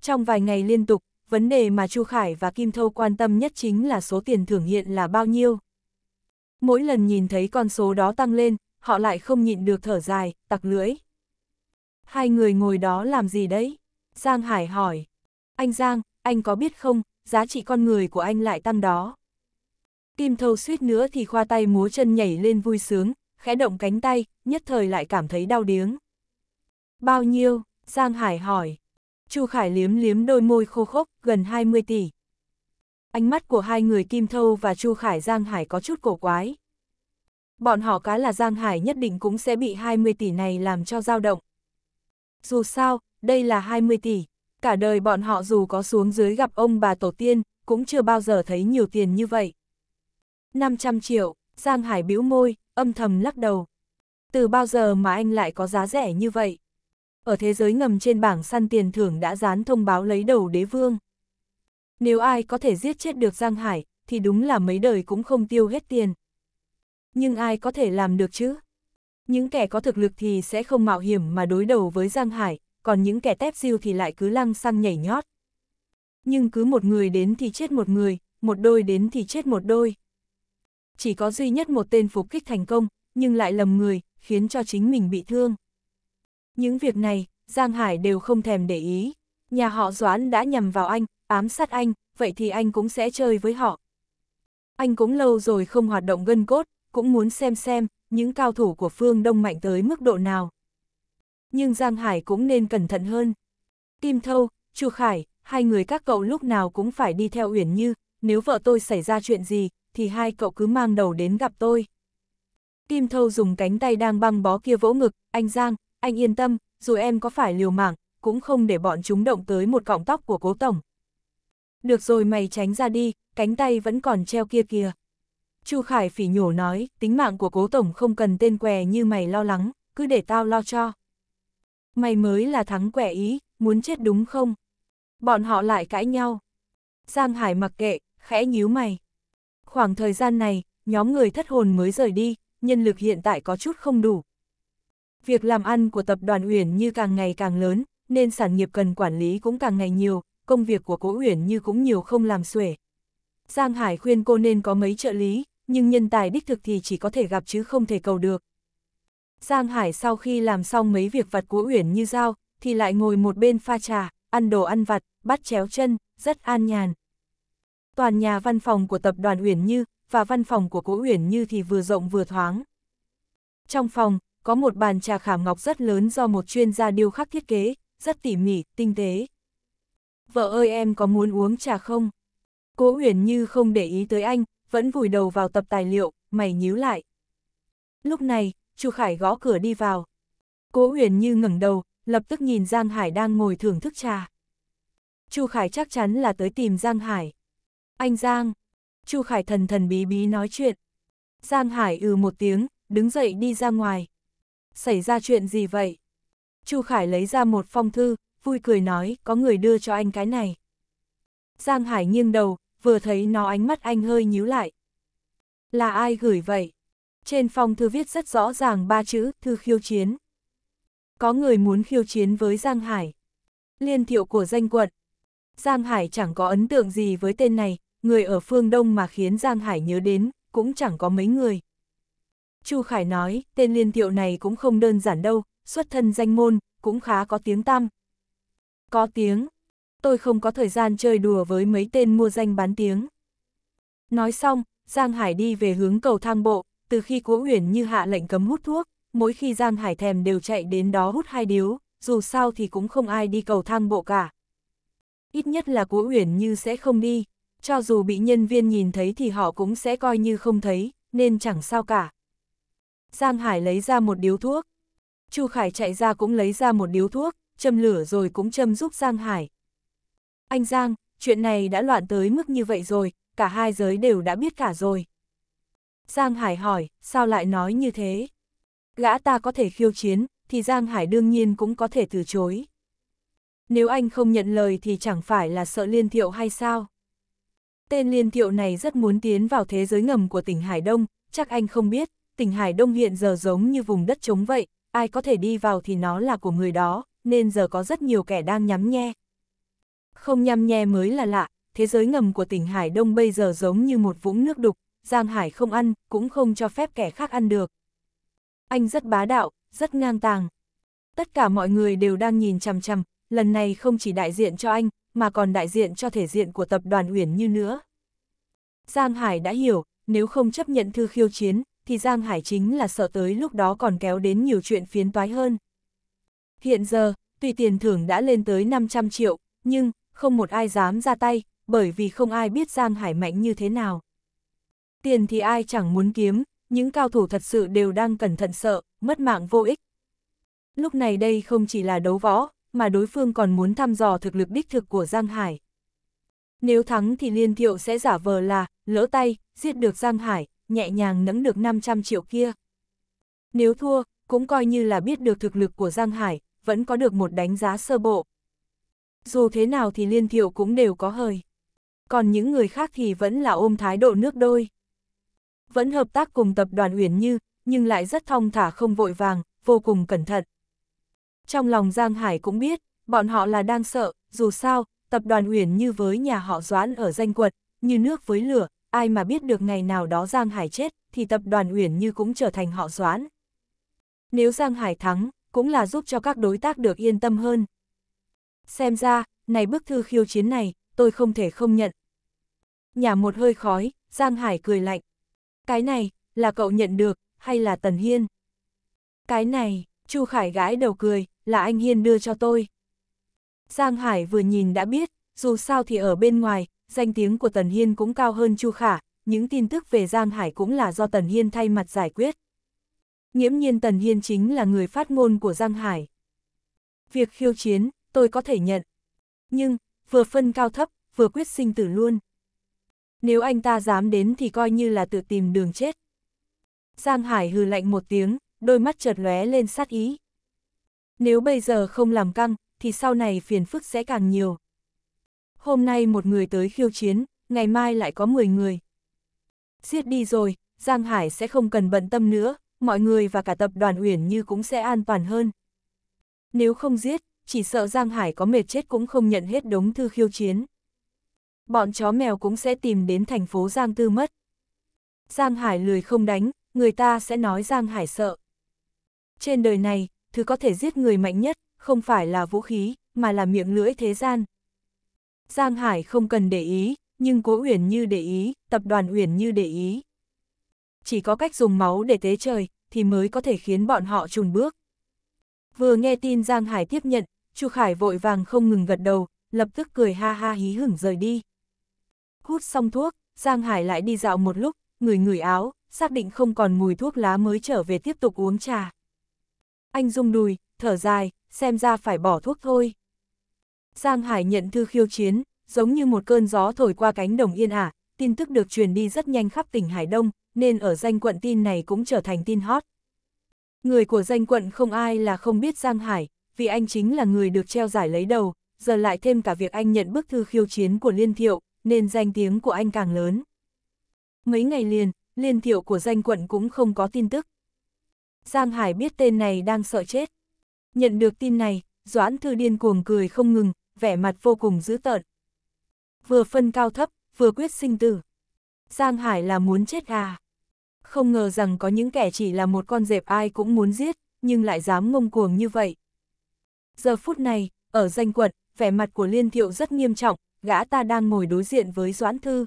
Trong vài ngày liên tục, vấn đề mà Chu Khải và Kim Thâu quan tâm nhất chính là số tiền thưởng hiện là bao nhiêu. Mỗi lần nhìn thấy con số đó tăng lên, họ lại không nhịn được thở dài, tặc lưỡi. Hai người ngồi đó làm gì đấy? Giang Hải hỏi. Anh Giang, anh có biết không, giá trị con người của anh lại tăng đó. Kim thâu suýt nữa thì khoa tay múa chân nhảy lên vui sướng, khẽ động cánh tay, nhất thời lại cảm thấy đau điếng. Bao nhiêu? Giang Hải hỏi. Chu Khải liếm liếm đôi môi khô khốc, gần 20 tỷ. Ánh mắt của hai người Kim Thâu và Chu Khải Giang Hải có chút cổ quái. Bọn họ cá là Giang Hải nhất định cũng sẽ bị 20 tỷ này làm cho dao động. Dù sao, đây là 20 tỷ. Cả đời bọn họ dù có xuống dưới gặp ông bà tổ tiên, cũng chưa bao giờ thấy nhiều tiền như vậy. 500 triệu, Giang Hải bĩu môi, âm thầm lắc đầu. Từ bao giờ mà anh lại có giá rẻ như vậy? Ở thế giới ngầm trên bảng săn tiền thưởng đã dán thông báo lấy đầu đế vương. Nếu ai có thể giết chết được Giang Hải, thì đúng là mấy đời cũng không tiêu hết tiền. Nhưng ai có thể làm được chứ? Những kẻ có thực lực thì sẽ không mạo hiểm mà đối đầu với Giang Hải, còn những kẻ tép siêu thì lại cứ lăng xăng nhảy nhót. Nhưng cứ một người đến thì chết một người, một đôi đến thì chết một đôi. Chỉ có duy nhất một tên phục kích thành công, nhưng lại lầm người, khiến cho chính mình bị thương. Những việc này, Giang Hải đều không thèm để ý. Nhà họ Doãn đã nhầm vào anh, ám sát anh, vậy thì anh cũng sẽ chơi với họ. Anh cũng lâu rồi không hoạt động gân cốt, cũng muốn xem xem, những cao thủ của phương Đông mạnh tới mức độ nào. Nhưng Giang Hải cũng nên cẩn thận hơn. Kim Thâu, Chu Khải, hai người các cậu lúc nào cũng phải đi theo Uyển Như, nếu vợ tôi xảy ra chuyện gì, thì hai cậu cứ mang đầu đến gặp tôi. Kim Thâu dùng cánh tay đang băng bó kia vỗ ngực, anh Giang, anh yên tâm, dù em có phải liều mạng, cũng không để bọn chúng động tới một cọng tóc của cố tổng. Được rồi mày tránh ra đi, cánh tay vẫn còn treo kia kìa. Chu Khải phỉ nhổ nói, tính mạng của cố tổng không cần tên què như mày lo lắng, cứ để tao lo cho. Mày mới là thắng quẻ ý, muốn chết đúng không? Bọn họ lại cãi nhau. Giang Hải mặc kệ, khẽ nhíu mày. Khoảng thời gian này, nhóm người thất hồn mới rời đi, nhân lực hiện tại có chút không đủ. Việc làm ăn của tập đoàn Uyển Như càng ngày càng lớn, nên sản nghiệp cần quản lý cũng càng ngày nhiều, công việc của cố Uyển Như cũng nhiều không làm xuể. Giang Hải khuyên cô nên có mấy trợ lý, nhưng nhân tài đích thực thì chỉ có thể gặp chứ không thể cầu được. Giang Hải sau khi làm xong mấy việc vặt của Uyển như dao, thì lại ngồi một bên pha trà, ăn đồ ăn vặt, bắt chéo chân, rất an nhàn. Toàn nhà văn phòng của tập đoàn Uyển Như và văn phòng của cố Uyển Như thì vừa rộng vừa thoáng. Trong phòng, có một bàn trà khảm ngọc rất lớn do một chuyên gia điêu khắc thiết kế, rất tỉ mỉ, tinh tế. Vợ ơi em có muốn uống trà không? Cố Uyển Như không để ý tới anh, vẫn vùi đầu vào tập tài liệu, mày nhíu lại. Lúc này, Chu Khải gõ cửa đi vào. Cố Huyền Như ngẩng đầu, lập tức nhìn Giang Hải đang ngồi thưởng thức trà. Chu Khải chắc chắn là tới tìm Giang Hải. Anh Giang, Chu Khải thần thần bí bí nói chuyện. Giang Hải ừ một tiếng, đứng dậy đi ra ngoài. Xảy ra chuyện gì vậy? Chu Khải lấy ra một phong thư, vui cười nói, có người đưa cho anh cái này. Giang Hải nghiêng đầu, vừa thấy nó ánh mắt anh hơi nhíu lại. Là ai gửi vậy? Trên phong thư viết rất rõ ràng ba chữ, thư khiêu chiến. Có người muốn khiêu chiến với Giang Hải. Liên thiệu của danh quận. Giang Hải chẳng có ấn tượng gì với tên này, người ở phương Đông mà khiến Giang Hải nhớ đến, cũng chẳng có mấy người. Chu Khải nói, tên liên thiệu này cũng không đơn giản đâu, xuất thân danh môn, cũng khá có tiếng tăm Có tiếng, tôi không có thời gian chơi đùa với mấy tên mua danh bán tiếng. Nói xong, Giang Hải đi về hướng cầu thang bộ, từ khi cố uyển như hạ lệnh cấm hút thuốc, mỗi khi Giang Hải thèm đều chạy đến đó hút hai điếu, dù sao thì cũng không ai đi cầu thang bộ cả. Ít nhất là cố uyển như sẽ không đi, cho dù bị nhân viên nhìn thấy thì họ cũng sẽ coi như không thấy, nên chẳng sao cả. Giang Hải lấy ra một điếu thuốc. Chu Khải chạy ra cũng lấy ra một điếu thuốc, châm lửa rồi cũng châm giúp Giang Hải, anh Giang, chuyện này đã loạn tới mức như vậy rồi, cả hai giới đều đã biết cả rồi. Giang Hải hỏi, sao lại nói như thế? Gã ta có thể khiêu chiến, thì Giang Hải đương nhiên cũng có thể từ chối. Nếu anh không nhận lời thì chẳng phải là sợ liên thiệu hay sao? Tên liên thiệu này rất muốn tiến vào thế giới ngầm của tỉnh Hải Đông, chắc anh không biết, tỉnh Hải Đông hiện giờ giống như vùng đất trống vậy, ai có thể đi vào thì nó là của người đó, nên giờ có rất nhiều kẻ đang nhắm nhe, không nhăm nhe mới là lạ, thế giới ngầm của tỉnh Hải Đông bây giờ giống như một vũng nước đục, Giang Hải không ăn, cũng không cho phép kẻ khác ăn được. Anh rất bá đạo, rất ngang tàng. Tất cả mọi người đều đang nhìn chằm chằm, lần này không chỉ đại diện cho anh, mà còn đại diện cho thể diện của tập đoàn Uyển Như nữa. Giang Hải đã hiểu, nếu không chấp nhận thư khiêu chiến, thì Giang Hải chính là sợ tới lúc đó còn kéo đến nhiều chuyện phiến toái hơn. Hiện giờ, tuy tiền thưởng đã lên tới 500 triệu, nhưng không một ai dám ra tay, bởi vì không ai biết Giang Hải mạnh như thế nào. Tiền thì ai chẳng muốn kiếm, những cao thủ thật sự đều đang cẩn thận sợ, mất mạng vô ích. Lúc này đây không chỉ là đấu võ, mà đối phương còn muốn thăm dò thực lực đích thực của Giang Hải. Nếu thắng thì Liên Thiệu sẽ giả vờ là, lỡ tay, giết được Giang Hải, nhẹ nhàng nẫng được 500 triệu kia. Nếu thua, cũng coi như là biết được thực lực của Giang Hải, vẫn có được một đánh giá sơ bộ dù thế nào thì liên thiệu cũng đều có hời. Còn những người khác thì vẫn là ôm thái độ nước đôi. Vẫn hợp tác cùng tập đoàn Uyển Như, nhưng lại rất thong thả không vội vàng, vô cùng cẩn thận. Trong lòng Giang Hải cũng biết, bọn họ là đang sợ, dù sao, tập đoàn Uyển Như với nhà họ Doãn ở danh quật, như nước với lửa, ai mà biết được ngày nào đó Giang Hải chết, thì tập đoàn Uyển Như cũng trở thành họ Doãn. Nếu Giang Hải thắng, cũng là giúp cho các đối tác được yên tâm hơn xem ra, này bức thư khiêu chiến này, tôi không thể không nhận. Nhả một hơi khói, Giang Hải cười lạnh. Cái này, là cậu nhận được, hay là Tần Hiên? Cái này, Chu Khải gái đầu cười, là anh Hiên đưa cho tôi. Giang Hải vừa nhìn đã biết, dù sao thì ở bên ngoài, danh tiếng của Tần Hiên cũng cao hơn Chu Khả, những tin tức về Giang Hải cũng là do Tần Hiên thay mặt giải quyết. Nghiễm nhiên Tần Hiên chính là người phát ngôn của Giang Hải. Việc khiêu chiến, tôi có thể nhận. Nhưng, vừa phân cao thấp, vừa quyết sinh tử luôn. Nếu anh ta dám đến thì coi như là tự tìm đường chết. Giang Hải hừ lạnh một tiếng, đôi mắt chợt lóe lên sát ý. Nếu bây giờ không làm căng, thì sau này phiền phức sẽ càng nhiều. Hôm nay một người tới khiêu chiến, ngày mai lại có 10 người. Giết đi rồi, Giang Hải sẽ không cần bận tâm nữa, mọi người và cả tập đoàn Uyển Như cũng sẽ an toàn hơn. Nếu không giết, chỉ sợ Giang Hải có mệt chết cũng không nhận hết đống thư khiêu chiến. Bọn chó mèo cũng sẽ tìm đến thành phố Giang Tư mất. Giang Hải lười không đánh, người ta sẽ nói Giang Hải sợ. Trên đời này, thứ có thể giết người mạnh nhất, không phải là vũ khí, mà là miệng lưỡi thế gian. Giang Hải không cần để ý, nhưng Cố Uyển Như để ý, tập đoàn Uyển Như để ý. Chỉ có cách dùng máu để tế trời, thì mới có thể khiến bọn họ trùn bước. Vừa nghe tin Giang Hải tiếp nhận, Chu Khải vội vàng không ngừng gật đầu, lập tức cười ha ha hí hửng rời đi. Hút xong thuốc, Giang Hải lại đi dạo một lúc, người người áo, xác định không còn mùi thuốc lá mới trở về tiếp tục uống trà. Anh rung đùi, thở dài, xem ra phải bỏ thuốc thôi. Giang Hải nhận thư khiêu chiến, giống như một cơn gió thổi qua cánh đồng yên ả, tin tức được truyền đi rất nhanh khắp tỉnh Hải Đông, nên ở danh quận tin này cũng trở thành tin hot. Người của danh quận không ai là không biết Giang Hải, vì anh chính là người được treo giải lấy đầu, giờ lại thêm cả việc anh nhận bức thư khiêu chiến của Liên Thiệu, nên danh tiếng của anh càng lớn. Mấy ngày liền, Liên Thiệu của danh quận cũng không có tin tức. Giang Hải biết tên này đang sợ chết. Nhận được tin này, Doãn Thư điên cuồng cười không ngừng, vẻ mặt vô cùng dữ tợn. Vừa phân cao thấp, vừa quyết sinh tử. Giang Hải là muốn chết gà Không ngờ rằng có những kẻ chỉ là một con dẹp ai cũng muốn giết, nhưng lại dám ngông cuồng như vậy. Giờ phút này, ở danh quật, vẻ mặt của Liên Thiệu rất nghiêm trọng, gã ta đang ngồi đối diện với Doãn Thư.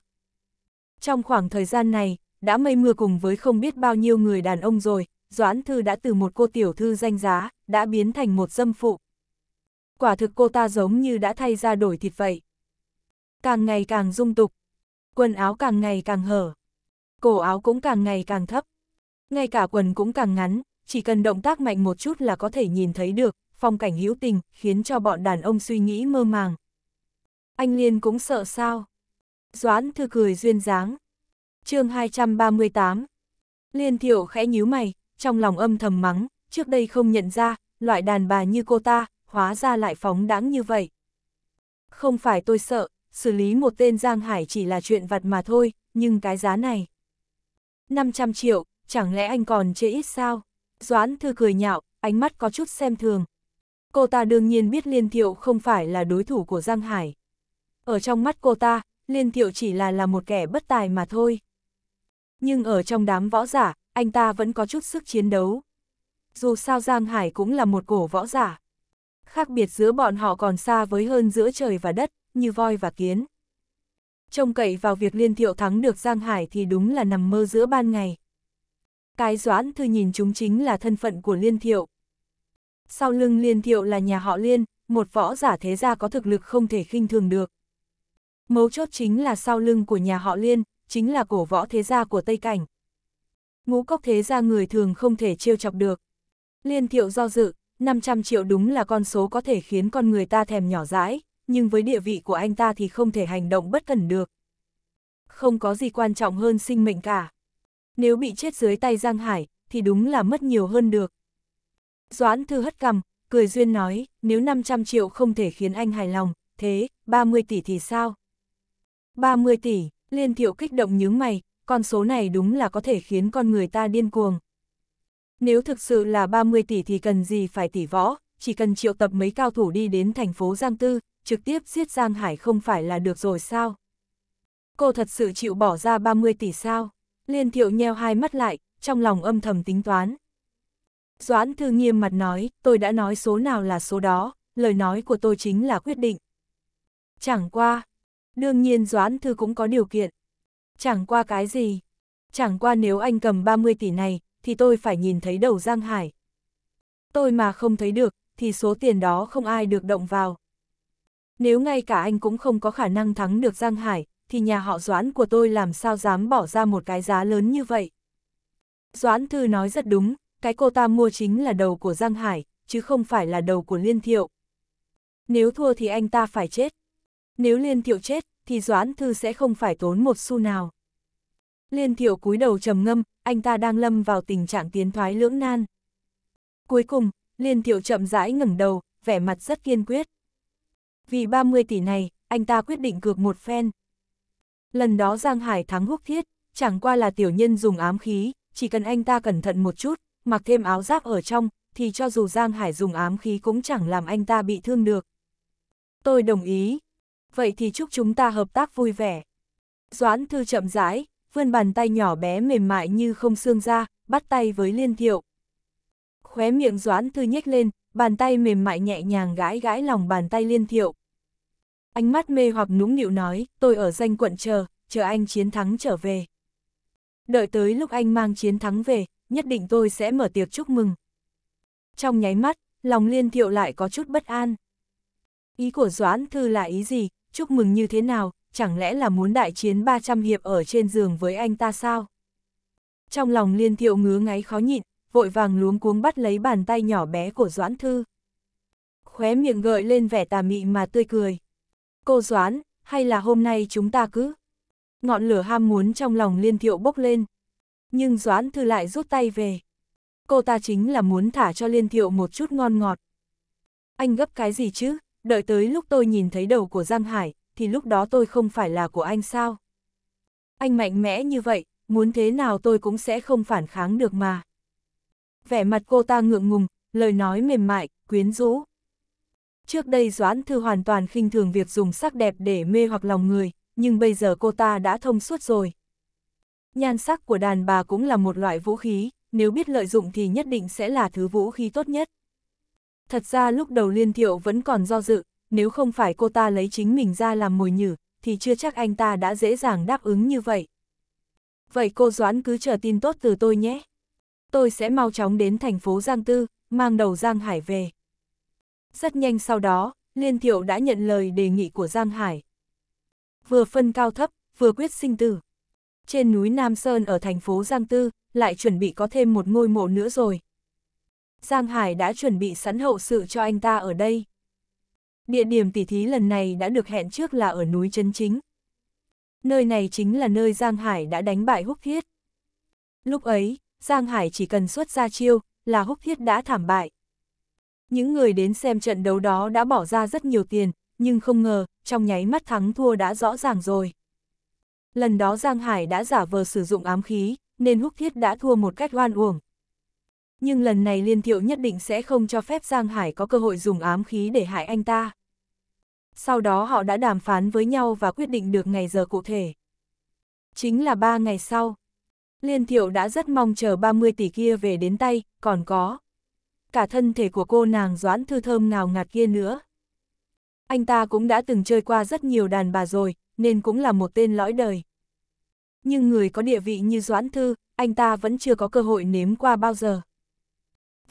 Trong khoảng thời gian này, đã mây mưa cùng với không biết bao nhiêu người đàn ông rồi, Doãn Thư đã từ một cô tiểu thư danh giá, đã biến thành một dâm phụ. Quả thực cô ta giống như đã thay ra đổi thịt vậy. Càng ngày càng dung tục, quần áo càng ngày càng hở, cổ áo cũng càng ngày càng thấp, ngay cả quần cũng càng ngắn, chỉ cần động tác mạnh một chút là có thể nhìn thấy được, phong cảnh hữu tình, khiến cho bọn đàn ông suy nghĩ mơ màng. Anh Liên cũng sợ sao? Doãn thư cười duyên dáng. chương 238 Liên thiệu khẽ nhíu mày, trong lòng âm thầm mắng, trước đây không nhận ra, loại đàn bà như cô ta, hóa ra lại phóng đáng như vậy. Không phải tôi sợ, xử lý một tên Giang Hải chỉ là chuyện vặt mà thôi, nhưng cái giá này. 500 triệu, chẳng lẽ anh còn chê ít sao? Doãn thư cười nhạo, ánh mắt có chút xem thường cô ta đương nhiên biết Liên Thiệu không phải là đối thủ của Giang Hải. Ở trong mắt cô ta, Liên Thiệu chỉ là là một kẻ bất tài mà thôi. Nhưng ở trong đám võ giả, anh ta vẫn có chút sức chiến đấu. Dù sao Giang Hải cũng là một cổ võ giả. Khác biệt giữa bọn họ còn xa với hơn giữa trời và đất, như voi và kiến. Trông cậy vào việc Liên Thiệu thắng được Giang Hải thì đúng là nằm mơ giữa ban ngày. Cái Doãn Thư nhìn chúng chính là thân phận của Liên Thiệu sau lưng liên thiệu là nhà họ liên, một võ giả thế gia có thực lực không thể khinh thường được. Mấu chốt chính là sau lưng của nhà họ liên, chính là cổ võ thế gia của Tây Cảnh. Ngũ cốc thế gia người thường không thể trêu chọc được. Liên thiệu do dự, 500 triệu đúng là con số có thể khiến con người ta thèm nhỏ dãi, nhưng với địa vị của anh ta thì không thể hành động bất cẩn được. Không có gì quan trọng hơn sinh mệnh cả. Nếu bị chết dưới tay Giang Hải, thì đúng là mất nhiều hơn được. Doãn Thư hất cằm, cười duyên nói, nếu 500 triệu không thể khiến anh hài lòng, thế, 30 tỷ thì sao? 30 tỷ, liên thiệu kích động nhướng mày, con số này đúng là có thể khiến con người ta điên cuồng. Nếu thực sự là 30 tỷ thì cần gì phải tỷ võ, chỉ cần triệu tập mấy cao thủ đi đến thành phố Giang Tư, trực tiếp giết Giang Hải không phải là được rồi sao? Cô thật sự chịu bỏ ra 30 tỷ sao? Liên thiệu nheo hai mắt lại, trong lòng âm thầm tính toán. Doãn thư nghiêm mặt nói, tôi đã nói số nào là số đó, lời nói của tôi chính là quyết định. Chẳng qua, đương nhiên Doãn thư cũng có điều kiện. Chẳng qua cái gì? Chẳng qua nếu anh cầm 30 tỷ này, thì tôi phải nhìn thấy đầu Giang Hải. Tôi mà không thấy được, thì số tiền đó không ai được động vào. Nếu ngay cả anh cũng không có khả năng thắng được Giang Hải, thì nhà họ Doãn của tôi làm sao dám bỏ ra một cái giá lớn như vậy. Doãn Thư nói rất đúng, cái cô ta mua chính là đầu của Giang Hải, chứ không phải là đầu của Liên Thiệu. Nếu thua thì anh ta phải chết. Nếu Liên Thiệu chết, thì Doãn Thư sẽ không phải tốn một xu nào. Liên Thiệu cúi đầu trầm ngâm, anh ta đang lâm vào tình trạng tiến thoái lưỡng nan. Cuối cùng, Liên Thiệu chậm rãi ngẩng đầu, vẻ mặt rất kiên quyết. Vì 30 tỷ này, anh ta quyết định cược một phen. Lần đó Giang Hải thắng húc thiết, chẳng qua là tiểu nhân dùng ám khí, chỉ cần anh ta cẩn thận một chút, mặc thêm áo giáp ở trong, thì cho dù Giang Hải dùng ám khí cũng chẳng làm anh ta bị thương được. Tôi đồng ý. Vậy thì chúc chúng ta hợp tác vui vẻ. Doãn Thư chậm rãi, vươn bàn tay nhỏ bé mềm mại như không xương ra, bắt tay với Liên Thiệu. Khóe miệng Doãn Thư nhếch lên, bàn tay mềm mại nhẹ nhàng gãi gãi lòng bàn tay Liên Thiệu. Ánh mắt mê hoặc nũng nịu nói, tôi ở danh quận chờ, chờ anh chiến thắng trở về. Đợi tới lúc anh mang chiến thắng về, nhất định tôi sẽ mở tiệc chúc mừng. Trong nháy mắt, lòng liên thiệu lại có chút bất an. Ý của Doãn Thư là ý gì, chúc mừng như thế nào, chẳng lẽ là muốn đại chiến 300 hiệp ở trên giường với anh ta sao? Trong lòng liên thiệu ngứa ngáy khó nhịn, vội vàng luống cuống bắt lấy bàn tay nhỏ bé của Doãn Thư. Khóe miệng gợi lên vẻ tà mị mà tươi cười. Cô Doãn, hay là hôm nay chúng ta cứ... Ngọn lửa ham muốn trong lòng liên thiệu bốc lên, nhưng Doãn Thư lại rút tay về. Cô ta chính là muốn thả cho Liên Thiệu một chút ngon ngọt. Anh gấp cái gì chứ, đợi tới lúc tôi nhìn thấy đầu của Giang Hải, thì lúc đó tôi không phải là của anh sao? Anh mạnh mẽ như vậy, muốn thế nào tôi cũng sẽ không phản kháng được mà. Vẻ mặt cô ta ngượng ngùng, lời nói mềm mại, quyến rũ. Trước đây Doãn Thư hoàn toàn khinh thường việc dùng sắc đẹp để mê hoặc lòng người, nhưng bây giờ cô ta đã thông suốt rồi, nhan sắc của đàn bà cũng là một loại vũ khí, nếu biết lợi dụng thì nhất định sẽ là thứ vũ khí tốt nhất. Thật ra lúc đầu Liên Thiệu vẫn còn do dự, nếu không phải cô ta lấy chính mình ra làm mồi nhử, thì chưa chắc anh ta đã dễ dàng đáp ứng như vậy. Vậy cô Doãn cứ chờ tin tốt từ tôi nhé. Tôi sẽ mau chóng đến thành phố Giang Tư, mang đầu Giang Hải về. Rất nhanh sau đó, Liên Thiệu đã nhận lời đề nghị của Giang Hải. Vừa phân cao thấp, vừa quyết sinh tử trên núi Nam Sơn ở thành phố Giang Tư, lại chuẩn bị có thêm một ngôi mộ nữa rồi. Giang Hải đã chuẩn bị sẵn hậu sự cho anh ta ở đây. Địa điểm tỉ thí lần này đã được hẹn trước là ở núi Trấn Chính. Nơi này chính là nơi Giang Hải đã đánh bại Húc Thiết. Lúc ấy, Giang Hải chỉ cần xuất ra chiêu, là Húc Thiết đã thảm bại. Những người đến xem trận đấu đó đã bỏ ra rất nhiều tiền, nhưng không ngờ, trong nháy mắt thắng thua đã rõ ràng rồi lần đó Giang Hải đã giả vờ sử dụng ám khí, nên húc thiết đã thua một cách oan uổng. Nhưng lần này liên thiệu nhất định sẽ không cho phép Giang Hải có cơ hội dùng ám khí để hại anh ta. Sau đó họ đã đàm phán với nhau và quyết định được ngày giờ cụ thể. Chính là ba ngày sau. Liên thiệu đã rất mong chờ 30 tỷ kia về đến tay, còn có. Cả thân thể của cô nàng doãn thư thơm ngào ngạt kia nữa. Anh ta cũng đã từng chơi qua rất nhiều đàn bà rồi, nên cũng là một tên lõi đời. Nhưng người có địa vị như Doãn Thư, anh ta vẫn chưa có cơ hội nếm qua bao giờ.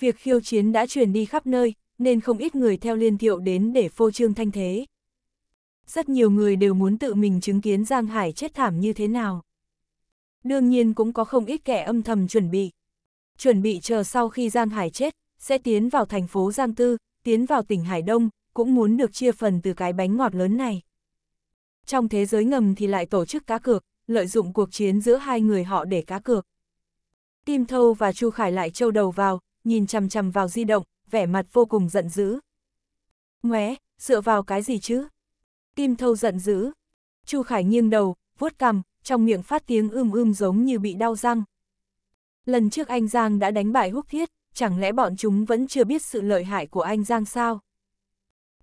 Việc khiêu chiến đã truyền đi khắp nơi, nên không ít người theo liên thiệu đến để phô trương thanh thế. Rất nhiều người đều muốn tự mình chứng kiến Giang Hải chết thảm như thế nào. Đương nhiên cũng có không ít kẻ âm thầm chuẩn bị. Chuẩn bị chờ sau khi Giang Hải chết, sẽ tiến vào thành phố Giang Tư, tiến vào tỉnh Hải Đông, cũng muốn được chia phần từ cái bánh ngọt lớn này trong thế giới ngầm thì lại tổ chức cá cược, lợi dụng cuộc chiến giữa hai người họ để cá cược. Kim Thâu và Chu Khải lại trâu đầu vào, nhìn chằm chằm vào di động, vẻ mặt vô cùng giận dữ. Ngoé, dựa vào cái gì chứ? Kim Thâu giận dữ. Chu Khải nghiêng đầu, vuốt cằm, trong miệng phát tiếng ưm ưm giống như bị đau răng. Lần trước anh Giang đã đánh bại húc thiết, chẳng lẽ bọn chúng vẫn chưa biết sự lợi hại của anh Giang sao?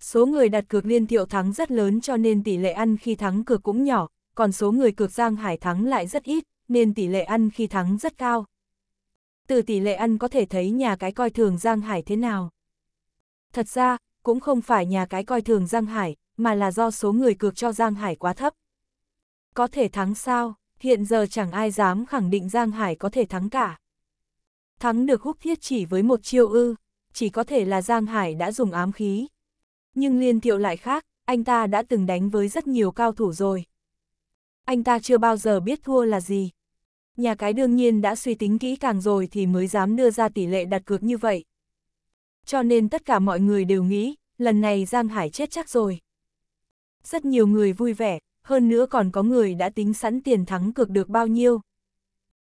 Số người đặt cược liên thiệu thắng rất lớn cho nên tỷ lệ ăn khi thắng cược cũng nhỏ, còn số người cược Giang Hải thắng lại rất ít, nên tỷ lệ ăn khi thắng rất cao. Từ tỷ lệ ăn có thể thấy nhà cái coi thường Giang Hải thế nào. Thật ra, cũng không phải nhà cái coi thường Giang Hải, mà là do số người cược cho Giang Hải quá thấp. Có thể thắng sao, hiện giờ chẳng ai dám khẳng định Giang Hải có thể thắng cả. Thắng được húc thiết chỉ với một chiêu ư, chỉ có thể là Giang Hải đã dùng ám khí, nhưng liên thiệu lại khác, anh ta đã từng đánh với rất nhiều cao thủ rồi. Anh ta chưa bao giờ biết thua là gì. Nhà cái đương nhiên đã suy tính kỹ càng rồi thì mới dám đưa ra tỷ lệ đặt cược như vậy. Cho nên tất cả mọi người đều nghĩ, lần này Giang Hải chết chắc rồi. Rất nhiều người vui vẻ, hơn nữa còn có người đã tính sẵn tiền thắng cược được bao nhiêu.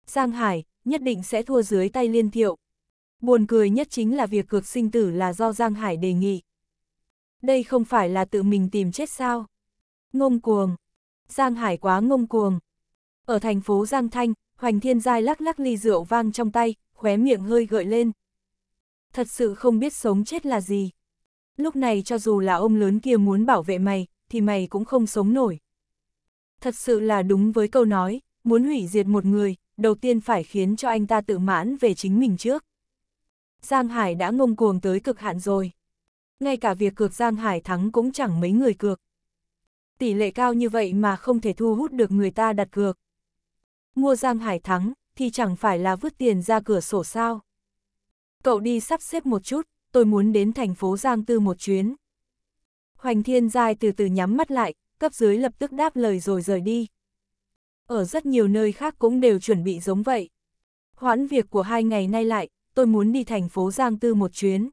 Giang Hải, nhất định sẽ thua dưới tay liên thiệu. Buồn cười nhất chính là việc cược sinh tử là do Giang Hải đề nghị đây không phải là tự mình tìm chết sao? Ngông cuồng. Giang Hải quá ngông cuồng. Ở thành phố Giang Thanh, Hoành Thiên Giai lắc lắc ly rượu vang trong tay, khóe miệng hơi gợi lên. Thật sự không biết sống chết là gì. Lúc này cho dù là ông lớn kia muốn bảo vệ mày, thì mày cũng không sống nổi. Thật sự là đúng với câu nói, muốn hủy diệt một người, đầu tiên phải khiến cho anh ta tự mãn về chính mình trước. Giang Hải đã ngông cuồng tới cực hạn rồi ngay cả việc cược Giang Hải thắng cũng chẳng mấy người cược. Tỷ lệ cao như vậy mà không thể thu hút được người ta đặt cược. Mua Giang Hải thắng thì chẳng phải là vứt tiền ra cửa sổ sao. Cậu đi sắp xếp một chút, tôi muốn đến thành phố Giang Tư một chuyến. Hoành Thiên Giai từ từ nhắm mắt lại, cấp dưới lập tức đáp lời rồi rời đi. Ở rất nhiều nơi khác cũng đều chuẩn bị giống vậy. Hoãn việc của hai ngày nay lại, tôi muốn đi thành phố Giang Tư một chuyến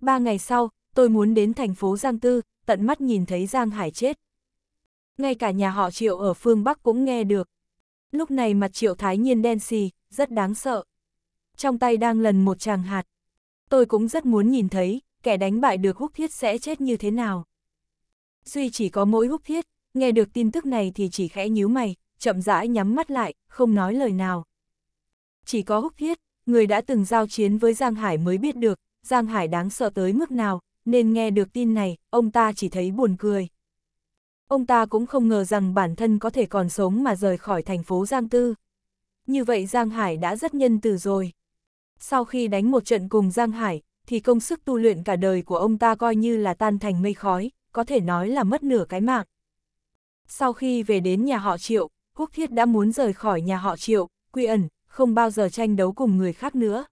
ba ngày sau, tôi muốn đến thành phố Giang Tư, tận mắt nhìn thấy Giang Hải chết. Ngay cả nhà họ Triệu ở phương Bắc cũng nghe được. Lúc này mặt Triệu Thái Nhiên đen xì, rất đáng sợ. Trong tay đang lần một tràng hạt. Tôi cũng rất muốn nhìn thấy, kẻ đánh bại được húc thiết sẽ chết như thế nào. Duy chỉ có mỗi húc thiết, nghe được tin tức này thì chỉ khẽ nhíu mày, chậm rãi nhắm mắt lại, không nói lời nào. Chỉ có húc thiết, người đã từng giao chiến với Giang Hải mới biết được, Giang Hải đáng sợ tới mức nào, nên nghe được tin này, ông ta chỉ thấy buồn cười. Ông ta cũng không ngờ rằng bản thân có thể còn sống mà rời khỏi thành phố Giang Tư. Như vậy Giang Hải đã rất nhân từ rồi. Sau khi đánh một trận cùng Giang Hải, thì công sức tu luyện cả đời của ông ta coi như là tan thành mây khói, có thể nói là mất nửa cái mạng. Sau khi về đến nhà họ Triệu, Húc Thiết đã muốn rời khỏi nhà họ Triệu, quy ẩn, không bao giờ tranh đấu cùng người khác nữa.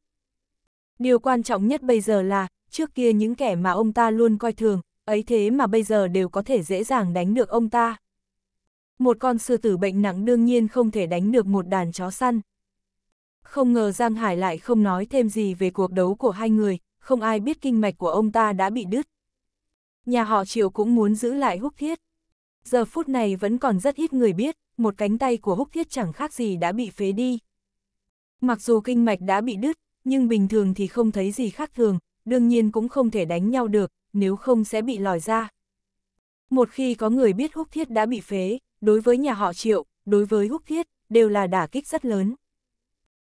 Điều quan trọng nhất bây giờ là, trước kia những kẻ mà ông ta luôn coi thường, ấy thế mà bây giờ đều có thể dễ dàng đánh được ông ta. Một con sư tử bệnh nặng đương nhiên không thể đánh được một đàn chó săn. Không ngờ Giang Hải lại không nói thêm gì về cuộc đấu của hai người, không ai biết kinh mạch của ông ta đã bị đứt. Nhà họ Triệu cũng muốn giữ lại húc thiết. Giờ phút này vẫn còn rất ít người biết, một cánh tay của húc thiết chẳng khác gì đã bị phế đi. Mặc dù kinh mạch đã bị đứt, nhưng bình thường thì không thấy gì khác thường, đương nhiên cũng không thể đánh nhau được, nếu không sẽ bị lòi ra. Một khi có người biết húc thiết đã bị phế, đối với nhà họ triệu, đối với húc thiết, đều là đả kích rất lớn.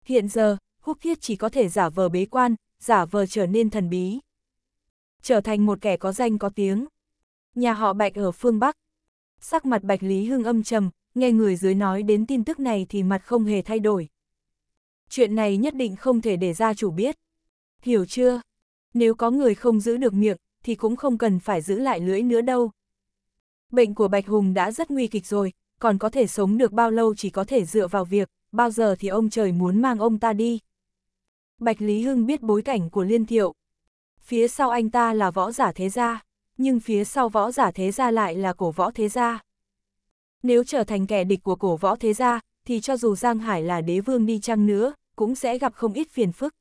Hiện giờ, húc thiết chỉ có thể giả vờ bế quan, giả vờ trở nên thần bí. Trở thành một kẻ có danh có tiếng. Nhà họ bạch ở phương Bắc. Sắc mặt bạch Lý Hưng âm trầm, nghe người dưới nói đến tin tức này thì mặt không hề thay đổi. Chuyện này nhất định không thể để gia chủ biết. Hiểu chưa? Nếu có người không giữ được miệng, thì cũng không cần phải giữ lại lưỡi nữa đâu. Bệnh của Bạch Hùng đã rất nguy kịch rồi, còn có thể sống được bao lâu chỉ có thể dựa vào việc, bao giờ thì ông trời muốn mang ông ta đi. Bạch Lý Hưng biết bối cảnh của Liên Thiệu. Phía sau anh ta là võ giả thế gia, nhưng phía sau võ giả thế gia lại là cổ võ thế gia. Nếu trở thành kẻ địch của cổ võ thế gia, thì cho dù Giang Hải là đế vương đi chăng nữa, cũng sẽ gặp không ít phiền phức.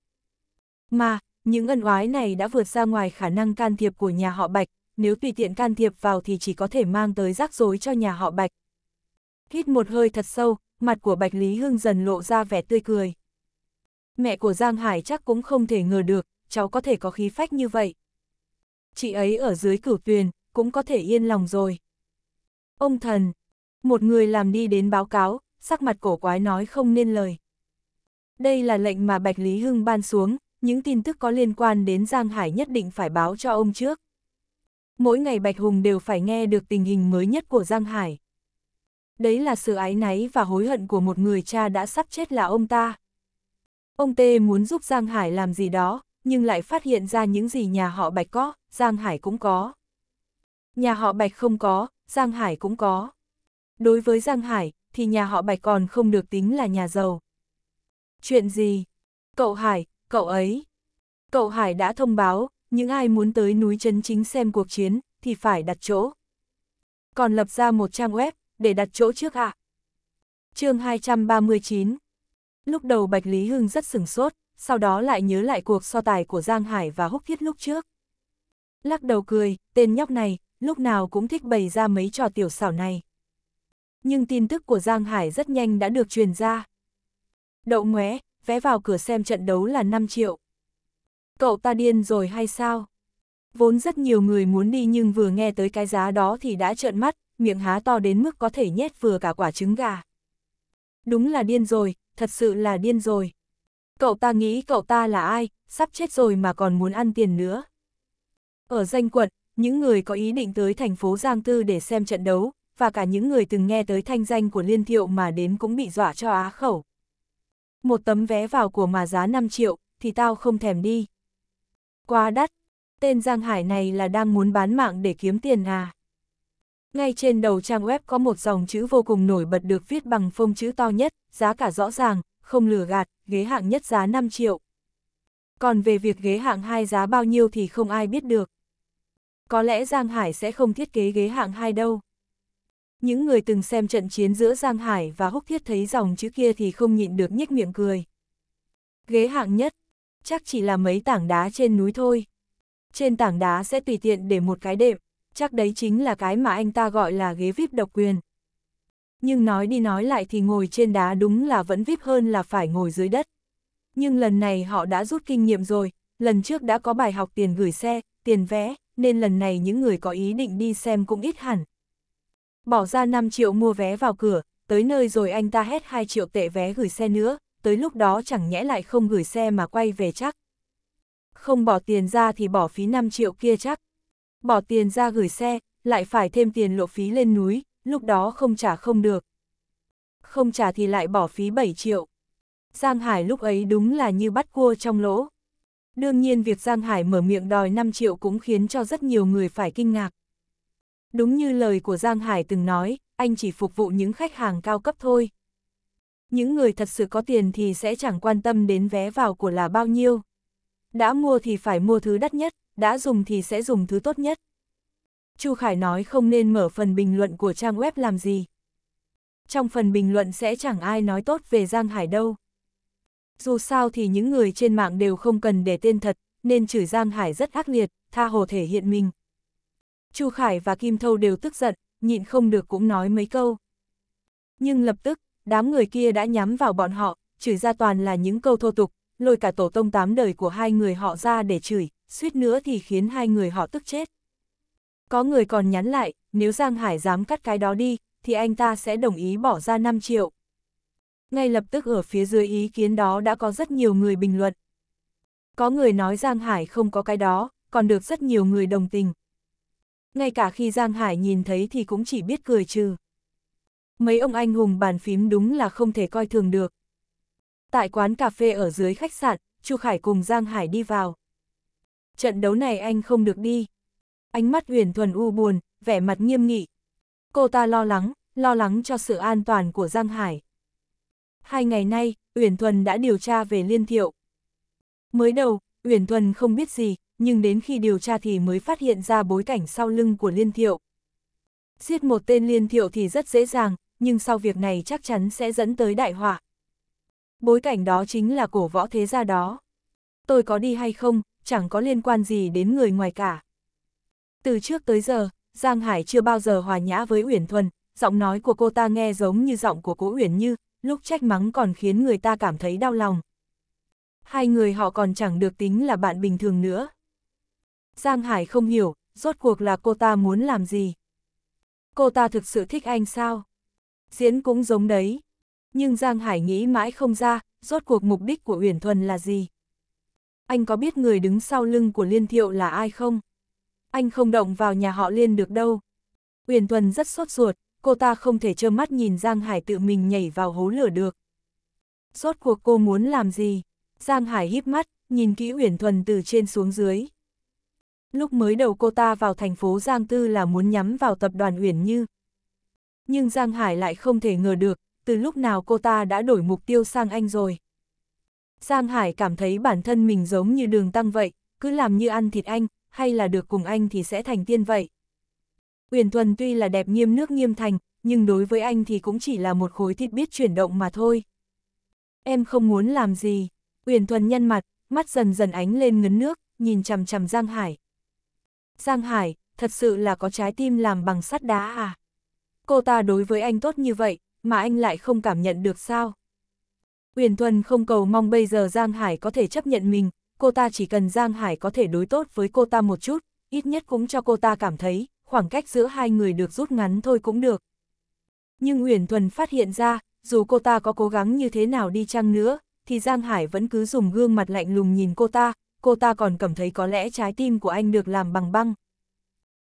Mà, những ân oái này đã vượt ra ngoài khả năng can thiệp của nhà họ Bạch, nếu tùy tiện can thiệp vào thì chỉ có thể mang tới rắc rối cho nhà họ Bạch. Hít một hơi thật sâu, mặt của Bạch Lý Hưng dần lộ ra vẻ tươi cười. Mẹ của Giang Hải chắc cũng không thể ngờ được, cháu có thể có khí phách như vậy. Chị ấy ở dưới cửu tuyền, cũng có thể yên lòng rồi. Ông thần, một người làm đi đến báo cáo, sắc mặt cổ quái nói không nên lời. Đây là lệnh mà Bạch Lý Hưng ban xuống, những tin tức có liên quan đến Giang Hải nhất định phải báo cho ông trước. Mỗi ngày Bạch Hùng đều phải nghe được tình hình mới nhất của Giang Hải. Đấy là sự ái náy và hối hận của một người cha đã sắp chết là ông ta. Ông Tê muốn giúp Giang Hải làm gì đó, nhưng lại phát hiện ra những gì nhà họ Bạch có, Giang Hải cũng có. Nhà họ Bạch không có, Giang Hải cũng có. Đối với Giang Hải, thì nhà họ Bạch còn không được tính là nhà giàu. Chuyện gì? Cậu Hải, cậu ấy. Cậu Hải đã thông báo, những ai muốn tới núi Trấn Chính xem cuộc chiến, thì phải đặt chỗ. Còn lập ra một trang web, để đặt chỗ trước ạ. À. chương 239 Lúc đầu Bạch Lý Hưng rất sửng sốt, sau đó lại nhớ lại cuộc so tài của Giang Hải và Húc Thiết lúc trước. Lắc đầu cười, tên nhóc này, lúc nào cũng thích bày ra mấy trò tiểu xảo này nhưng tin tức của Giang Hải rất nhanh đã được truyền ra. Đậu ngoé, vé vào cửa xem trận đấu là 5 triệu. Cậu ta điên rồi hay sao? Vốn rất nhiều người muốn đi nhưng vừa nghe tới cái giá đó thì đã trợn mắt, miệng há to đến mức có thể nhét vừa cả quả trứng gà. Đúng là điên rồi, thật sự là điên rồi. Cậu ta nghĩ cậu ta là ai, sắp chết rồi mà còn muốn ăn tiền nữa. Ở danh quận, những người có ý định tới thành phố Giang Tư để xem trận đấu, và cả những người từng nghe tới thanh danh của Liên Thiệu mà đến cũng bị dọa cho á khẩu. Một tấm vé vào của mà giá 5 triệu, thì tao không thèm đi. Quá đắt, tên Giang Hải này là đang muốn bán mạng để kiếm tiền à. Ngay trên đầu trang web có một dòng chữ vô cùng nổi bật được viết bằng phông chữ to nhất, giá cả rõ ràng, không lừa gạt, ghế hạng nhất giá 5 triệu. Còn về việc ghế hạng 2 giá bao nhiêu thì không ai biết được. Có lẽ Giang Hải sẽ không thiết kế ghế hạng 2 đâu. Những người từng xem trận chiến giữa Giang Hải và Húc Thiết thấy dòng chữ kia thì không nhịn được nhếch miệng cười. Ghế hạng nhất, chắc chỉ là mấy tảng đá trên núi thôi. Trên tảng đá sẽ tùy tiện để một cái đệm, chắc đấy chính là cái mà anh ta gọi là ghế VIP độc quyền. Nhưng nói đi nói lại thì ngồi trên đá đúng là vẫn VIP hơn là phải ngồi dưới đất. Nhưng lần này họ đã rút kinh nghiệm rồi, lần trước đã có bài học tiền gửi xe, tiền vé, nên lần này những người có ý định đi xem cũng ít hẳn, Bỏ ra 5 triệu mua vé vào cửa, tới nơi rồi anh ta hét 2 triệu tệ vé gửi xe nữa, tới lúc đó chẳng nhẽ lại không gửi xe mà quay về chắc. Không bỏ tiền ra thì bỏ phí 5 triệu kia chắc. Bỏ tiền ra gửi xe, lại phải thêm tiền lộ phí lên núi, lúc đó không trả không được. Không trả thì lại bỏ phí 7 triệu. Giang Hải lúc ấy đúng là như bắt cua trong lỗ. Đương nhiên việc Giang Hải mở miệng đòi 5 triệu cũng khiến cho rất nhiều người phải kinh ngạc. Đúng như lời của Giang Hải từng nói, anh chỉ phục vụ những khách hàng cao cấp thôi. Những người thật sự có tiền thì sẽ chẳng quan tâm đến vé vào của là bao nhiêu. Đã mua thì phải mua thứ đắt nhất, đã dùng thì sẽ dùng thứ tốt nhất. Chu Khải nói không nên mở phần bình luận của trang web làm gì. Trong phần bình luận sẽ chẳng ai nói tốt về Giang Hải đâu. Dù sao thì những người trên mạng đều không cần để tên thật, nên chửi Giang Hải rất ác liệt, tha hồ thể hiện mình. Chu Khải và Kim Thâu đều tức giận, nhịn không được cũng nói mấy câu. Nhưng lập tức, đám người kia đã nhắm vào bọn họ, chửi ra toàn là những câu thô tục, lôi cả tổ tông tám đời của hai người họ ra để chửi, suýt nữa thì khiến hai người họ tức chết. Có người còn nhắn lại, nếu Giang Hải dám cắt cái đó đi, thì anh ta sẽ đồng ý bỏ ra 5 triệu. Ngay lập tức ở phía dưới ý kiến đó đã có rất nhiều người bình luận. Có người nói Giang Hải không có cái đó, còn được rất nhiều người đồng tình, ngay cả khi Giang Hải nhìn thấy thì cũng chỉ biết cười trừ. Mấy ông anh hùng bàn phím đúng là không thể coi thường được. Tại quán cà phê ở dưới khách sạn, Chu Khải cùng Giang Hải đi vào. Trận đấu này anh không được đi. Ánh mắt huyền thuần u buồn, vẻ mặt nghiêm nghị. Cô ta lo lắng, lo lắng cho sự an toàn của Giang Hải. Hai ngày nay, Uyển Thuần đã điều tra về Liên Thiệu. Mới đầu, Uyển Thuần không biết gì, nhưng đến khi điều tra thì mới phát hiện ra bối cảnh sau lưng của Liên Thiệu. Giết một tên Liên Thiệu thì rất dễ dàng, nhưng sau việc này chắc chắn sẽ dẫn tới đại họa. Bối cảnh đó chính là cổ võ thế gia đó. Tôi có đi hay không, chẳng có liên quan gì đến người ngoài cả. Từ trước tới giờ, Giang Hải chưa bao giờ hòa nhã với Uyển Thuần, giọng nói của cô ta nghe giống như giọng của cố Uyển Như, lúc trách mắng còn khiến người ta cảm thấy đau lòng. Hai người họ còn chẳng được tính là bạn bình thường nữa. Giang Hải không hiểu, rốt cuộc là cô ta muốn làm gì. Cô ta thực sự thích anh sao? Diễn cũng giống đấy. Nhưng Giang Hải nghĩ mãi không ra, rốt cuộc mục đích của Uyển Thuần là gì? Anh có biết người đứng sau lưng của Liên Thiệu là ai không? Anh không động vào nhà họ Liên được đâu. Uyển Thuần rất sốt ruột, cô ta không thể trơ mắt nhìn Giang Hải tự mình nhảy vào hố lửa được. Rốt cuộc cô muốn làm gì? Giang Hải híp mắt, nhìn kỹ Uyển Thuần từ trên xuống dưới, lúc mới đầu cô ta vào thành phố Giang Tư là muốn nhắm vào tập đoàn Uyển Như. Nhưng Giang Hải lại không thể ngờ được, từ lúc nào cô ta đã đổi mục tiêu sang anh rồi. Giang Hải cảm thấy bản thân mình giống như đường tăng vậy, cứ làm như ăn thịt anh, hay là được cùng anh thì sẽ thành tiên vậy. Uyển Thuần tuy là đẹp nghiêm nước nghiêm thành, nhưng đối với anh thì cũng chỉ là một khối thịt biết chuyển động mà thôi. Em không muốn làm gì. Uyển Thuần nhăn mặt, mắt dần dần ánh lên ngấn nước, nhìn chằm chằm Giang Hải. Giang Hải, thật sự là có trái tim làm bằng sắt đá à? Cô ta đối với anh tốt như vậy, mà anh lại không cảm nhận được sao? Uyển Thuần không cầu mong bây giờ Giang Hải có thể chấp nhận mình, cô ta chỉ cần Giang Hải có thể đối tốt với cô ta một chút, ít nhất cũng cho cô ta cảm thấy khoảng cách giữa hai người được rút ngắn thôi cũng được. Nhưng Uyển Thuần phát hiện ra, dù cô ta có cố gắng như thế nào đi chăng nữa, thì Giang Hải vẫn cứ dùng gương mặt lạnh lùng nhìn cô ta, cô ta còn cảm thấy có lẽ trái tim của anh được làm bằng băng.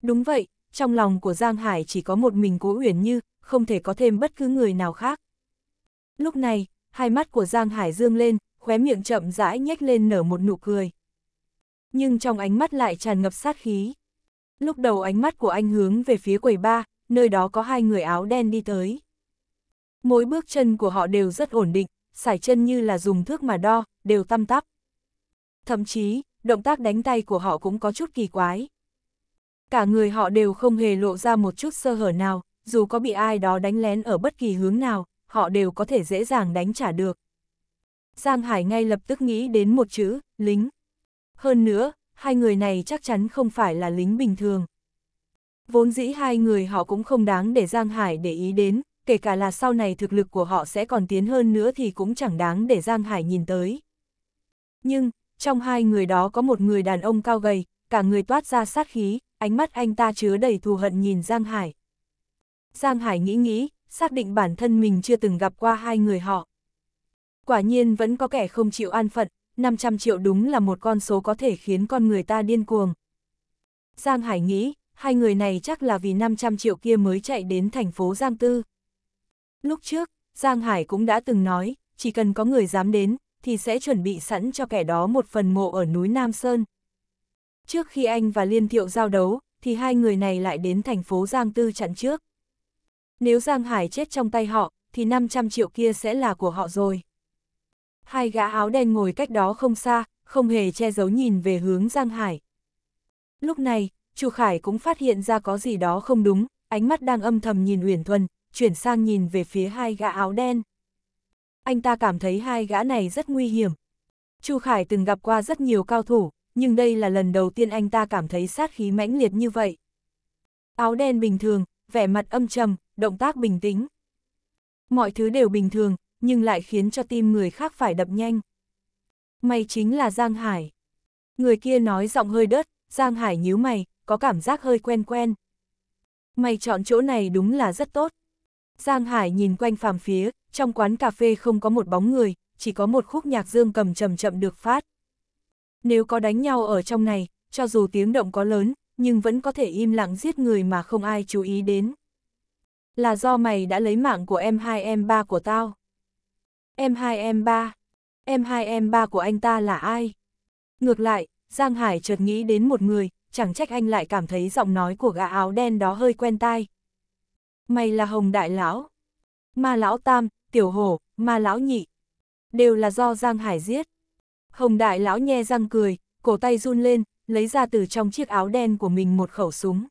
Đúng vậy, trong lòng của Giang Hải chỉ có một mình Cố Uyển Như, không thể có thêm bất cứ người nào khác. Lúc này, hai mắt của Giang Hải dương lên, khóe miệng chậm rãi nhếch lên nở một nụ cười. Nhưng trong ánh mắt lại tràn ngập sát khí. Lúc đầu ánh mắt của anh hướng về phía quầy ba, nơi đó có hai người áo đen đi tới. Mỗi bước chân của họ đều rất ổn định, sải chân như là dùng thước mà đo, đều tăm tắp. Thậm chí, động tác đánh tay của họ cũng có chút kỳ quái. Cả người họ đều không hề lộ ra một chút sơ hở nào, dù có bị ai đó đánh lén ở bất kỳ hướng nào, họ đều có thể dễ dàng đánh trả được. Giang Hải ngay lập tức nghĩ đến một chữ, lính. Hơn nữa, hai người này chắc chắn không phải là lính bình thường. Vốn dĩ hai người họ cũng không đáng để Giang Hải để ý đến, kể cả là sau này thực lực của họ sẽ còn tiến hơn nữa thì cũng chẳng đáng để Giang Hải nhìn tới. Nhưng, trong hai người đó có một người đàn ông cao gầy, cả người toát ra sát khí, ánh mắt anh ta chứa đầy thù hận nhìn Giang Hải. Giang Hải nghĩ nghĩ, xác định bản thân mình chưa từng gặp qua hai người họ. Quả nhiên vẫn có kẻ không chịu an phận, 500 triệu đúng là một con số có thể khiến con người ta điên cuồng. Giang Hải nghĩ, hai người này chắc là vì 500 triệu kia mới chạy đến thành phố Giang Tư. Lúc trước, Giang Hải cũng đã từng nói, chỉ cần có người dám đến, thì sẽ chuẩn bị sẵn cho kẻ đó một phần mộ ở núi Nam Sơn. Trước khi anh và Liên Thiệu giao đấu, thì hai người này lại đến thành phố Giang Tư chặn trước. Nếu Giang Hải chết trong tay họ, thì 500 triệu kia sẽ là của họ rồi. Hai gã áo đen ngồi cách đó không xa, không hề che giấu nhìn về hướng Giang Hải. Lúc này, Chu Khải cũng phát hiện ra có gì đó không đúng, ánh mắt đang âm thầm nhìn Uyển Thuần, chuyển sang nhìn về phía hai gã áo đen anh ta cảm thấy hai gã này rất nguy hiểm. Chu Khải từng gặp qua rất nhiều cao thủ, nhưng đây là lần đầu tiên anh ta cảm thấy sát khí mãnh liệt như vậy. Áo đen bình thường, vẻ mặt âm trầm, động tác bình tĩnh. Mọi thứ đều bình thường, nhưng lại khiến cho tim người khác phải đập nhanh. May chính là Giang Hải. Người kia nói giọng hơi đớt, Giang Hải nhíu mày, có cảm giác hơi quen quen. Mày chọn chỗ này đúng là rất tốt. Giang Hải nhìn quanh phàm phía, trong quán cà phê không có một bóng người, chỉ có một khúc nhạc dương cầm chậm chậm được phát. Nếu có đánh nhau ở trong này, cho dù tiếng động có lớn, nhưng vẫn có thể im lặng giết người mà không ai chú ý đến. Là do mày đã lấy mạng của em hai em ba của tao. Em hai em ba. Em hai em ba của anh ta là ai? Ngược lại, Giang Hải chợt nghĩ đến một người, chẳng trách anh lại cảm thấy giọng nói của gã áo đen đó hơi quen tai. Mày là Hồng Đại Lão. Ma Lão Tam, tiểu hổ, ma lão nhị. Đều là do Giang Hải giết. Hồng đại lão nhe răng cười, cổ tay run lên, lấy ra từ trong chiếc áo đen của mình một khẩu súng.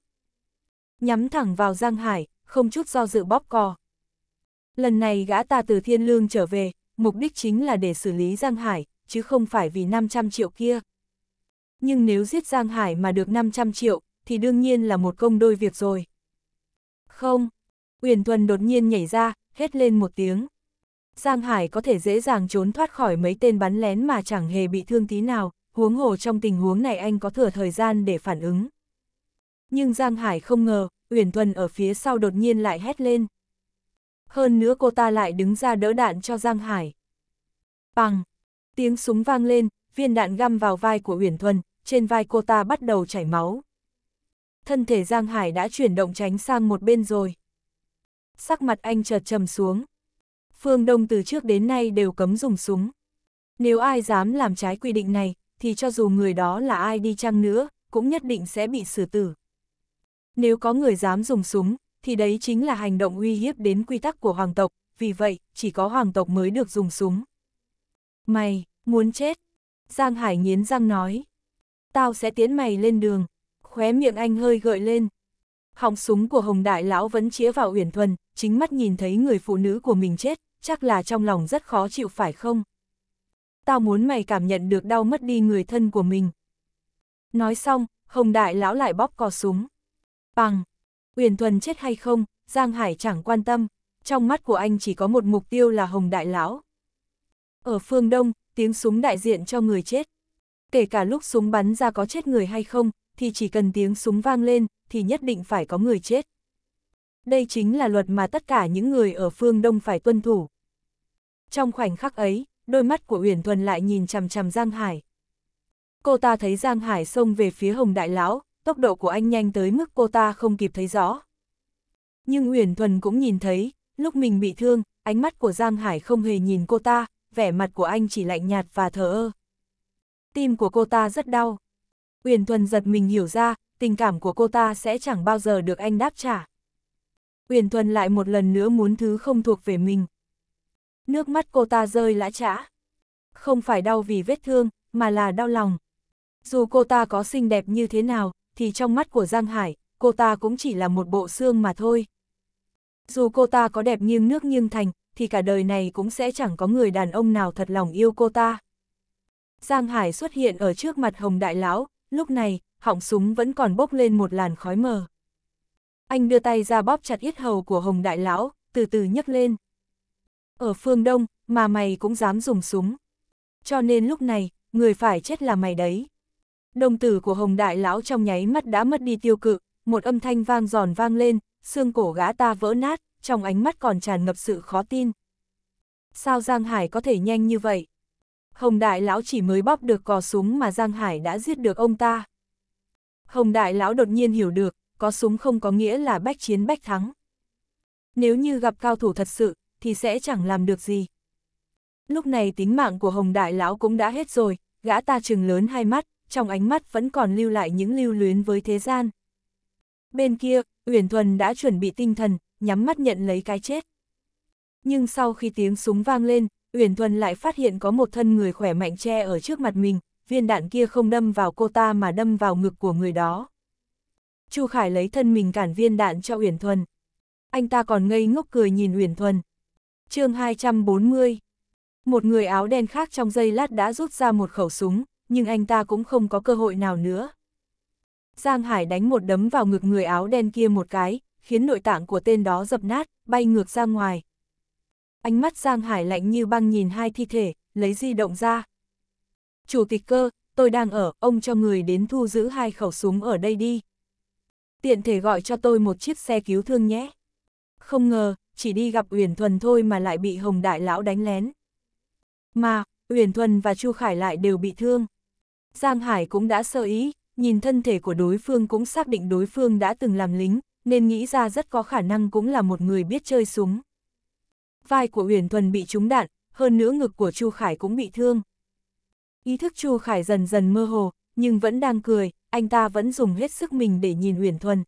Nhắm thẳng vào Giang Hải, không chút do dự bóp cò. Lần này gã ta từ thiên lương trở về, mục đích chính là để xử lý Giang Hải, chứ không phải vì 500 triệu kia. Nhưng nếu giết Giang Hải mà được 500 triệu, thì đương nhiên là một công đôi việc rồi. Không, Uyển Thuần đột nhiên nhảy ra, hét lên một tiếng. Giang Hải có thể dễ dàng trốn thoát khỏi mấy tên bắn lén mà chẳng hề bị thương tí nào, huống hồ trong tình huống này anh có thừa thời gian để phản ứng. Nhưng Giang Hải không ngờ, Uyển Thuần ở phía sau đột nhiên lại hét lên. Hơn nữa cô ta lại đứng ra đỡ đạn cho Giang Hải. Bằng, tiếng súng vang lên, viên đạn găm vào vai của Uyển Thuần, trên vai cô ta bắt đầu chảy máu. Thân thể Giang Hải đã chuyển động tránh sang một bên rồi sắc mặt anh chợt trầm xuống. Phương Đông từ trước đến nay đều cấm dùng súng. Nếu ai dám làm trái quy định này, thì cho dù người đó là ai đi chăng nữa, cũng nhất định sẽ bị xử tử. Nếu có người dám dùng súng, thì đấy chính là hành động uy hiếp đến quy tắc của hoàng tộc, vì vậy, chỉ có hoàng tộc mới được dùng súng. Mày, muốn chết. Giang Hải nghiến răng nói. Tao sẽ tiến mày lên đường. Khóe miệng anh hơi gợi lên, họng súng của Hồng Đại Lão vẫn chĩa vào Uyển Thuần, chính mắt nhìn thấy người phụ nữ của mình chết, chắc là trong lòng rất khó chịu phải không? Tao muốn mày cảm nhận được đau mất đi người thân của mình. Nói xong, Hồng Đại Lão lại bóp cò súng. Bằng, Uyển Thuần chết hay không, Giang Hải chẳng quan tâm, trong mắt của anh chỉ có một mục tiêu là Hồng Đại Lão. Ở phương Đông, tiếng súng đại diện cho người chết. Kể cả lúc súng bắn ra có chết người hay không, thì chỉ cần tiếng súng vang lên, thì nhất định phải có người chết. Đây chính là luật mà tất cả những người ở phương Đông phải tuân thủ. Trong khoảnh khắc ấy, đôi mắt của Uyển Thuần lại nhìn chằm chằm Giang Hải. Cô ta thấy Giang Hải xông về phía Hồng Đại Lão, tốc độ của anh nhanh tới mức cô ta không kịp thấy rõ. Nhưng Uyển Thuần cũng nhìn thấy, lúc mình bị thương, ánh mắt của Giang Hải không hề nhìn cô ta, vẻ mặt của anh chỉ lạnh nhạt và thờ ơ. Tim của cô ta rất đau. Uyển Thuần giật mình hiểu ra, tình cảm của cô ta sẽ chẳng bao giờ được anh đáp trả. Uyển Thuần lại một lần nữa muốn thứ không thuộc về mình. Nước mắt cô ta rơi lã trã. Không phải đau vì vết thương, mà là đau lòng. Dù cô ta có xinh đẹp như thế nào, thì trong mắt của Giang Hải, cô ta cũng chỉ là một bộ xương mà thôi. Dù cô ta có đẹp nghiêng nước nghiêng thành, thì cả đời này cũng sẽ chẳng có người đàn ông nào thật lòng yêu cô ta. Giang Hải xuất hiện ở trước mặt Hồng Đại Lão, lúc này, họng súng vẫn còn bốc lên một làn khói mờ. Anh đưa tay ra bóp chặt yết hầu của Hồng Đại Lão, từ từ nhấc lên. Ở phương Đông, mà mày cũng dám dùng súng. Cho nên lúc này, người phải chết là mày đấy. Đồng tử của Hồng Đại Lão trong nháy mắt đã mất đi tiêu cự, một âm thanh vang giòn vang lên, xương cổ gã ta vỡ nát, trong ánh mắt còn tràn ngập sự khó tin. Sao Giang Hải có thể nhanh như vậy? Hồng Đại Lão chỉ mới bóp được cò súng mà Giang Hải đã giết được ông ta. Hồng Đại Lão đột nhiên hiểu được, có súng không có nghĩa là bách chiến bách thắng. Nếu như gặp cao thủ thật sự, thì sẽ chẳng làm được gì. Lúc này tính mạng của Hồng Đại Lão cũng đã hết rồi, gã ta trừng lớn hai mắt, trong ánh mắt vẫn còn lưu lại những lưu luyến với thế gian. Bên kia, Uyển Thuần đã chuẩn bị tinh thần, nhắm mắt nhận lấy cái chết. Nhưng sau khi tiếng súng vang lên, Uyển Thuần lại phát hiện có một thân người khỏe mạnh che ở trước mặt mình, viên đạn kia không đâm vào cô ta mà đâm vào ngực của người đó. Chu Khải lấy thân mình cản viên đạn cho Uyển Thuần. Anh ta còn ngây ngốc cười nhìn Uyển Thuần. chương 240 Một người áo đen khác trong giây lát đã rút ra một khẩu súng, nhưng anh ta cũng không có cơ hội nào nữa. Giang Hải đánh một đấm vào ngực người áo đen kia một cái, khiến nội tạng của tên đó dập nát, bay ngược ra ngoài. Ánh mắt Giang Hải lạnh như băng nhìn hai thi thể, lấy di động ra. Chủ tịch cơ, tôi đang ở, ông cho người đến thu giữ hai khẩu súng ở đây đi. Tiện thể gọi cho tôi một chiếc xe cứu thương nhé. Không ngờ, chỉ đi gặp Uyển Thuần thôi mà lại bị Hồng Đại Lão đánh lén. Mà, Uyển Thuần và Chu Khải lại đều bị thương. Giang Hải cũng đã sơ ý, nhìn thân thể của đối phương cũng xác định đối phương đã từng làm lính, nên nghĩ ra rất có khả năng cũng là một người biết chơi súng vai của Huyền Thuần bị trúng đạn, hơn nữa ngực của Chu Khải cũng bị thương. Ý thức Chu Khải dần dần mơ hồ, nhưng vẫn đang cười, anh ta vẫn dùng hết sức mình để nhìn Huyền Thuần.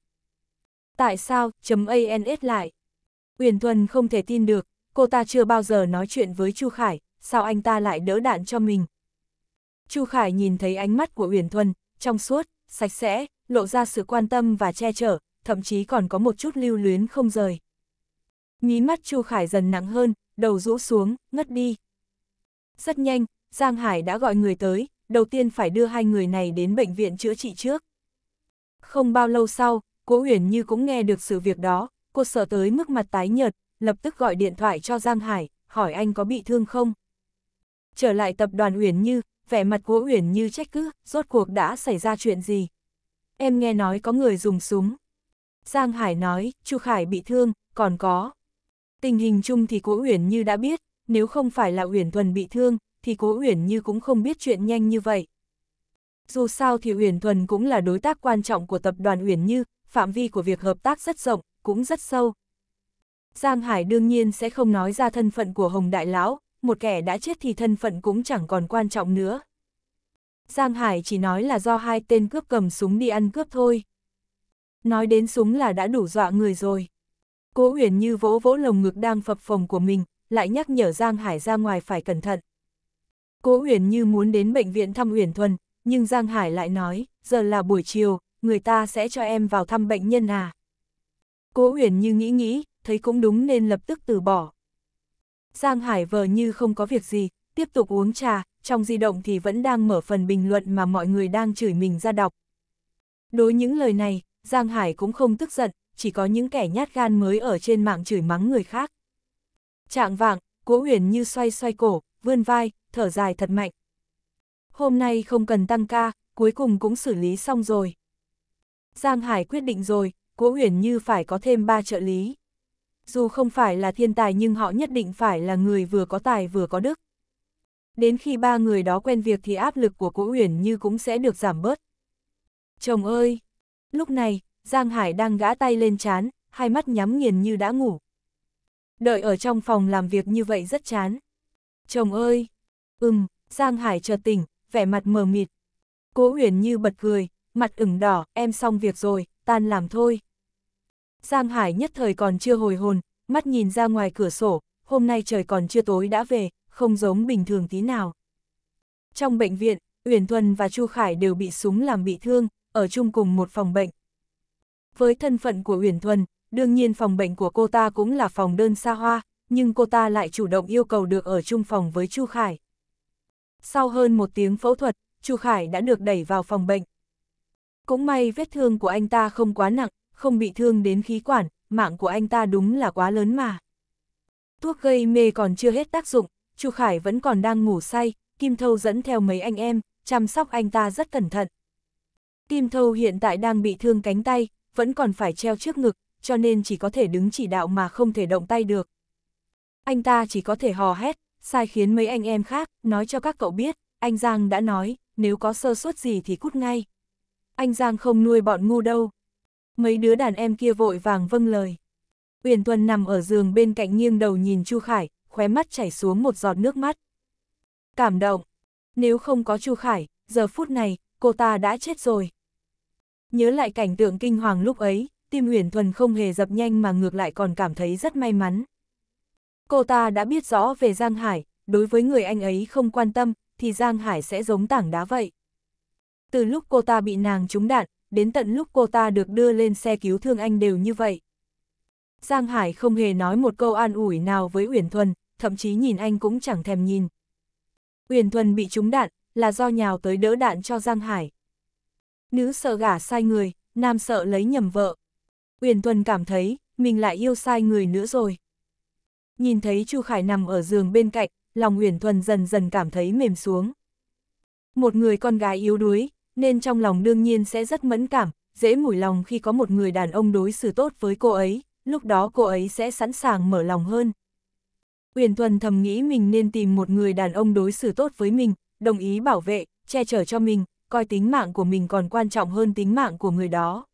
Tại sao, chấm ANS lại. Huyền Thuần không thể tin được, cô ta chưa bao giờ nói chuyện với Chu Khải, sao anh ta lại đỡ đạn cho mình. Chu Khải nhìn thấy ánh mắt của Huyền Thuần, trong suốt, sạch sẽ, lộ ra sự quan tâm và che chở, thậm chí còn có một chút lưu luyến không rời. Mí mắt Chu Khải dần nặng hơn, đầu rũ xuống, ngất đi. Rất nhanh, Giang Hải đã gọi người tới, đầu tiên phải đưa hai người này đến bệnh viện chữa trị trước. Không bao lâu sau, Cố Uyển Như cũng nghe được sự việc đó, cô sợ tới mức mặt tái nhợt, lập tức gọi điện thoại cho Giang Hải, hỏi anh có bị thương không. Trở lại tập đoàn Uyển Như, vẻ mặt Cố Uyển Như trách cứ, rốt cuộc đã xảy ra chuyện gì. Em nghe nói có người dùng súng. Giang Hải nói, Chu Khải bị thương, còn có. Tình hình chung thì Cố Uyển Như đã biết, nếu không phải là Uyển Thuần bị thương, thì Cố Uyển Như cũng không biết chuyện nhanh như vậy. Dù sao thì Uyển Thuần cũng là đối tác quan trọng của tập đoàn Uyển Như, phạm vi của việc hợp tác rất rộng, cũng rất sâu. Giang Hải đương nhiên sẽ không nói ra thân phận của Hồng Đại Lão, một kẻ đã chết thì thân phận cũng chẳng còn quan trọng nữa. Giang Hải chỉ nói là do hai tên cướp cầm súng đi ăn cướp thôi. Nói đến súng là đã đủ dọa người rồi. Cố huyền như vỗ vỗ lồng ngực đang phập phồng của mình, lại nhắc nhở Giang Hải ra ngoài phải cẩn thận. Cố huyền như muốn đến bệnh viện thăm huyền thuần, nhưng Giang Hải lại nói, giờ là buổi chiều, người ta sẽ cho em vào thăm bệnh nhân à. Cố huyền như nghĩ nghĩ, thấy cũng đúng nên lập tức từ bỏ. Giang Hải vờ như không có việc gì, tiếp tục uống trà, trong di động thì vẫn đang mở phần bình luận mà mọi người đang chửi mình ra đọc. Đối những lời này, Giang Hải cũng không tức giận, chỉ có những kẻ nhát gan mới ở trên mạng chửi mắng người khác. Trạng vạng, cố huyền như xoay xoay cổ, vươn vai, thở dài thật mạnh. Hôm nay không cần tăng ca, cuối cùng cũng xử lý xong rồi. Giang Hải quyết định rồi, cố huyền như phải có thêm ba trợ lý. Dù không phải là thiên tài nhưng họ nhất định phải là người vừa có tài vừa có đức. Đến khi ba người đó quen việc thì áp lực của cố huyền như cũng sẽ được giảm bớt. Chồng ơi! Lúc này, Giang Hải đang gã tay lên chán, hai mắt nhắm nghiền như đã ngủ. Đợi ở trong phòng làm việc như vậy rất chán. Chồng ơi! Ừm, Giang Hải chợt tỉnh, vẻ mặt mờ mịt. Cố Uyển như bật cười, mặt ửng đỏ, em xong việc rồi, tan làm thôi. Giang Hải nhất thời còn chưa hồi hồn, mắt nhìn ra ngoài cửa sổ, hôm nay trời còn chưa tối đã về, không giống bình thường tí nào. Trong bệnh viện, Uyển Thuần và Chu Khải đều bị súng làm bị thương, ở chung cùng một phòng bệnh. Với thân phận của Huyền Thuần, đương nhiên phòng bệnh của cô ta cũng là phòng đơn xa hoa, nhưng cô ta lại chủ động yêu cầu được ở chung phòng với Chu Khải. Sau hơn một tiếng phẫu thuật, Chu Khải đã được đẩy vào phòng bệnh. Cũng may vết thương của anh ta không quá nặng, không bị thương đến khí quản, mạng của anh ta đúng là quá lớn mà. Thuốc gây mê còn chưa hết tác dụng, Chu Khải vẫn còn đang ngủ say, Kim Thâu dẫn theo mấy anh em, chăm sóc anh ta rất cẩn thận. Kim Thâu hiện tại đang bị thương cánh tay, vẫn còn phải treo trước ngực, cho nên chỉ có thể đứng chỉ đạo mà không thể động tay được. Anh ta chỉ có thể hò hét, sai khiến mấy anh em khác, nói cho các cậu biết, anh Giang đã nói, nếu có sơ suất gì thì cút ngay. Anh Giang không nuôi bọn ngu đâu. Mấy đứa đàn em kia vội vàng vâng lời. Uyển Tuần nằm ở giường bên cạnh nghiêng đầu nhìn Chu Khải, khóe mắt chảy xuống một giọt nước mắt. Cảm động. Nếu không có Chu Khải, giờ phút này, cô ta đã chết rồi. Nhớ lại cảnh tượng kinh hoàng lúc ấy, tim Uyển Thuần không hề dập nhanh mà ngược lại còn cảm thấy rất may mắn. Cô ta đã biết rõ về Giang Hải, đối với người anh ấy không quan tâm, thì Giang Hải sẽ giống tảng đá vậy. Từ lúc cô ta bị nàng trúng đạn, đến tận lúc cô ta được đưa lên xe cứu thương anh đều như vậy. Giang Hải không hề nói một câu an ủi nào với Uyển Thuần, thậm chí nhìn anh cũng chẳng thèm nhìn. Uyển Thuần bị trúng đạn, là do nhào tới đỡ đạn cho Giang Hải nữ sợ gả sai người, nam sợ lấy nhầm vợ. Uyển Tuần cảm thấy, mình lại yêu sai người nữa rồi. Nhìn thấy Chu Khải nằm ở giường bên cạnh, lòng Uyển Thuần dần dần cảm thấy mềm xuống. Một người con gái yếu đuối, nên trong lòng đương nhiên sẽ rất mẫn cảm, dễ mủi lòng khi có một người đàn ông đối xử tốt với cô ấy, lúc đó cô ấy sẽ sẵn sàng mở lòng hơn. Uyển Thuần thầm nghĩ mình nên tìm một người đàn ông đối xử tốt với mình, đồng ý bảo vệ, che chở cho mình, coi tính mạng của mình còn quan trọng hơn tính mạng của người đó.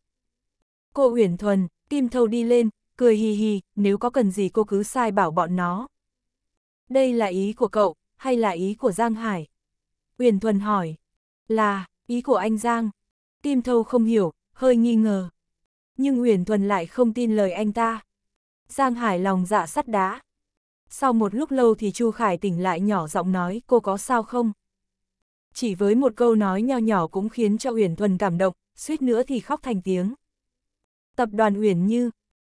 Cô Uyển Thuần, Kim Thâu đi lên, cười hì hì, nếu có cần gì cô cứ sai bảo bọn nó. Đây là ý của cậu, hay là ý của Giang Hải? Uyển Thuần hỏi, là, ý của anh Giang. Kim Thâu không hiểu, hơi nghi ngờ. Nhưng Uyển Thuần lại không tin lời anh ta. Giang Hải lòng dạ sắt đá. Sau một lúc lâu thì Chu Khải tỉnh lại nhỏ giọng nói cô có sao không? chỉ với một câu nói nho nhỏ cũng khiến cho Uyển Thuần cảm động, suýt nữa thì khóc thành tiếng. Tập đoàn Uyển Như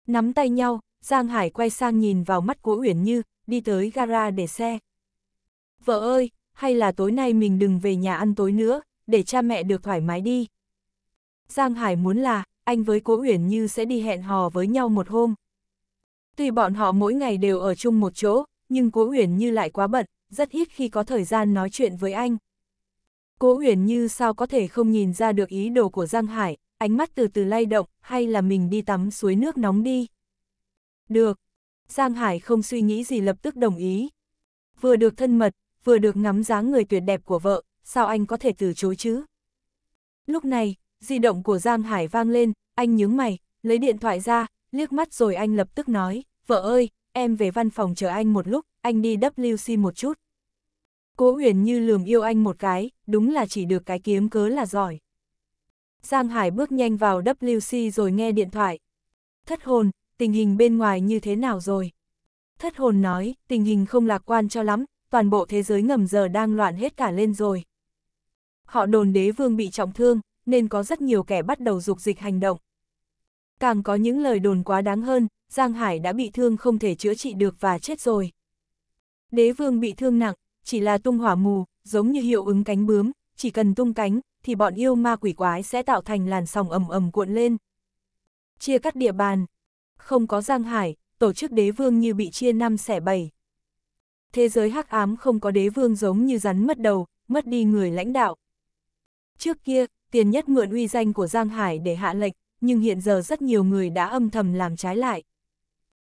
Nắm tay nhau, Giang Hải quay sang nhìn vào mắt của Uyển Như, đi tới gara để xe. Vợ ơi, hay là tối nay mình đừng về nhà ăn tối nữa, để cha mẹ được thoải mái đi. Giang Hải muốn là, anh với Cố Uyển Như sẽ đi hẹn hò với nhau một hôm. Tuy bọn họ mỗi ngày đều ở chung một chỗ, nhưng Cố Uyển Như lại quá bận, rất ít khi có thời gian nói chuyện với anh. Cố huyền như sao có thể không nhìn ra được ý đồ của Giang Hải, ánh mắt từ từ lay động, hay là mình đi tắm suối nước nóng đi. Được. Giang Hải không suy nghĩ gì lập tức đồng ý. Vừa được thân mật, vừa được ngắm dáng người tuyệt đẹp của vợ, sao anh có thể từ chối chứ? Lúc này, di động của Giang Hải vang lên, anh nhướng mày, lấy điện thoại ra, liếc mắt rồi anh lập tức nói, vợ ơi, em về văn phòng chờ anh một lúc, anh đi WC một chút. Cố huyền như lườm yêu anh một cái, đúng là chỉ được cái kiếm cớ là giỏi. Giang Hải bước nhanh vào WC rồi nghe điện thoại. Thất hồn, tình hình bên ngoài như thế nào rồi? Thất hồn nói, tình hình không lạc quan cho lắm, toàn bộ thế giới ngầm giờ đang loạn hết cả lên rồi. Họ đồn đế vương bị trọng thương, nên có rất nhiều kẻ bắt đầu dục dịch hành động. Càng có những lời đồn quá đáng hơn, Giang Hải đã bị thương không thể chữa trị được và chết rồi. Đế vương bị thương nặng, chỉ là tung hỏa mù, giống như hiệu ứng cánh bướm, chỉ cần tung cánh, thì bọn yêu ma quỷ quái sẽ tạo thành làn sóng ầm ầm cuộn lên. Chia cắt địa bàn. Không có Giang Hải, tổ chức đế vương như bị chia năm xẻ bảy. Thế giới hắc ám không có đế vương giống như rắn mất đầu, mất đi người lãnh đạo. Trước kia, tiền nhất mượn uy danh của Giang Hải để hạ lệch nhưng hiện giờ rất nhiều người đã âm thầm làm trái lại.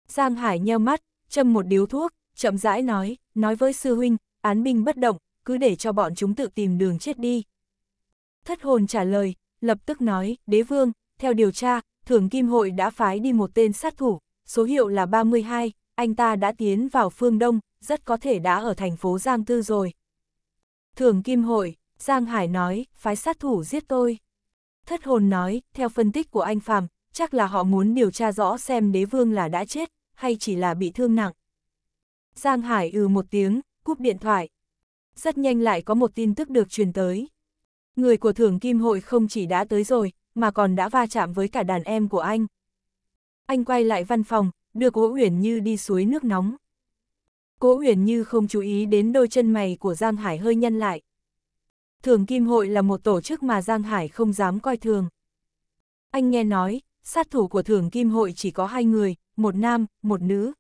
Giang Hải nheo mắt, châm một điếu thuốc, chậm rãi nói, nói với sư huynh, án binh bất động, cứ để cho bọn chúng tự tìm đường chết đi. Thất hồn trả lời, lập tức nói, đế vương, theo điều tra, thưởng kim hội đã phái đi một tên sát thủ, số hiệu là 32, anh ta đã tiến vào phương Đông, rất có thể đã ở thành phố Giang Tư rồi. Thưởng kim hội, Giang Hải nói, phái sát thủ giết tôi. Thất hồn nói, theo phân tích của anh Phạm, chắc là họ muốn điều tra rõ xem đế vương là đã chết, hay chỉ là bị thương nặng. Giang Hải ừ một tiếng, cúp điện thoại. Rất nhanh lại có một tin tức được truyền tới. Người của thưởng kim hội không chỉ đã tới rồi, mà còn đã va chạm với cả đàn em của anh. Anh quay lại văn phòng, đưa Cố Uyển Như đi suối nước nóng. Cố Uyển Như không chú ý đến đôi chân mày của Giang Hải hơi nhăn lại. Thường Kim Hội là một tổ chức mà Giang Hải không dám coi thường. Anh nghe nói, sát thủ của Thường Kim Hội chỉ có hai người, một nam, một nữ,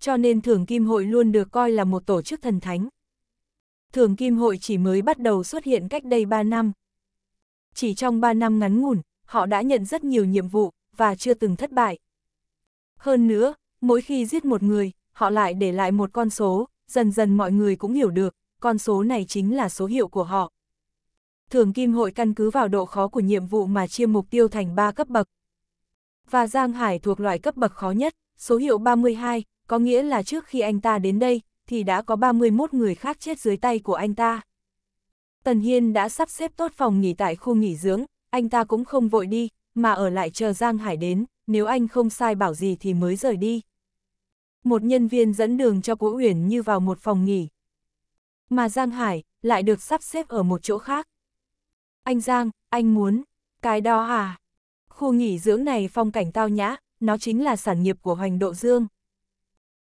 cho nên Thường Kim Hội luôn được coi là một tổ chức thần thánh. Thường Kim Hội chỉ mới bắt đầu xuất hiện cách đây 3 năm. Chỉ trong 3 năm ngắn ngủn, họ đã nhận rất nhiều nhiệm vụ, và chưa từng thất bại. Hơn nữa, mỗi khi giết một người, họ lại để lại một con số, dần dần mọi người cũng hiểu được, con số này chính là số hiệu của họ. Thường Kim Hội căn cứ vào độ khó của nhiệm vụ mà chia mục tiêu thành 3 cấp bậc. Và Giang Hải thuộc loại cấp bậc khó nhất, số hiệu 32, có nghĩa là trước khi anh ta đến đây, thì đã có 31 người khác chết dưới tay của anh ta. Tần Hiên đã sắp xếp tốt phòng nghỉ tại khu nghỉ dưỡng, anh ta cũng không vội đi, mà ở lại chờ Giang Hải đến, nếu anh không sai bảo gì thì mới rời đi. Một nhân viên dẫn đường cho Cố Uyển như vào một phòng nghỉ. Mà Giang Hải lại được sắp xếp ở một chỗ khác. Anh Giang, anh muốn, cái đó à? Khu nghỉ dưỡng này phong cảnh tao nhã, nó chính là sản nghiệp của Hoành Độ Dương.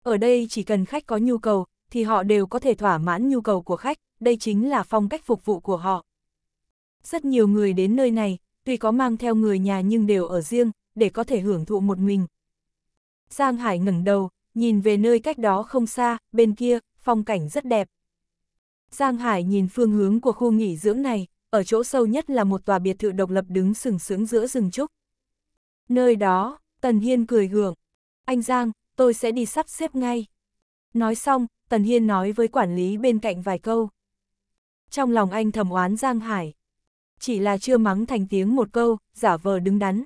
Ở đây chỉ cần khách có nhu cầu, thì họ đều có thể thỏa mãn nhu cầu của khách, đây chính là phong cách phục vụ của họ. Rất nhiều người đến nơi này, tuy có mang theo người nhà nhưng đều ở riêng, để có thể hưởng thụ một mình. Giang Hải ngẩng đầu, nhìn về nơi cách đó không xa, bên kia, phong cảnh rất đẹp. Giang Hải nhìn phương hướng của khu nghỉ dưỡng này, ở chỗ sâu nhất là một tòa biệt thự độc lập đứng sừng sững giữa rừng trúc. Nơi đó, Tần Hiên cười gượng. Anh Giang, tôi sẽ đi sắp xếp ngay. Nói xong, Tần Hiên nói với quản lý bên cạnh vài câu. Trong lòng anh thầm oán Giang Hải. Chỉ là chưa mắng thành tiếng một câu, giả vờ đứng đắn.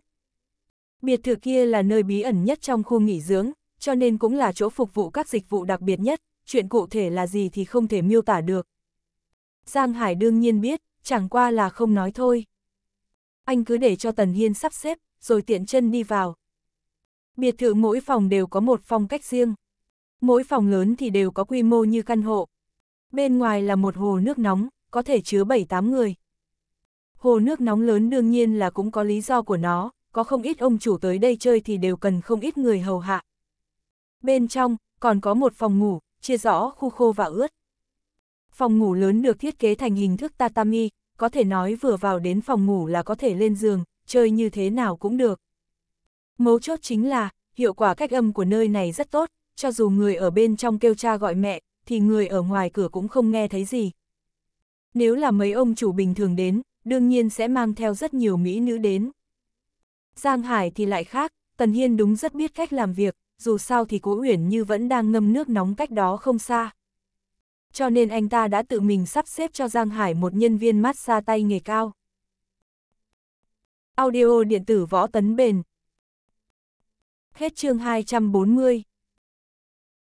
Biệt thự kia là nơi bí ẩn nhất trong khu nghỉ dưỡng, cho nên cũng là chỗ phục vụ các dịch vụ đặc biệt nhất, chuyện cụ thể là gì thì không thể miêu tả được. Giang Hải đương nhiên biết, chẳng qua là không nói thôi. Anh cứ để cho Tần Hiên sắp xếp, rồi tiện chân đi vào, Biệt thự mỗi phòng đều có một phong cách riêng. Mỗi phòng lớn thì đều có quy mô như căn hộ. Bên ngoài là một hồ nước nóng, có thể chứa 7-8 người. Hồ nước nóng lớn đương nhiên là cũng có lý do của nó, có không ít ông chủ tới đây chơi thì đều cần không ít người hầu hạ. Bên trong, còn có một phòng ngủ, chia rõ khu khô và ướt. Phòng ngủ lớn được thiết kế thành hình thức tatami, có thể nói vừa vào đến phòng ngủ là có thể lên giường, chơi như thế nào cũng được. Mấu chốt chính là, hiệu quả cách âm của nơi này rất tốt, cho dù người ở bên trong kêu cha gọi mẹ, thì người ở ngoài cửa cũng không nghe thấy gì. Nếu là mấy ông chủ bình thường đến, đương nhiên sẽ mang theo rất nhiều mỹ nữ đến. Giang Hải thì lại khác, Tần Hiên đúng rất biết cách làm việc, dù sao thì Cố Uyển Như vẫn đang ngâm nước nóng cách đó không xa. Cho nên anh ta đã tự mình sắp xếp cho Giang Hải một nhân viên massage tay nghề cao. Audio điện tử võ tấn bền, Hết chương 240